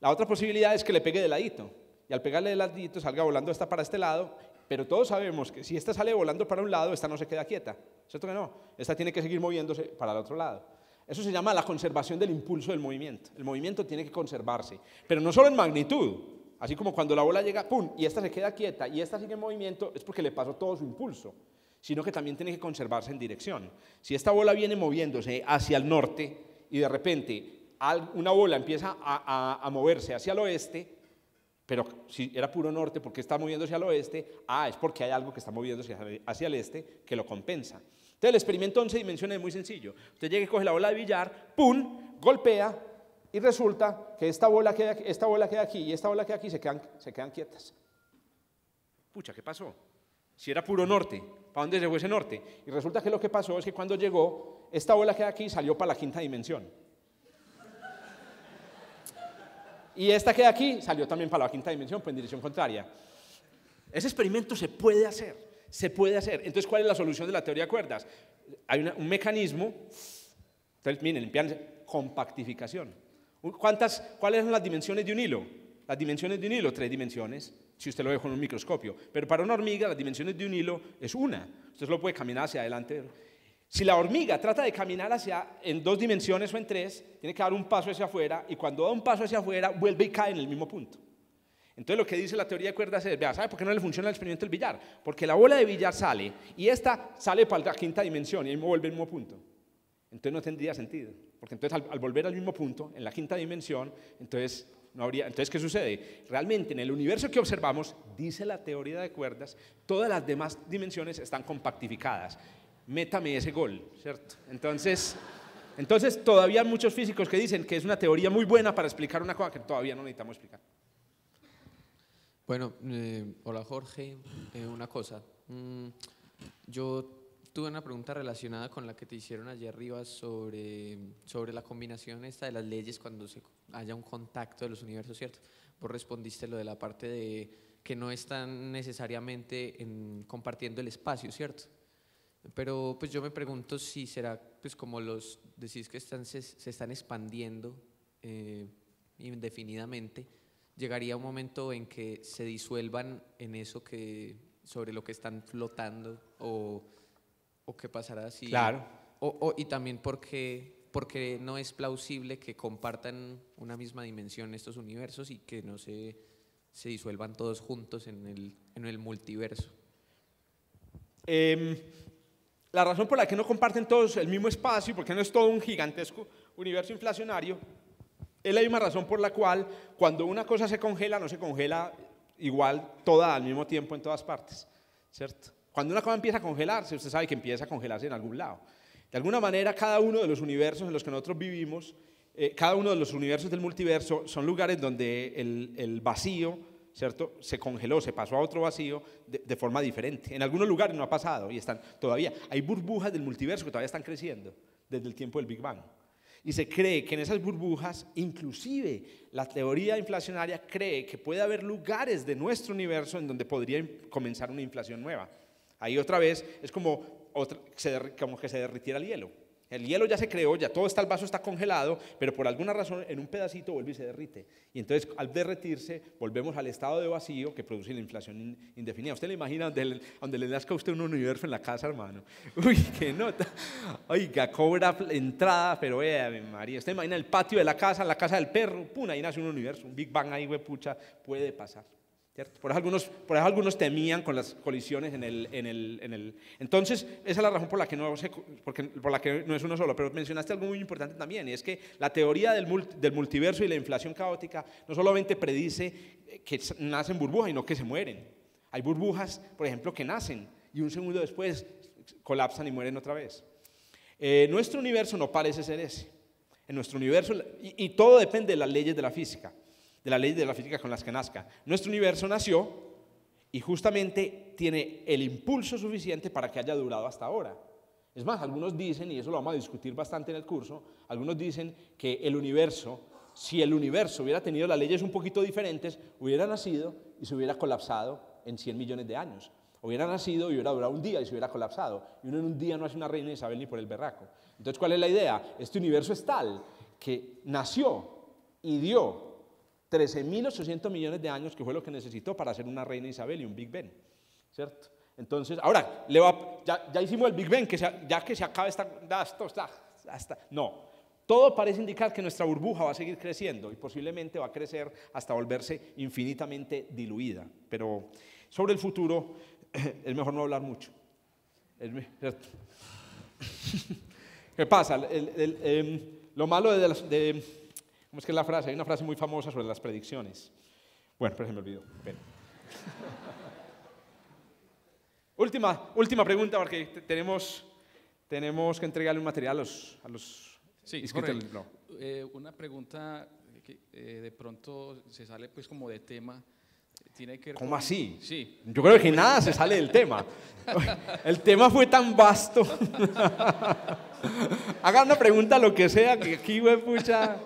Speaker 2: La otra posibilidad es que le pegue de ladito. Y al pegarle de ladito salga volando esta para este lado pero todos sabemos que si esta sale volando para un lado, esta no se queda quieta. ¿Cierto que no? Esta tiene que seguir moviéndose para el otro lado. Eso se llama la conservación del impulso del movimiento. El movimiento tiene que conservarse, pero no solo en magnitud. Así como cuando la bola llega, ¡pum! Y esta se queda quieta y esta sigue en movimiento, es porque le pasó todo su impulso, sino que también tiene que conservarse en dirección. Si esta bola viene moviéndose hacia el norte y de repente una bola empieza a, a moverse hacia el oeste, pero si era puro norte, ¿por qué está moviéndose al oeste? Ah, es porque hay algo que está moviéndose hacia el este que lo compensa. Entonces el experimento 11 dimensiones es muy sencillo. Usted llega y coge la bola de billar, ¡pum!, golpea y resulta que esta bola queda, esta bola queda aquí y esta bola queda aquí se quedan, se quedan quietas. Pucha, ¿qué pasó? Si era puro norte, ¿para dónde se fue ese norte? Y resulta que lo que pasó es que cuando llegó, esta bola queda aquí salió para la quinta dimensión. y esta que de aquí salió también para la quinta dimensión, pues en dirección contraria. Ese experimento se puede hacer, se puede hacer. Entonces, ¿cuál es la solución de la teoría de cuerdas? Hay un mecanismo, entonces, miren, limpian, compactificación. ¿Cuántas, ¿Cuáles son las dimensiones de un hilo? Las dimensiones de un hilo, tres dimensiones, si usted lo ve con un microscopio. Pero para una hormiga, las dimensiones de un hilo es una. Usted lo puede caminar hacia adelante. Si la hormiga trata de caminar hacia en dos dimensiones o en tres, tiene que dar un paso hacia afuera y cuando da un paso hacia afuera vuelve y cae en el mismo punto. Entonces lo que dice la teoría de cuerdas es, vea, ¿sabe por qué no le funciona el experimento del billar? Porque la bola de billar sale y esta sale para la quinta dimensión y ahí vuelve al mismo punto. Entonces no tendría sentido, porque entonces al, al, volver al mismo punto, en la quinta dimensión, entonces no habría, entonces ¿qué sucede? Realmente en el universo que observamos, dice la teoría de cuerdas, todas las demás dimensiones están compactificadas métame ese gol, ¿cierto? Entonces, entonces todavía hay muchos físicos que dicen que es una teoría muy buena para explicar una cosa que todavía no necesitamos explicar.
Speaker 1: Bueno, eh, hola Jorge, eh, una cosa. Mm, yo tuve una pregunta relacionada con la que te hicieron allá arriba sobre, sobre la combinación esta de las leyes cuando se haya un contacto de los universos, ¿cierto? Vos respondiste lo de la parte de que no están necesariamente compartiendo el espacio, ¿cierto? Pero pues yo me pregunto si será, pues como los decís que están, se, están expandiendo eh, indefinidamente, llegaría un momento en que se disuelvan en eso que sobre lo que están flotando o, o qué pasará si... Claro. y también porque, porque no es plausible que compartan una misma dimensión estos universos y que no se, se disuelvan todos juntos en el, en el multiverso. Eh, la razón por la que no comparten todos el mismo espacio,
Speaker 2: porque no es todo un gigantesco universo inflacionario, es la misma razón por la cual cuando una cosa se congela, no se congela igual toda al mismo tiempo en todas partes, ¿cierto? Cuando una cosa empieza a congelarse, usted sabe que empieza a congelarse en algún lado. De alguna manera, cada uno de los universos en los que nosotros vivimos, eh, cada uno de los universos del multiverso, son lugares donde el vacío ¿cierto? Se congeló, se pasó a otro vacío de, forma diferente. En algunos lugares no ha pasado y están todavía. Hay burbujas del multiverso que todavía están creciendo desde el tiempo del Big Bang. Y se cree que en esas burbujas, inclusive la teoría inflacionaria cree que puede haber lugares de nuestro universo en donde podría em, comenzar una inflación nueva. Ahí otra vez es como, como que se derritiera el hielo el hielo ya se creó, ya todo está, el vaso está congelado, pero por alguna razón en un pedacito vuelve y se derrite. Y entonces al derretirse volvemos al estado de vacío que produce la inflación indefinida. ¿Usted le imagina donde le, nazca a usted un universo en la casa, hermano? Uy, qué nota. Oiga, cobra entrada, pero vea María, usted imagina el patio de la casa, la casa del perro, pum, ahí nace un universo, un Big Bang ahí, pucha, puede pasar. Por eso algunos, por algunos temían con las colisiones en el, Entonces, esa es la razón por la, que no es uno solo. Pero mencionaste algo muy importante también, y es que la teoría del, multiverso y la inflación caótica no solamente predice que nacen burbujas, y no que se mueren. Hay burbujas, por ejemplo, que nacen y un segundo después colapsan y mueren otra vez. Eh, nuestro universo no parece ser ese. En nuestro universo, y todo depende de las leyes de la física de la ley de la física con las que nazca. Nuestro universo nació y justamente tiene el impulso suficiente para que haya durado hasta ahora. Es más, algunos dicen, y eso lo vamos a discutir bastante en el curso, algunos dicen que el universo, si el universo hubiera tenido las leyes un poquito diferentes, hubiera nacido y se hubiera colapsado en 100 millones de años. Hubiera nacido y hubiera durado un día y se hubiera colapsado. Y uno en un día no hace una reina Isabel ni por el berraco. Entonces, ¿cuál es la idea? Este universo es tal que nació y dio 13.800 millones de años, que fue lo que necesitó para hacer una reina Isabel y un Big Ben, ¿cierto? Entonces, ahora, ya, hicimos el Big Ben, que ya que se acaba esta... no, todo parece indicar que nuestra burbuja va a seguir creciendo y posiblemente va a crecer hasta volverse infinitamente diluida. Pero sobre el futuro es mejor no hablar mucho. ¿Qué pasa? Em, lo malo de, de es que la frase? Hay una frase muy famosa sobre las predicciones. Bueno, pero se me olvidó. última, última pregunta, porque tenemos, tenemos que entregarle un material a los,
Speaker 1: a los sí, eh, una pregunta que eh, de pronto se sale pues como de tema. Tiene que ¿Cómo así? Sí. Yo creo que nada se sale del tema. El tema fue tan vasto.
Speaker 2: Hagan una pregunta, lo que sea, que aquí, pucha.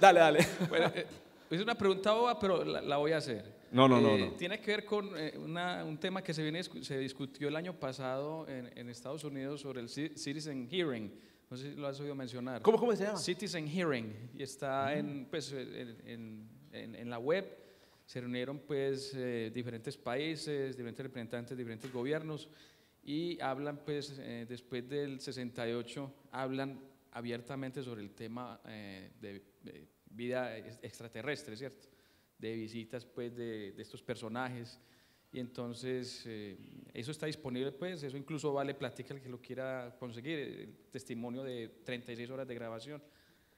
Speaker 2: Dale, dale.
Speaker 1: Bueno, eh, es una pregunta boba, pero la, voy a hacer. No, no, no, eh, no, Tiene que ver con eh, un tema que se, viene, se discutió el año pasado en, Estados Unidos sobre el Citizen Hearing. No sé si lo has oído mencionar. ¿Cómo, cómo se llama? Citizen Hearing. Y está en, pues, en, en, la web. Se reunieron pues diferentes países, diferentes representantes, diferentes gobiernos y hablan pues después del 68, hablan abiertamente sobre el tema de eh, vida extraterrestre, ¿cierto? De visitas, pues, de, estos personajes. Y entonces, eh, eso está disponible, pues, eso incluso vale plática el que lo quiera conseguir, el testimonio de 36 horas de grabación.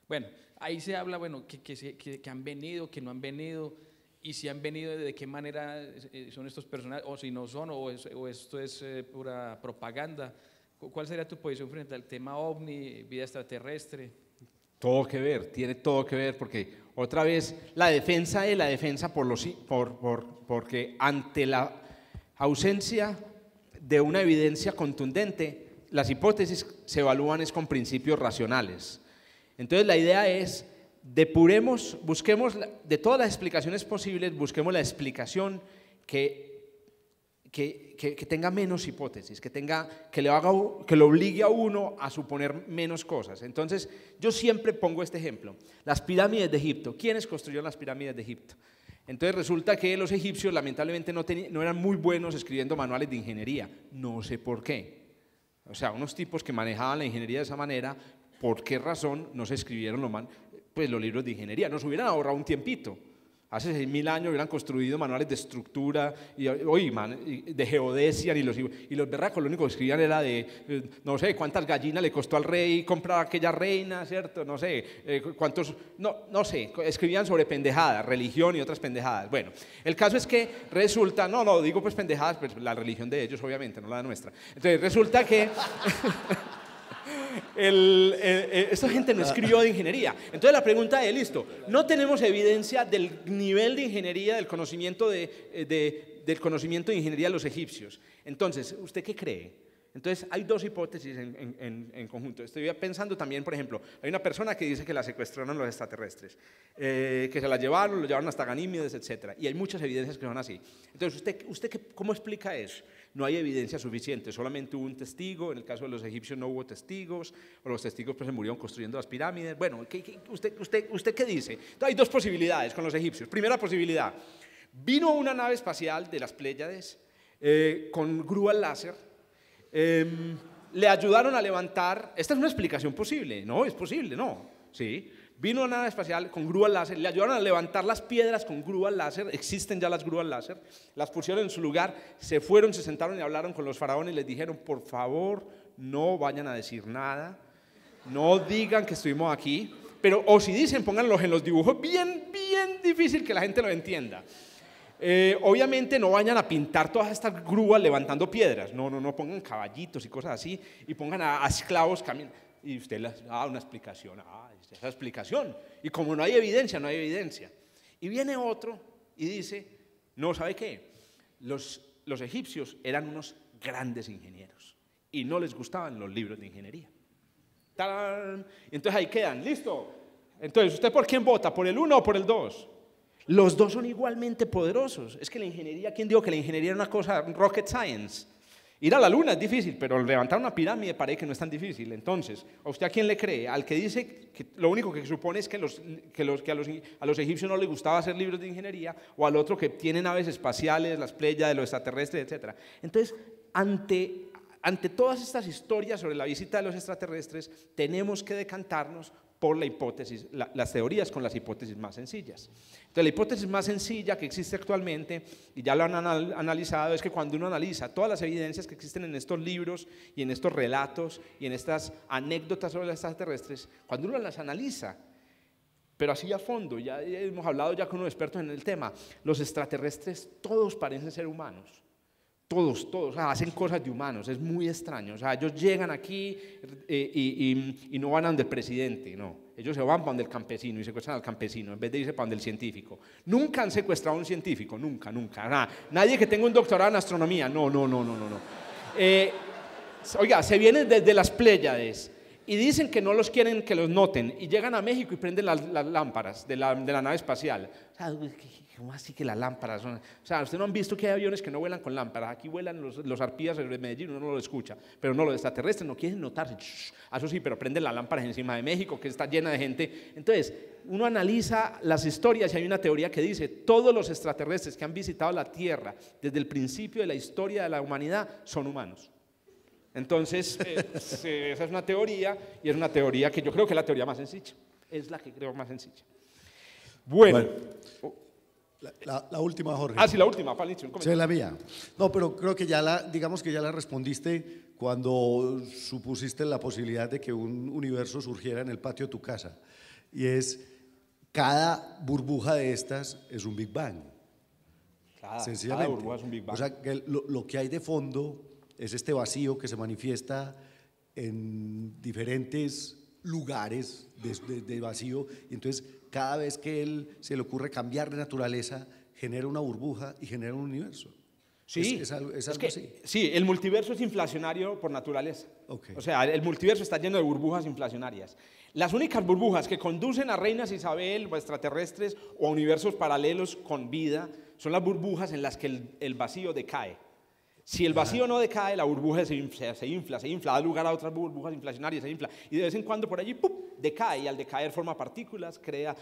Speaker 1: Bueno, ahí se habla, bueno, que, que, han venido, que no han venido, y si han venido, de qué manera eh, son estos personajes, o si no son, o, esto es pura propaganda. ¿Cuál sería tu posición frente al tema ovni, vida extraterrestre?
Speaker 2: Todo que ver, tiene todo que ver porque otra vez la defensa es la defensa por los, por, por, porque ante la ausencia de una evidencia contundente, las hipótesis se evalúan es con principios racionales. Entonces la idea es depuremos, busquemos de todas las explicaciones posibles, busquemos la explicación que que, tenga menos hipótesis, que, tenga, que, le haga, que lo obligue a uno a suponer menos cosas. Entonces, yo siempre pongo este ejemplo. Las pirámides de Egipto. ¿Quiénes construyeron las pirámides de Egipto? Entonces resulta que los egipcios lamentablemente no, eran muy buenos escribiendo manuales de ingeniería. No sé por qué. O sea, unos tipos que manejaban la ingeniería de esa manera, ¿por qué razón no se escribieron los, pues, los libros de ingeniería? Nos hubieran ahorrado un tiempito. Hace 6.000 años hubieran construido manuales de estructura y, de geodesia y los, y los berracos lo único que escribían era de, eh, no sé, cuántas gallinas le costó al rey comprar aquella reina, ¿cierto? No sé, eh, cuántos, no, no sé, escribían sobre pendejadas, religión y otras pendejadas. Bueno, el caso es que resulta, no, no, digo pues pendejadas, pero pues la religión de ellos obviamente, no la nuestra. Entonces resulta que... Eh, eh, esta gente no escribió de ingeniería. Entonces la pregunta es, listo, no tenemos evidencia del nivel de ingeniería, del conocimiento eh, del conocimiento de ingeniería de los egipcios. Entonces, ¿usted qué cree? Entonces, hay dos hipótesis en, conjunto. Estoy pensando también, por ejemplo, hay una persona que dice que la secuestraron los extraterrestres, eh, que se la llevaron, lo llevaron hasta Ganímedes, etc. Y hay muchas evidencias que son así. Entonces, ¿usted, usted cómo explica eso? No hay evidencia suficiente, solamente hubo un testigo, en el caso de los egipcios no hubo testigos, o los testigos pues, se murieron construyendo las pirámides. Bueno, usted, usted, qué dice? hay dos posibilidades con los egipcios. Primera posibilidad, vino una nave espacial de las Pléyades eh, con grúa láser Em, le ayudaron a levantar, esta es una explicación posible, no, es posible, no, sí. Vino una nave espacial con grúa láser, le ayudaron a levantar las piedras con grúa láser, existen ya las grúas láser, las pusieron en su lugar, se fueron, se sentaron y hablaron con los faraones y les dijeron, por favor, no vayan a decir nada, no digan que estuvimos aquí, pero o si dicen, pónganlos en los dibujos, bien, bien difícil que la gente lo entienda. Eh, obviamente no vayan a pintar todas estas grúas levantando piedras, no, no, no pongan caballitos y cosas así, y pongan a, esclavos caminando. Y usted les da ah, una explicación, ah, esa explicación. Y como no hay evidencia, no hay evidencia. Y viene otro y dice, no, ¿sabe qué? Los, los egipcios eran unos grandes ingenieros y no les gustaban los libros de ingeniería. ¡Tarán! Entonces ahí quedan, listo. Entonces, ¿usted por quién vota? ¿Por el uno o por el dos? Los dos son igualmente poderosos. Es que la ingeniería, ¿quién dijo que la ingeniería era una cosa, rocket science? Ir a la luna es difícil, pero levantar una pirámide parece que no es tan difícil. Entonces, ¿a usted a quién le cree? Al que dice que lo único que supone es que, los, que, a, los, egipcios no les gustaba hacer libros de ingeniería, o al otro que tiene naves espaciales, las playas de los extraterrestres, etc. Entonces, ante, ante todas estas historias sobre la visita de los extraterrestres, tenemos que decantarnos por la hipótesis, las teorías con las hipótesis más sencillas. Entonces, la hipótesis más sencilla que existe actualmente, y ya lo han analizado, es que cuando uno analiza todas las evidencias que existen en estos libros y en estos relatos y en estas anécdotas sobre las extraterrestres, cuando uno las analiza, pero así a fondo, ya hemos hablado ya con unos expertos en el tema, los extraterrestres todos parecen ser humanos. Todos, todos, hacen cosas de humanos, es muy extraño. O sea, ellos llegan aquí eh, y, no van a donde el presidente, no. Ellos se van para donde el campesino y secuestran al campesino en vez de irse para donde el científico. Nunca han secuestrado a un científico, nunca, nunca. Nadie que tenga un doctorado en astronomía, no, no, no, no, no. no. Eh, oiga, se vienen desde las Pléyades y dicen que no los quieren que los noten y llegan a México y prenden las, lámparas de la, nave espacial. O sea, ¿Cómo así que las lámparas son? O sea, ustedes no han visto que hay aviones que no vuelan con lámparas. Aquí vuelan los, arpías de Medellín, uno no lo escucha. Pero no, los extraterrestres no quieren notarse. Ah, eso sí, pero prenden las lámparas encima de México, que está llena de gente. Entonces, uno analiza las historias y hay una teoría que dice, todos los extraterrestres que han visitado la Tierra desde el principio de la historia de la humanidad son humanos. Entonces, eh, esa es una teoría y es una teoría que yo creo que es la teoría más sencilla. Es la que creo más sencilla. bueno.
Speaker 1: La, última, Jorge. Ah, sí, la última, Palicio. Sí, la mía. No, pero creo que ya la, digamos que ya la respondiste cuando supusiste la posibilidad de que un universo surgiera en el patio de tu casa. Y es, cada burbuja de estas es un Big Bang. Cada, Sencillamente. burbuja es un Big Bang. O sea, que lo, que hay de fondo es este vacío que se manifiesta en diferentes lugares de, de, de vacío. Y entonces cada vez que él se le ocurre cambiar de naturaleza, genera una burbuja y genera un universo. Sí, es, algo, así.
Speaker 2: Sí, el multiverso es inflacionario por naturaleza. O sea, el multiverso está lleno de burbujas inflacionarias. Las únicas burbujas que conducen a reinas Isabel o extraterrestres o a universos paralelos con vida son las burbujas en las que el, el vacío decae. Si el vacío no decae, la burbuja se infla, se infla, da lugar a otras burbujas inflacionarias, se infla. Y de vez en cuando por allí, ¡pum!, decae. Y al decaer forma partículas, crea,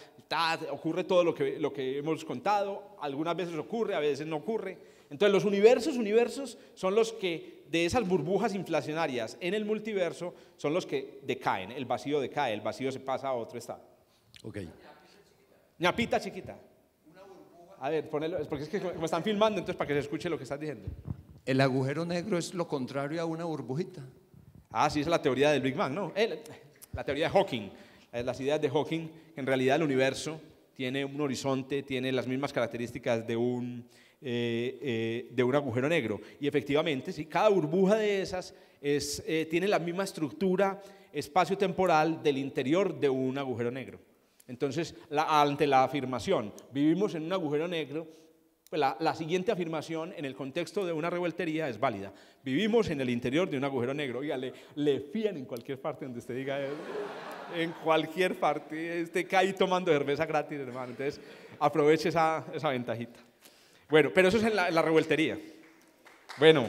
Speaker 2: ocurre todo lo que, hemos contado. Algunas veces ocurre, a veces no ocurre. Entonces los universos, universos son los que de esas burbujas inflacionarias en el multiverso son los que decaen. El vacío decae, el vacío se pasa a otro estado. Ok. Ñapita chiquita. A ver, ponelo, porque es que como están filmando, entonces para que se escuche lo que estás diciendo. El
Speaker 1: agujero negro es lo contrario a una burbujita.
Speaker 2: Ah, sí, es la teoría del Big Bang, ¿no? Eh, la teoría de Hawking, eh, las ideas de Hawking, en realidad el universo tiene un horizonte, tiene las mismas características de un, eh, agujero negro. Y efectivamente, sí, cada burbuja de esas es, tiene la misma estructura espacio-temporal del interior de un agujero negro. Entonces, ante la afirmación, vivimos en un agujero negro, la, siguiente afirmación en el contexto de una revueltería es válida. Vivimos en el interior de un agujero negro. Oiga, le, fían en cualquier parte donde usted diga, eh, en cualquier parte, Este cae tomando cerveza gratis, hermano. Entonces, aproveche esa, ventajita. Bueno, pero eso es en la, revueltería. Bueno.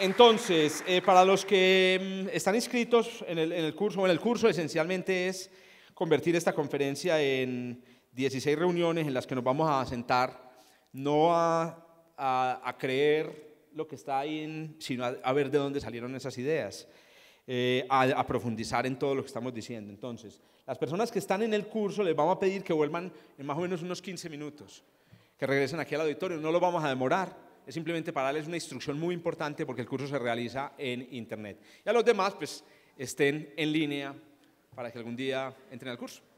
Speaker 2: Entonces, eh, para los que mm, están inscritos en el, en el curso, en el curso esencialmente es convertir esta conferencia en 16 reuniones en las que nos vamos a sentar, no a, a, creer lo que está ahí, sino a, ver de dónde salieron esas ideas, eh, a profundizar en todo lo que estamos diciendo. Entonces, las personas que están en el curso les vamos a pedir que vuelvan en más o menos unos 15 minutos, que regresen aquí al auditorio, no lo vamos a demorar es simplemente para darles una instrucción muy importante porque el curso se realiza en internet. Y a los demás, pues estén en línea para que algún día entren al curso.